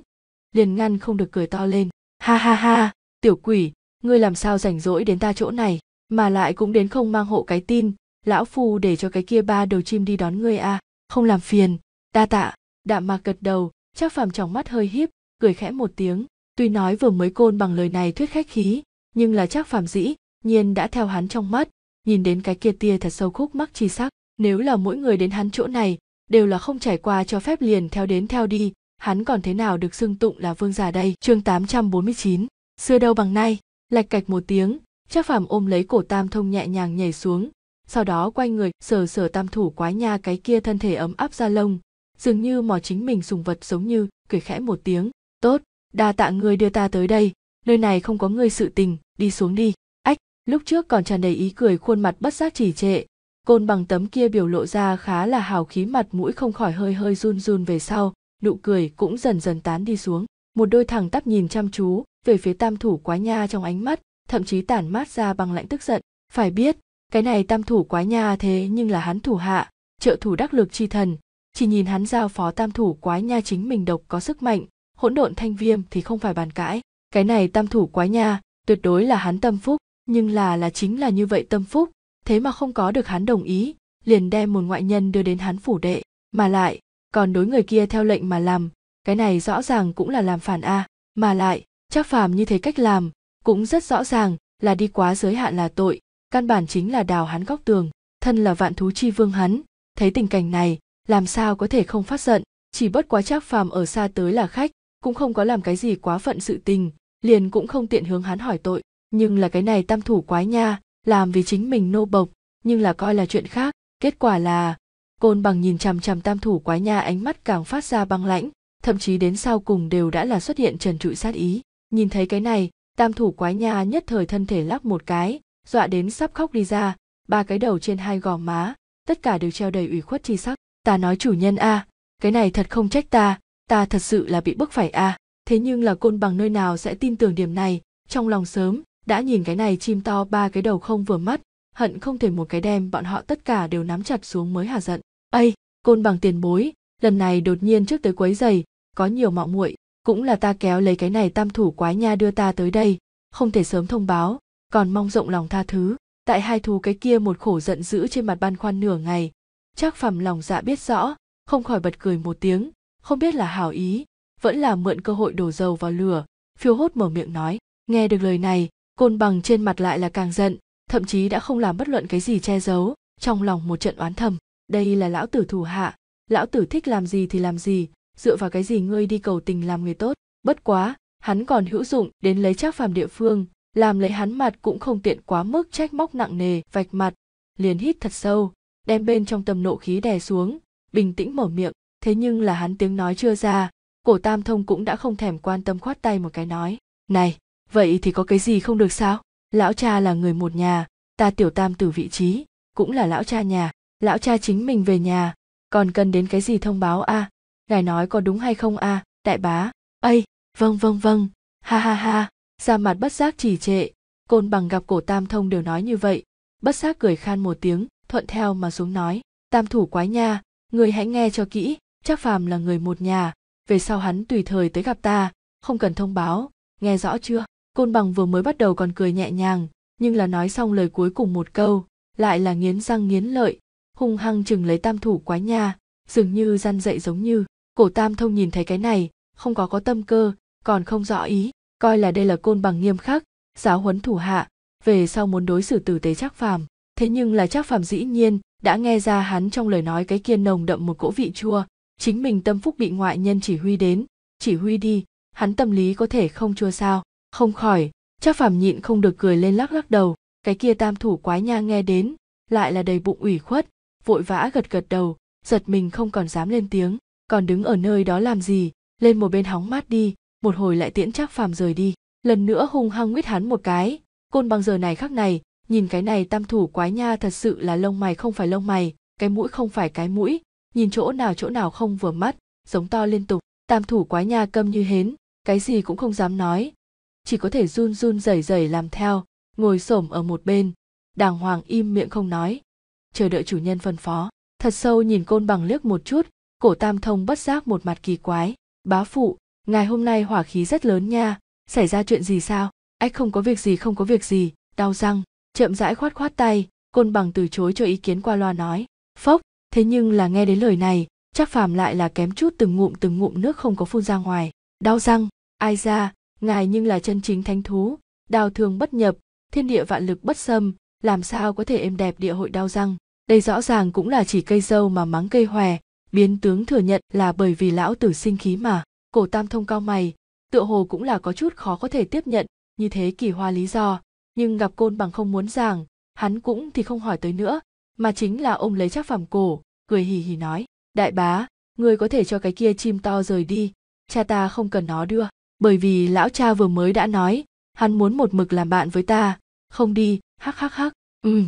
liền ngăn không được cười to lên ha ha ha tiểu quỷ ngươi làm sao rảnh rỗi đến ta chỗ này mà lại cũng đến không mang hộ cái tin lão phu để cho cái kia ba đầu chim đi đón ngươi a à. không làm phiền đa tạ đạm mạc gật đầu Trác Phàm trong mắt hơi híp, cười khẽ một tiếng, tuy nói vừa mới côn bằng lời này thuyết khách khí, nhưng là Trác Phàm dĩ nhiên đã theo hắn trong mắt, nhìn đến cái kia tia thật sâu khúc mắc chi sắc, nếu là mỗi người đến hắn chỗ này, đều là không trải qua cho phép liền theo đến theo đi, hắn còn thế nào được xưng tụng là vương giả đây. Chương 849, xưa đâu bằng nay, lạch cạch một tiếng, Trác Phàm ôm lấy cổ Tam Thông nhẹ nhàng nhảy xuống, sau đó quay người sờ sờ tam thủ quái nha cái kia thân thể ấm áp ra lông dường như mò chính mình sùng vật giống như cười khẽ một tiếng tốt đa tạ người đưa ta tới đây nơi này không có người sự tình đi xuống đi ách lúc trước còn tràn đầy ý cười khuôn mặt bất giác trì trệ côn bằng tấm kia biểu lộ ra khá là hào khí mặt mũi không khỏi hơi hơi run run về sau nụ cười cũng dần dần tán đi xuống một đôi thẳng tắp nhìn chăm chú về phía tam thủ quái nha trong ánh mắt thậm chí tản mát ra bằng lạnh tức giận phải biết cái này tam thủ quái nha thế nhưng là hắn thủ hạ trợ thủ đắc lực chi thần chỉ nhìn hắn giao phó tam thủ quái nha chính mình độc có sức mạnh hỗn độn thanh viêm thì không phải bàn cãi cái này tam thủ quái nha tuyệt đối là hắn tâm phúc nhưng là là chính là như vậy tâm phúc thế mà không có được hắn đồng ý liền đem một ngoại nhân đưa đến hắn phủ đệ mà lại còn đối người kia theo lệnh mà làm cái này rõ ràng cũng là làm phản a à. mà lại chắc phàm như thế cách làm cũng rất rõ ràng là đi quá giới hạn là tội căn bản chính là đào hắn góc tường thân là vạn thú chi vương hắn thấy tình cảnh này làm sao có thể không phát giận chỉ bất quá trác phàm ở xa tới là khách cũng không có làm cái gì quá phận sự tình liền cũng không tiện hướng hắn hỏi tội nhưng là cái này tam thủ quái nha làm vì chính mình nô bộc nhưng là coi là chuyện khác kết quả là côn bằng nhìn chằm chằm tam thủ quái nha ánh mắt càng phát ra băng lãnh thậm chí đến sau cùng đều đã là xuất hiện trần trụi sát ý nhìn thấy cái này tam thủ quái nha nhất thời thân thể lắc một cái dọa đến sắp khóc đi ra ba cái đầu trên hai gò má tất cả đều treo đầy ủy khuất chi sắc ta nói chủ nhân a cái này thật không trách ta ta thật sự là bị bức phải a thế nhưng là côn bằng nơi nào sẽ tin tưởng điểm này trong lòng sớm đã nhìn cái này chim to ba cái đầu không vừa mắt hận không thể một cái đem bọn họ tất cả đều nắm chặt xuống mới hà giận ây côn bằng tiền bối lần này đột nhiên trước tới quấy giày có nhiều mạo muội cũng là ta kéo lấy cái này tam thủ quái nha đưa ta tới đây không thể sớm thông báo còn mong rộng lòng tha thứ tại hai thú cái kia một khổ giận dữ trên mặt ban khoan nửa ngày trác phàm lòng dạ biết rõ không khỏi bật cười một tiếng không biết là hảo ý vẫn là mượn cơ hội đổ dầu vào lửa phiêu hốt mở miệng nói nghe được lời này côn bằng trên mặt lại là càng giận thậm chí đã không làm bất luận cái gì che giấu trong lòng một trận oán thầm đây là lão tử thủ hạ lão tử thích làm gì thì làm gì dựa vào cái gì ngươi đi cầu tình làm người tốt bất quá hắn còn hữu dụng đến lấy trác phàm địa phương làm lấy hắn mặt cũng không tiện quá mức trách móc nặng nề vạch mặt liền hít thật sâu đem bên trong tâm nộ khí đè xuống bình tĩnh mở miệng thế nhưng là hắn tiếng nói chưa ra cổ tam thông cũng đã không thèm quan tâm khoát tay một cái nói này vậy thì có cái gì không được sao lão cha là người một nhà ta tiểu tam từ vị trí cũng là lão cha nhà lão cha chính mình về nhà còn cần đến cái gì thông báo a à? ngài nói có đúng hay không a à? đại bá ây vâng vâng vâng ha ha ha ra mặt bất giác chỉ trệ côn bằng gặp cổ tam thông đều nói như vậy bất giác cười khan một tiếng thuận theo mà xuống nói tam thủ quái nha người hãy nghe cho kỹ chắc phàm là người một nhà về sau hắn tùy thời tới gặp ta không cần thông báo nghe rõ chưa côn bằng vừa mới bắt đầu còn cười nhẹ nhàng nhưng là nói xong lời cuối cùng một câu lại là nghiến răng nghiến lợi hung hăng chừng lấy tam thủ quái nha dường như răn dậy giống như cổ tam thông nhìn thấy cái này không có có tâm cơ còn không rõ ý coi là đây là côn bằng nghiêm khắc giáo huấn thủ hạ về sau muốn đối xử tử tế chắc phàm thế nhưng là chắc phàm dĩ nhiên đã nghe ra hắn trong lời nói cái kia nồng đậm một cỗ vị chua chính mình tâm phúc bị ngoại nhân chỉ huy đến chỉ huy đi hắn tâm lý có thể không chua sao không khỏi chắc phàm nhịn không được cười lên lắc lắc đầu cái kia tam thủ quái nha nghe đến lại là đầy bụng ủy khuất vội vã gật gật đầu giật mình không còn dám lên tiếng còn đứng ở nơi đó làm gì lên một bên hóng mát đi một hồi lại tiễn chắc phàm rời đi lần nữa hung hăng nguyết hắn một cái côn bằng giờ này khắc này nhìn cái này tam thủ quái nha thật sự là lông mày không phải lông mày cái mũi không phải cái mũi nhìn chỗ nào chỗ nào không vừa mắt giống to liên tục tam thủ quái nha câm như hến cái gì cũng không dám nói chỉ có thể run run rẩy rẩy làm theo ngồi xổm ở một bên đàng hoàng im miệng không nói chờ đợi chủ nhân phân phó thật sâu nhìn côn bằng liếc một chút cổ tam thông bất giác một mặt kỳ quái bá phụ ngày hôm nay hỏa khí rất lớn nha xảy ra chuyện gì sao ách không có việc gì không có việc gì đau răng chậm rãi khoát khoát tay côn bằng từ chối cho ý kiến qua loa nói phốc thế nhưng là nghe đến lời này chắc phàm lại là kém chút từng ngụm từng ngụm nước không có phun ra ngoài đau răng ai ra ngài nhưng là chân chính thánh thú đào thường bất nhập thiên địa vạn lực bất xâm làm sao có thể êm đẹp địa hội đau răng đây rõ ràng cũng là chỉ cây dâu mà mắng cây hòe biến tướng thừa nhận là bởi vì lão tử sinh khí mà cổ tam thông cao mày tựa hồ cũng là có chút khó có thể tiếp nhận như thế kỳ hoa lý do nhưng gặp côn bằng không muốn giảng hắn cũng thì không hỏi tới nữa mà chính là ôm lấy trác phàm cổ cười hì hì nói đại bá ngươi có thể cho cái kia chim to rời đi cha ta không cần nó đưa bởi vì lão cha vừa mới đã nói hắn muốn một mực làm bạn với ta không đi hắc hắc hắc ừ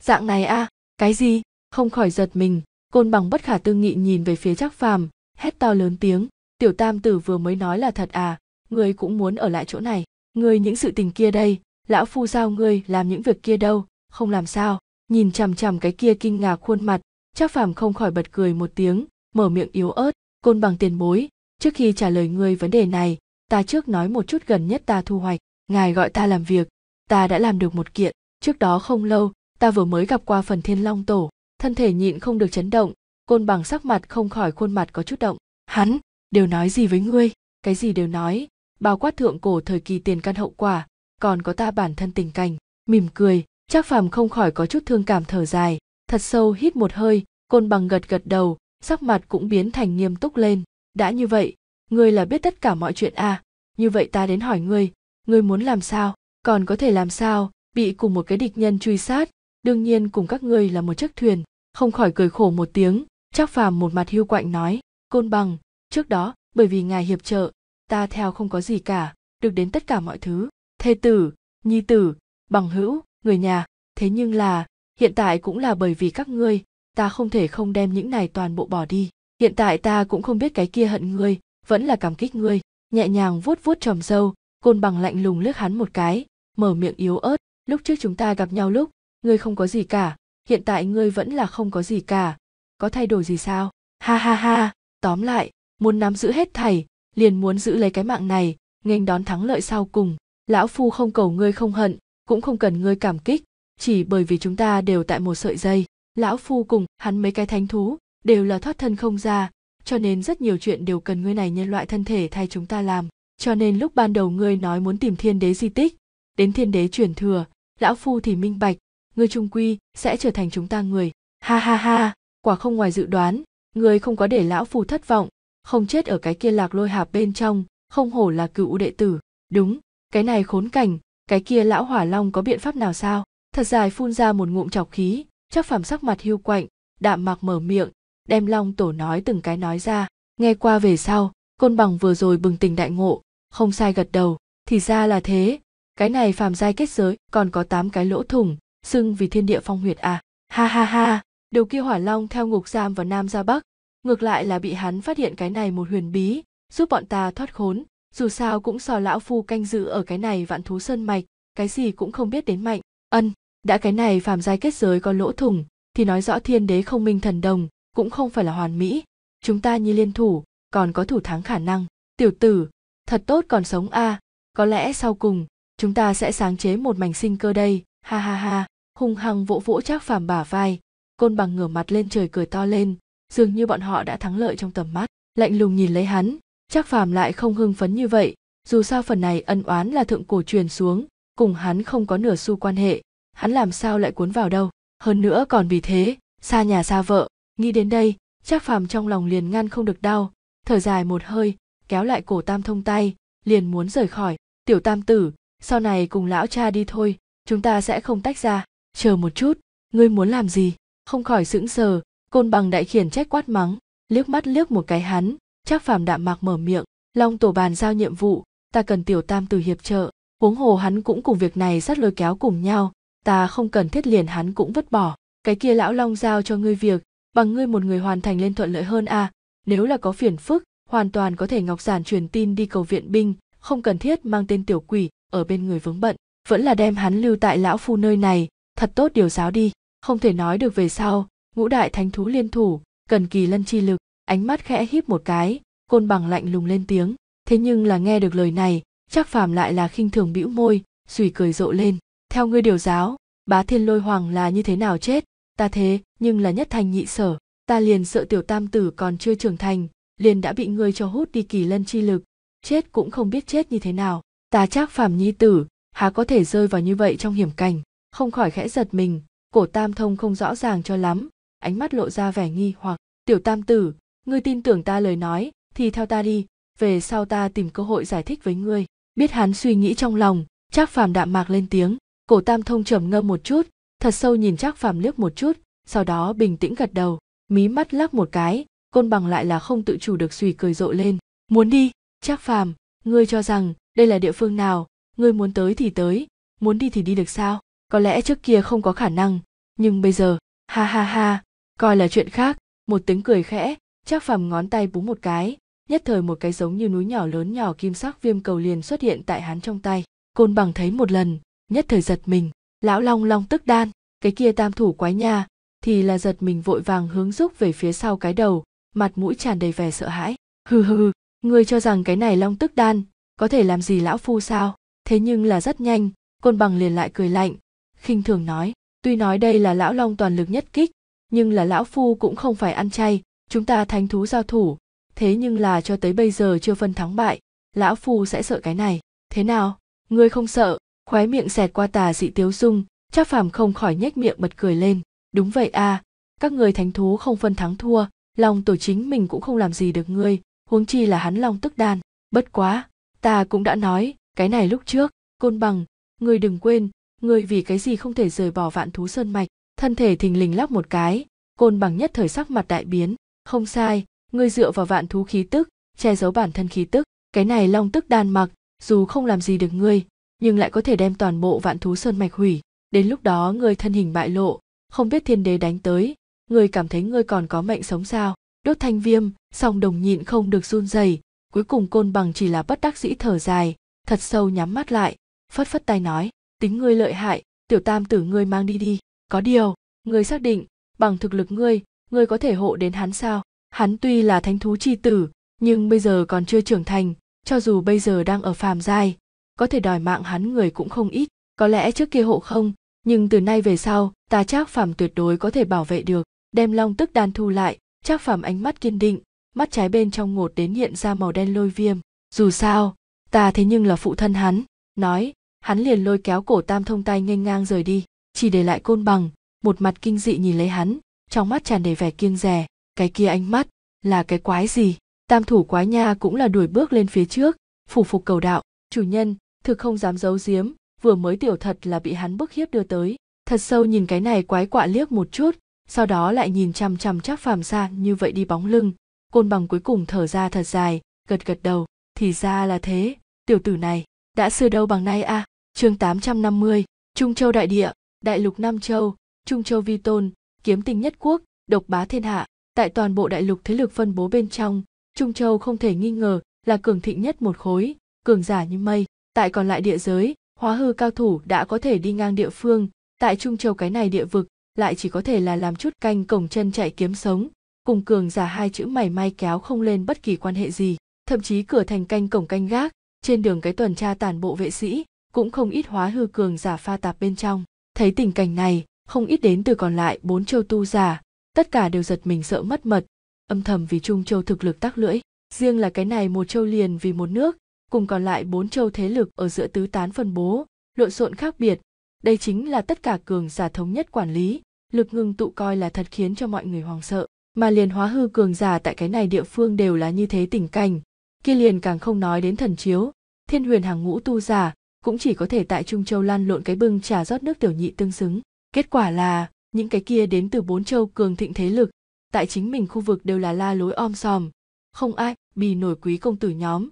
dạng này à, cái gì không khỏi giật mình côn bằng bất khả tư nghị nhìn về phía trác phàm hét to lớn tiếng tiểu tam tử vừa mới nói là thật à ngươi cũng muốn ở lại chỗ này ngươi những sự tình kia đây lão phu giao ngươi làm những việc kia đâu không làm sao nhìn chằm chằm cái kia kinh ngạc khuôn mặt trác phàm không khỏi bật cười một tiếng mở miệng yếu ớt côn bằng tiền bối trước khi trả lời ngươi vấn đề này ta trước nói một chút gần nhất ta thu hoạch ngài gọi ta làm việc ta đã làm được một kiện trước đó không lâu ta vừa mới gặp qua phần thiên long tổ thân thể nhịn không được chấn động côn bằng sắc mặt không khỏi khuôn mặt có chút động hắn đều nói gì với ngươi cái gì đều nói bao quát thượng cổ thời kỳ tiền căn hậu quả còn có ta bản thân tình cảnh mỉm cười chắc phàm không khỏi có chút thương cảm thở dài thật sâu hít một hơi côn bằng gật gật đầu sắc mặt cũng biến thành nghiêm túc lên đã như vậy ngươi là biết tất cả mọi chuyện à như vậy ta đến hỏi ngươi ngươi muốn làm sao còn có thể làm sao bị cùng một cái địch nhân truy sát đương nhiên cùng các ngươi là một chiếc thuyền không khỏi cười khổ một tiếng chắc phàm một mặt hưu quạnh nói côn bằng trước đó bởi vì ngài hiệp trợ ta theo không có gì cả được đến tất cả mọi thứ thê tử nhi tử bằng hữu người nhà thế nhưng là hiện tại cũng là bởi vì các ngươi ta không thể không đem những này toàn bộ bỏ đi hiện tại ta cũng không biết cái kia hận ngươi vẫn là cảm kích ngươi nhẹ nhàng vuốt vuốt trầm sâu côn bằng lạnh lùng lướt hắn một cái mở miệng yếu ớt lúc trước chúng ta gặp nhau lúc ngươi không có gì cả hiện tại ngươi vẫn là không có gì cả có thay đổi gì sao ha ha ha tóm lại muốn nắm giữ hết thảy liền muốn giữ lấy cái mạng này nghênh đón thắng lợi sau cùng lão phu không cầu ngươi không hận cũng không cần ngươi cảm kích chỉ bởi vì chúng ta đều tại một sợi dây lão phu cùng hắn mấy cái thánh thú đều là thoát thân không ra cho nên rất nhiều chuyện đều cần ngươi này nhân loại thân thể thay chúng ta làm cho nên lúc ban đầu ngươi nói muốn tìm thiên đế di tích đến thiên đế truyền thừa lão phu thì minh bạch ngươi trung quy sẽ trở thành chúng ta người ha ha ha quả không ngoài dự đoán ngươi không có để lão phu thất vọng không chết ở cái kia lạc lôi hạp bên trong không hổ là cựu đệ tử đúng cái này khốn cảnh cái kia lão hỏa long có biện pháp nào sao thật dài phun ra một ngụm chọc khí chắc phàm sắc mặt hiu quạnh đạm mạc mở miệng đem long tổ nói từng cái nói ra nghe qua về sau côn bằng vừa rồi bừng tỉnh đại ngộ không sai gật đầu thì ra là thế cái này phàm giai kết giới còn có tám cái lỗ thủng xưng vì thiên địa phong huyệt à ha ha ha đầu kia hỏa long theo ngục giam vào nam ra bắc ngược lại là bị hắn phát hiện cái này một huyền bí giúp bọn ta thoát khốn dù sao cũng sò lão phu canh giữ ở cái này vạn thú sơn mạch cái gì cũng không biết đến mạnh ân đã cái này phàm giai kết giới có lỗ thủng thì nói rõ thiên đế không minh thần đồng cũng không phải là hoàn mỹ chúng ta như liên thủ còn có thủ thắng khả năng tiểu tử thật tốt còn sống a à. có lẽ sau cùng chúng ta sẽ sáng chế một mảnh sinh cơ đây ha ha ha hung hăng vỗ vỗ trác phàm bả vai côn bằng ngửa mặt lên trời cười to lên dường như bọn họ đã thắng lợi trong tầm mắt lạnh lùng nhìn lấy hắn Chắc phàm lại không hưng phấn như vậy, dù sao phần này ân oán là thượng cổ truyền xuống, cùng hắn không có nửa xu quan hệ, hắn làm sao lại cuốn vào đâu. Hơn nữa còn vì thế, xa nhà xa vợ, nghĩ đến đây, chắc phàm trong lòng liền ngăn không được đau, thở dài một hơi, kéo lại cổ tam thông tay, liền muốn rời khỏi, tiểu tam tử, sau này cùng lão cha đi thôi, chúng ta sẽ không tách ra, chờ một chút, ngươi muốn làm gì, không khỏi sững sờ, côn bằng đại khiển trách quát mắng, liếc mắt liếc một cái hắn, Trác Phàm đạm mạc mở miệng, Long tổ bàn giao nhiệm vụ, ta cần tiểu tam từ hiệp trợ, huống hồ hắn cũng cùng việc này sát lôi kéo cùng nhau, ta không cần thiết liền hắn cũng vứt bỏ. Cái kia lão Long giao cho ngươi việc, bằng ngươi một người hoàn thành lên thuận lợi hơn à, nếu là có phiền phức, hoàn toàn có thể Ngọc Giản truyền tin đi cầu viện binh, không cần thiết mang tên tiểu quỷ ở bên người vướng bận, vẫn là đem hắn lưu tại lão phu nơi này, thật tốt điều giáo đi, không thể nói được về sau, ngũ đại thánh thú liên thủ, cần kỳ lân chi lực, ánh mắt khẽ híp một cái côn bằng lạnh lùng lên tiếng thế nhưng là nghe được lời này chắc phàm lại là khinh thường bĩu môi sùi cười rộ lên theo ngươi điều giáo bá thiên lôi hoàng là như thế nào chết ta thế nhưng là nhất thành nhị sở ta liền sợ tiểu tam tử còn chưa trưởng thành liền đã bị ngươi cho hút đi kỳ lân chi lực chết cũng không biết chết như thế nào ta chắc phàm nhi tử há có thể rơi vào như vậy trong hiểm cảnh không khỏi khẽ giật mình cổ tam thông không rõ ràng cho lắm ánh mắt lộ ra vẻ nghi hoặc tiểu tam tử ngươi tin tưởng ta lời nói thì theo ta đi về sau ta tìm cơ hội giải thích với ngươi biết hắn suy nghĩ trong lòng trác phàm đạm mạc lên tiếng cổ tam thông trầm ngâm một chút thật sâu nhìn trác phàm liếc một chút sau đó bình tĩnh gật đầu mí mắt lắc một cái côn bằng lại là không tự chủ được suy cười rộ lên muốn đi trác phàm ngươi cho rằng đây là địa phương nào ngươi muốn tới thì tới muốn đi thì đi được sao có lẽ trước kia không có khả năng nhưng bây giờ ha ha ha coi là chuyện khác một tiếng cười khẽ Trác Phàm ngón tay búng một cái, nhất thời một cái giống như núi nhỏ lớn nhỏ kim sắc viêm cầu liền xuất hiện tại hắn trong tay. Côn bằng thấy một lần, nhất thời giật mình, lão long long tức đan, cái kia tam thủ quái nha, thì là giật mình vội vàng hướng rúc về phía sau cái đầu, mặt mũi tràn đầy vẻ sợ hãi. Hừ hừ hừ, ngươi cho rằng cái này long tức đan, có thể làm gì lão phu sao? Thế nhưng là rất nhanh, côn bằng liền lại cười lạnh, khinh thường nói, tuy nói đây là lão long toàn lực nhất kích, nhưng là lão phu cũng không phải ăn chay, chúng ta thánh thú giao thủ thế nhưng là cho tới bây giờ chưa phân thắng bại lão phu sẽ sợ cái này thế nào ngươi không sợ khóe miệng xẹt qua tà dị tiếu dung chắc phàm không khỏi nhếch miệng bật cười lên đúng vậy à các người thánh thú không phân thắng thua lòng tổ chính mình cũng không làm gì được ngươi huống chi là hắn lòng tức đan bất quá ta cũng đã nói cái này lúc trước côn bằng ngươi đừng quên ngươi vì cái gì không thể rời bỏ vạn thú sơn mạch thân thể thình lình lắp một cái côn bằng nhất thời sắc mặt đại biến không sai ngươi dựa vào vạn thú khí tức che giấu bản thân khí tức cái này long tức đan mặc dù không làm gì được ngươi nhưng lại có thể đem toàn bộ vạn thú sơn mạch hủy đến lúc đó ngươi thân hình bại lộ không biết thiên đế đánh tới ngươi cảm thấy ngươi còn có mệnh sống sao đốt thanh viêm song đồng nhịn không được run rẩy cuối cùng côn bằng chỉ là bất đắc dĩ thở dài thật sâu nhắm mắt lại phất phất tay nói tính ngươi lợi hại tiểu tam tử ngươi mang đi đi có điều ngươi xác định bằng thực lực ngươi ngươi có thể hộ đến hắn sao hắn tuy là thánh thú chi tử nhưng bây giờ còn chưa trưởng thành cho dù bây giờ đang ở phàm giai có thể đòi mạng hắn người cũng không ít có lẽ trước kia hộ không nhưng từ nay về sau ta chắc phàm tuyệt đối có thể bảo vệ được đem long tức đan thu lại chắc phàm ánh mắt kiên định mắt trái bên trong ngột đến hiện ra màu đen lôi viêm dù sao ta thế nhưng là phụ thân hắn nói hắn liền lôi kéo cổ tam thông tay nghênh ngang rời đi chỉ để lại côn bằng một mặt kinh dị nhìn lấy hắn trong mắt tràn đầy vẻ kiêng rè cái kia ánh mắt là cái quái gì tam thủ quái nha cũng là đuổi bước lên phía trước phủ phục cầu đạo chủ nhân thực không dám giấu giếm vừa mới tiểu thật là bị hắn bức hiếp đưa tới thật sâu nhìn cái này quái quạ liếc một chút sau đó lại nhìn chằm chằm chắc phàm xa như vậy đi bóng lưng côn bằng cuối cùng thở ra thật dài gật gật đầu thì ra là thế tiểu tử này đã xưa đâu bằng nay a à. chương 850, trung châu đại địa đại lục nam châu trung châu vi tôn kiếm tinh nhất quốc độc bá thiên hạ tại toàn bộ đại lục thế lực phân bố bên trong trung châu không thể nghi ngờ là cường thịnh nhất một khối cường giả như mây tại còn lại địa giới hóa hư cao thủ đã có thể đi ngang địa phương tại trung châu cái này địa vực lại chỉ có thể là làm chút canh cổng chân chạy kiếm sống cùng cường giả hai chữ mảy may kéo không lên bất kỳ quan hệ gì thậm chí cửa thành canh cổng canh gác trên đường cái tuần tra tàn bộ vệ sĩ cũng không ít hóa hư cường giả pha tạp bên trong thấy tình cảnh này không ít đến từ còn lại bốn châu tu giả tất cả đều giật mình sợ mất mật âm thầm vì trung châu thực lực tắc lưỡi riêng là cái này một châu liền vì một nước cùng còn lại bốn châu thế lực ở giữa tứ tán phân bố lộn xộn khác biệt đây chính là tất cả cường giả thống nhất quản lý lực ngưng tụ coi là thật khiến cho mọi người hoảng sợ mà liền hóa hư cường giả tại cái này địa phương đều là như thế tình cảnh kia liền càng không nói đến thần chiếu thiên huyền hàng ngũ tu giả cũng chỉ có thể tại trung châu lan lộn cái bưng trà rót nước tiểu nhị tương xứng kết quả là những cái kia đến từ bốn châu cường thịnh thế lực tại chính mình khu vực đều là la lối om sòm không ai bì nổi quý công tử nhóm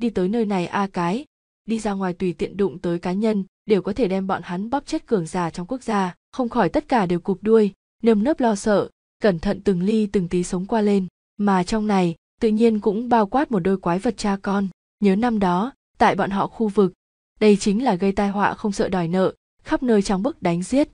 đi tới nơi này a cái đi ra ngoài tùy tiện đụng tới cá nhân đều có thể đem bọn hắn bóp chết cường giả trong quốc gia không khỏi tất cả đều cụp đuôi nơm nớp lo sợ cẩn thận từng ly từng tí sống qua lên mà trong này tự nhiên cũng bao quát một đôi quái vật cha con nhớ năm đó tại bọn họ khu vực đây chính là gây tai họa không sợ đòi nợ khắp nơi trong bức đánh giết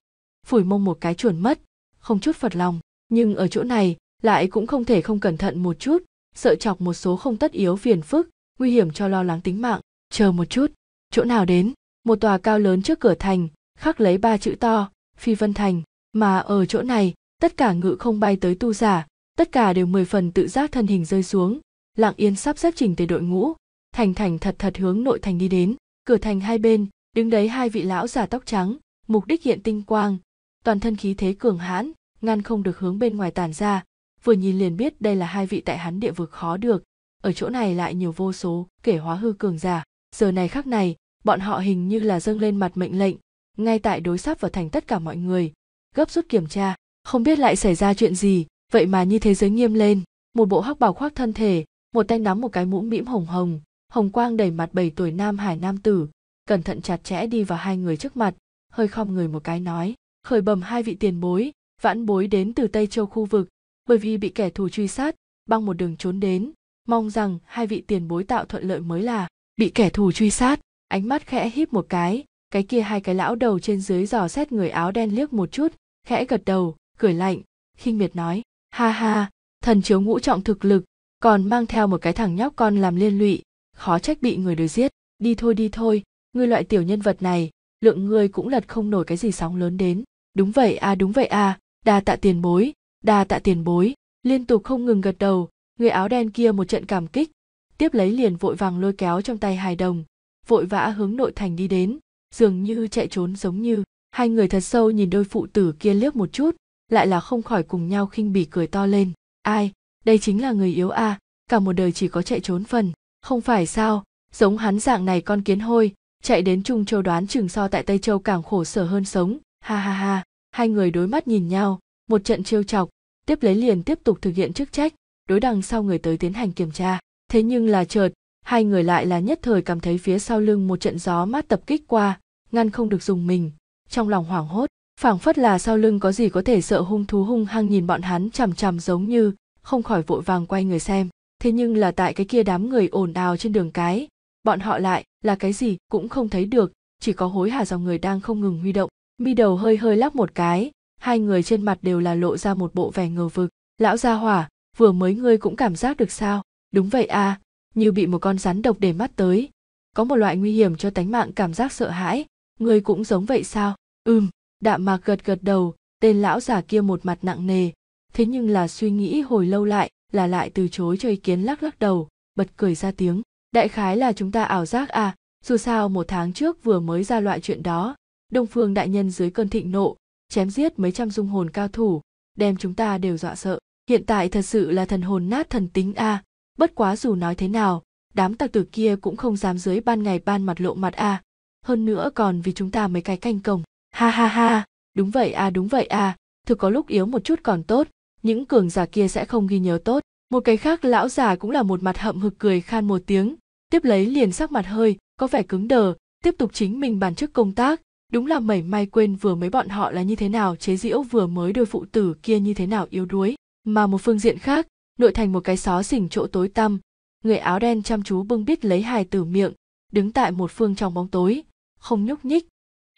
phủi mông một cái chuồn mất không chút phật lòng nhưng ở chỗ này lại cũng không thể không cẩn thận một chút sợ chọc một số không tất yếu phiền phức nguy hiểm cho lo lắng tính mạng chờ một chút chỗ nào đến một tòa cao lớn trước cửa thành khắc lấy ba chữ to phi vân thành mà ở chỗ này tất cả ngự không bay tới tu giả tất cả đều mười phần tự giác thân hình rơi xuống lặng yên sắp xếp chỉnh tề đội ngũ thành thành thật thật hướng nội thành đi đến cửa thành hai bên đứng đấy hai vị lão già tóc trắng mục đích hiện tinh quang toàn thân khí thế cường hãn ngăn không được hướng bên ngoài tản ra vừa nhìn liền biết đây là hai vị tại hắn địa vực khó được ở chỗ này lại nhiều vô số kể hóa hư cường giả giờ này khắc này bọn họ hình như là dâng lên mặt mệnh lệnh ngay tại đối sắp vào thành tất cả mọi người gấp rút kiểm tra không biết lại xảy ra chuyện gì vậy mà như thế giới nghiêm lên một bộ hắc bào khoác thân thể một tay nắm một cái mũ mĩm hồng hồng hồng quang đầy mặt bảy tuổi nam hải nam tử cẩn thận chặt chẽ đi vào hai người trước mặt hơi khom người một cái nói khởi bẩm hai vị tiền bối vãn bối đến từ tây châu khu vực bởi vì bị kẻ thù truy sát băng một đường trốn đến mong rằng hai vị tiền bối tạo thuận lợi mới là bị kẻ thù truy sát ánh mắt khẽ híp một cái cái kia hai cái lão đầu trên dưới dò xét người áo đen liếc một chút khẽ gật đầu cười lạnh khinh miệt nói ha ha thần chiếu ngũ trọng thực lực còn mang theo một cái thằng nhóc con làm liên lụy khó trách bị người đời giết đi thôi đi thôi ngươi loại tiểu nhân vật này lượng ngươi cũng lật không nổi cái gì sóng lớn đến đúng vậy à đúng vậy à đa tạ tiền bối đa tạ tiền bối liên tục không ngừng gật đầu người áo đen kia một trận cảm kích tiếp lấy liền vội vàng lôi kéo trong tay hài đồng vội vã hướng nội thành đi đến dường như chạy trốn giống như hai người thật sâu nhìn đôi phụ tử kia liếc một chút lại là không khỏi cùng nhau khinh bỉ cười to lên ai đây chính là người yếu a à, cả một đời chỉ có chạy trốn phần không phải sao giống hắn dạng này con kiến hôi chạy đến trung châu đoán chừng so tại tây châu càng khổ sở hơn sống ha ha ha hai người đối mắt nhìn nhau một trận trêu chọc tiếp lấy liền tiếp tục thực hiện chức trách đối đằng sau người tới tiến hành kiểm tra thế nhưng là chợt hai người lại là nhất thời cảm thấy phía sau lưng một trận gió mát tập kích qua ngăn không được dùng mình trong lòng hoảng hốt phảng phất là sau lưng có gì có thể sợ hung thú hung hăng nhìn bọn hắn chằm chằm giống như không khỏi vội vàng quay người xem thế nhưng là tại cái kia đám người ồn ào trên đường cái bọn họ lại là cái gì cũng không thấy được chỉ có hối hả dòng người đang không ngừng huy động mi đầu hơi hơi lắc một cái hai người trên mặt đều là lộ ra một bộ vẻ ngờ vực lão gia hỏa vừa mới ngươi cũng cảm giác được sao đúng vậy à như bị một con rắn độc để mắt tới có một loại nguy hiểm cho tánh mạng cảm giác sợ hãi ngươi cũng giống vậy sao ừm đạm mạc gật gật đầu tên lão già kia một mặt nặng nề thế nhưng là suy nghĩ hồi lâu lại là lại từ chối cho ý kiến lắc lắc đầu bật cười ra tiếng đại khái là chúng ta ảo giác à dù sao một tháng trước vừa mới ra loại chuyện đó đông phương đại nhân dưới cơn thịnh nộ chém giết mấy trăm dung hồn cao thủ đem chúng ta đều dọa sợ hiện tại thật sự là thần hồn nát thần tính a bất quá dù nói thế nào đám tặc tử kia cũng không dám dưới ban ngày ban mặt lộ mặt a hơn nữa còn vì chúng ta mấy cái canh cổng ha ha ha đúng vậy a đúng vậy a thực có lúc yếu một chút còn tốt những cường giả kia sẽ không ghi nhớ tốt một cái khác lão già cũng là một mặt hậm hực cười khan một tiếng tiếp lấy liền sắc mặt hơi có vẻ cứng đờ tiếp tục chính mình bàn chức công tác đúng là mẩy may quên vừa mấy bọn họ là như thế nào chế giễu vừa mới đôi phụ tử kia như thế nào yếu đuối mà một phương diện khác nội thành một cái xó xỉnh chỗ tối tăm người áo đen chăm chú bưng bít lấy hài tử miệng đứng tại một phương trong bóng tối không nhúc nhích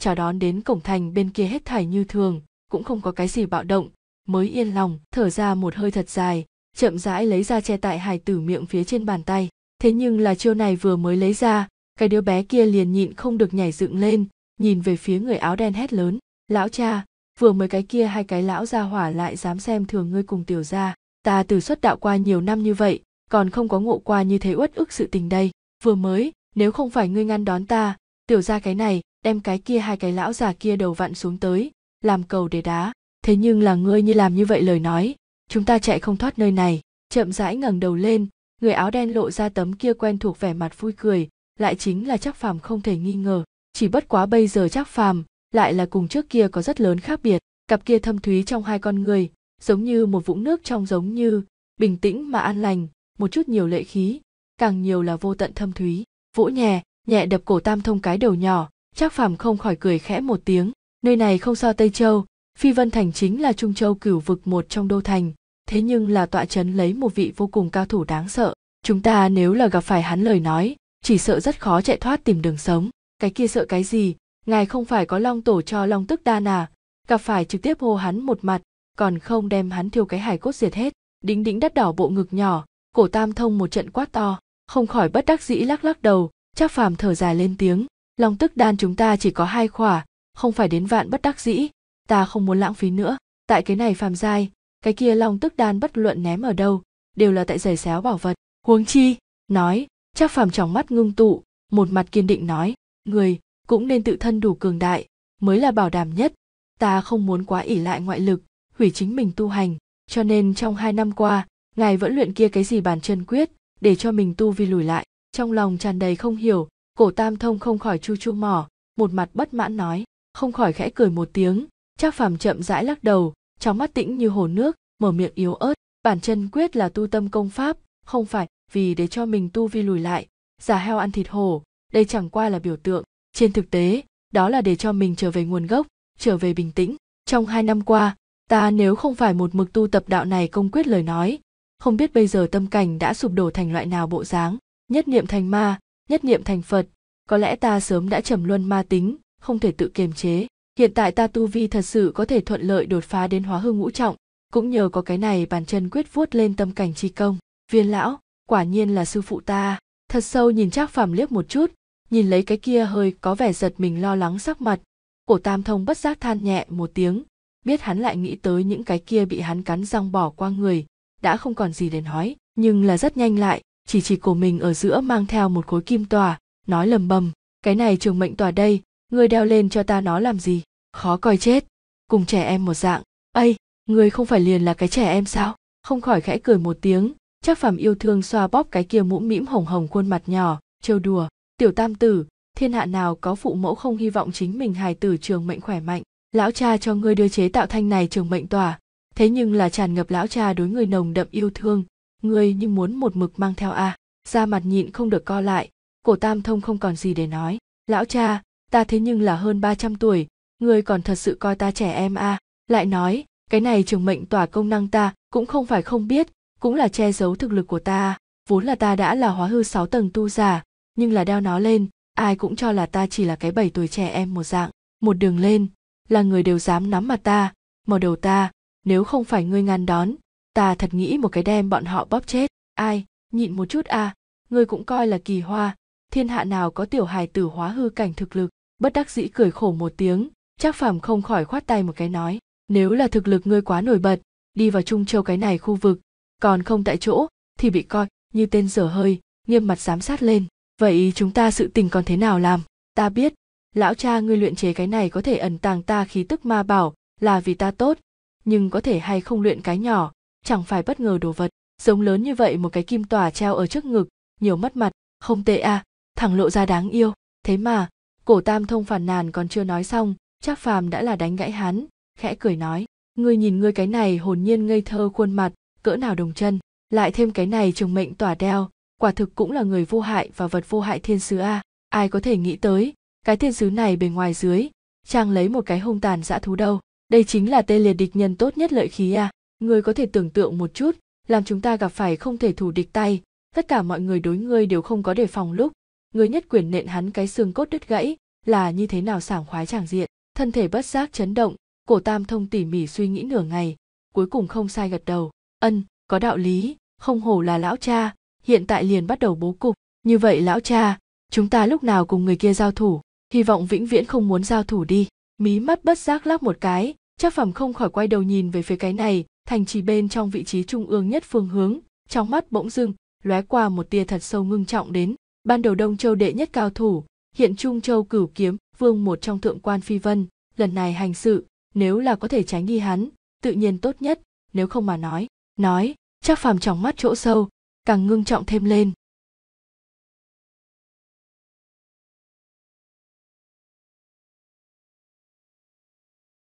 chào đón đến cổng thành bên kia hết thảy như thường cũng không có cái gì bạo động mới yên lòng thở ra một hơi thật dài chậm rãi lấy ra che tại hài tử miệng phía trên bàn tay thế nhưng là chiêu này vừa mới lấy ra cái đứa bé kia liền nhịn không được nhảy dựng lên nhìn về phía người áo đen hét lớn lão cha vừa mới cái kia hai cái lão gia hỏa lại dám xem thường ngươi cùng tiểu gia ta từ xuất đạo qua nhiều năm như vậy còn không có ngộ qua như thế uất ức sự tình đây vừa mới nếu không phải ngươi ngăn đón ta tiểu gia cái này đem cái kia hai cái lão già kia đầu vặn xuống tới làm cầu để đá thế nhưng là ngươi như làm như vậy lời nói chúng ta chạy không thoát nơi này chậm rãi ngẩng đầu lên người áo đen lộ ra tấm kia quen thuộc vẻ mặt vui cười lại chính là chắc phàm không thể nghi ngờ chỉ bất quá bây giờ chắc phàm lại là cùng trước kia có rất lớn khác biệt cặp kia thâm thúy trong hai con người giống như một vũng nước trong giống như bình tĩnh mà an lành một chút nhiều lệ khí càng nhiều là vô tận thâm thúy vỗ nhẹ nhẹ đập cổ tam thông cái đầu nhỏ chắc phàm không khỏi cười khẽ một tiếng nơi này không so tây châu phi vân thành chính là trung châu cửu vực một trong đô thành thế nhưng là tọa trấn lấy một vị vô cùng cao thủ đáng sợ chúng ta nếu là gặp phải hắn lời nói chỉ sợ rất khó chạy thoát tìm đường sống cái kia sợ cái gì ngài không phải có long tổ cho long tức đan à gặp phải trực tiếp hô hắn một mặt còn không đem hắn thiêu cái hải cốt diệt hết đính đính đắt đỏ bộ ngực nhỏ cổ tam thông một trận quát to không khỏi bất đắc dĩ lắc lắc đầu chắc phàm thở dài lên tiếng long tức đan chúng ta chỉ có hai khỏa không phải đến vạn bất đắc dĩ ta không muốn lãng phí nữa tại cái này phàm giai cái kia long tức đan bất luận ném ở đâu đều là tại giày xéo bảo vật huống chi nói chắc phàm trong mắt ngưng tụ một mặt kiên định nói người cũng nên tự thân đủ cường đại mới là bảo đảm nhất ta không muốn quá ỷ lại ngoại lực hủy chính mình tu hành cho nên trong hai năm qua ngài vẫn luyện kia cái gì bàn chân quyết để cho mình tu vi lùi lại trong lòng tràn đầy không hiểu cổ tam thông không khỏi chu chu mỏ một mặt bất mãn nói không khỏi khẽ cười một tiếng trác phàm chậm rãi lắc đầu trong mắt tĩnh như hồ nước mở miệng yếu ớt bản chân quyết là tu tâm công pháp không phải vì để cho mình tu vi lùi lại giả heo ăn thịt hổ đây chẳng qua là biểu tượng trên thực tế đó là để cho mình trở về nguồn gốc trở về bình tĩnh trong hai năm qua ta nếu không phải một mực tu tập đạo này công quyết lời nói không biết bây giờ tâm cảnh đã sụp đổ thành loại nào bộ dáng nhất niệm thành ma nhất niệm thành phật có lẽ ta sớm đã trầm luân ma tính không thể tự kiềm chế hiện tại ta tu vi thật sự có thể thuận lợi đột phá đến hóa hư ngũ trọng cũng nhờ có cái này bàn chân quyết vuốt lên tâm cảnh chi công viên lão quả nhiên là sư phụ ta thật sâu nhìn trác phàm liếc một chút nhìn lấy cái kia hơi có vẻ giật mình lo lắng sắc mặt cổ tam thông bất giác than nhẹ một tiếng biết hắn lại nghĩ tới những cái kia bị hắn cắn răng bỏ qua người đã không còn gì để nói nhưng là rất nhanh lại chỉ chỉ cổ mình ở giữa mang theo một khối kim tòa nói lầm bầm cái này trường mệnh tòa đây ngươi đeo lên cho ta nó làm gì khó coi chết cùng trẻ em một dạng ây ngươi không phải liền là cái trẻ em sao không khỏi khẽ cười một tiếng chắc phàm yêu thương xoa bóp cái kia mũm mĩm hồng hồng khuôn mặt nhỏ trêu đùa tiểu tam tử thiên hạ nào có phụ mẫu không hy vọng chính mình hài tử trường mệnh khỏe mạnh lão cha cho ngươi đưa chế tạo thanh này trường mệnh tỏa thế nhưng là tràn ngập lão cha đối người nồng đậm yêu thương ngươi như muốn một mực mang theo a à. da mặt nhịn không được co lại cổ tam thông không còn gì để nói lão cha ta thế nhưng là hơn 300 tuổi ngươi còn thật sự coi ta trẻ em a à. lại nói cái này trường mệnh tỏa công năng ta cũng không phải không biết cũng là che giấu thực lực của ta vốn là ta đã là hóa hư 6 tầng tu giả nhưng là đeo nó lên ai cũng cho là ta chỉ là cái bảy tuổi trẻ em một dạng một đường lên là người đều dám nắm mặt ta mở đầu ta nếu không phải ngươi ngăn đón ta thật nghĩ một cái đem bọn họ bóp chết ai nhịn một chút à ngươi cũng coi là kỳ hoa thiên hạ nào có tiểu hài tử hóa hư cảnh thực lực bất đắc dĩ cười khổ một tiếng chắc phàm không khỏi khoát tay một cái nói nếu là thực lực ngươi quá nổi bật đi vào trung châu cái này khu vực còn không tại chỗ thì bị coi như tên dở hơi nghiêm mặt giám sát lên vậy chúng ta sự tình còn thế nào làm ta biết lão cha ngươi luyện chế cái này có thể ẩn tàng ta khí tức ma bảo là vì ta tốt nhưng có thể hay không luyện cái nhỏ chẳng phải bất ngờ đồ vật giống lớn như vậy một cái kim tỏa treo ở trước ngực nhiều mất mặt không tệ à thẳng lộ ra đáng yêu thế mà cổ tam thông phản nàn còn chưa nói xong chắc phàm đã là đánh gãy hắn khẽ cười nói ngươi nhìn ngươi cái này hồn nhiên ngây thơ khuôn mặt cỡ nào đồng chân lại thêm cái này trùng mệnh tỏa đeo quả thực cũng là người vô hại và vật vô hại thiên sứ a ai có thể nghĩ tới cái thiên sứ này bề ngoài dưới trang lấy một cái hung tàn dã thú đâu đây chính là tê liệt địch nhân tốt nhất lợi khí à người có thể tưởng tượng một chút làm chúng ta gặp phải không thể thủ địch tay tất cả mọi người đối ngươi đều không có đề phòng lúc người nhất quyền nện hắn cái xương cốt đứt gãy là như thế nào sảng khoái tràng diện thân thể bất giác chấn động cổ tam thông tỉ mỉ suy nghĩ nửa ngày cuối cùng không sai gật đầu ân có đạo lý không hổ là lão cha hiện tại liền bắt đầu bố cục như vậy lão cha chúng ta lúc nào cùng người kia giao thủ hy vọng vĩnh viễn không muốn giao thủ đi mí mắt bất giác lắc một cái chắc phẩm không khỏi quay đầu nhìn về phía cái này thành trì bên trong vị trí trung ương nhất phương hướng trong mắt bỗng dưng lóe qua một tia thật sâu ngưng trọng đến ban đầu đông châu đệ nhất cao thủ hiện trung châu cửu kiếm vương một trong thượng quan phi vân lần này hành sự nếu là có thể tránh đi hắn tự nhiên tốt nhất nếu không mà nói nói chắc phàm trong mắt chỗ sâu càng ngưng trọng thêm lên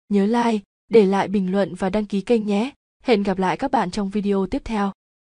nhớ like để lại bình luận và đăng ký kênh nhé hẹn gặp lại các bạn trong video tiếp theo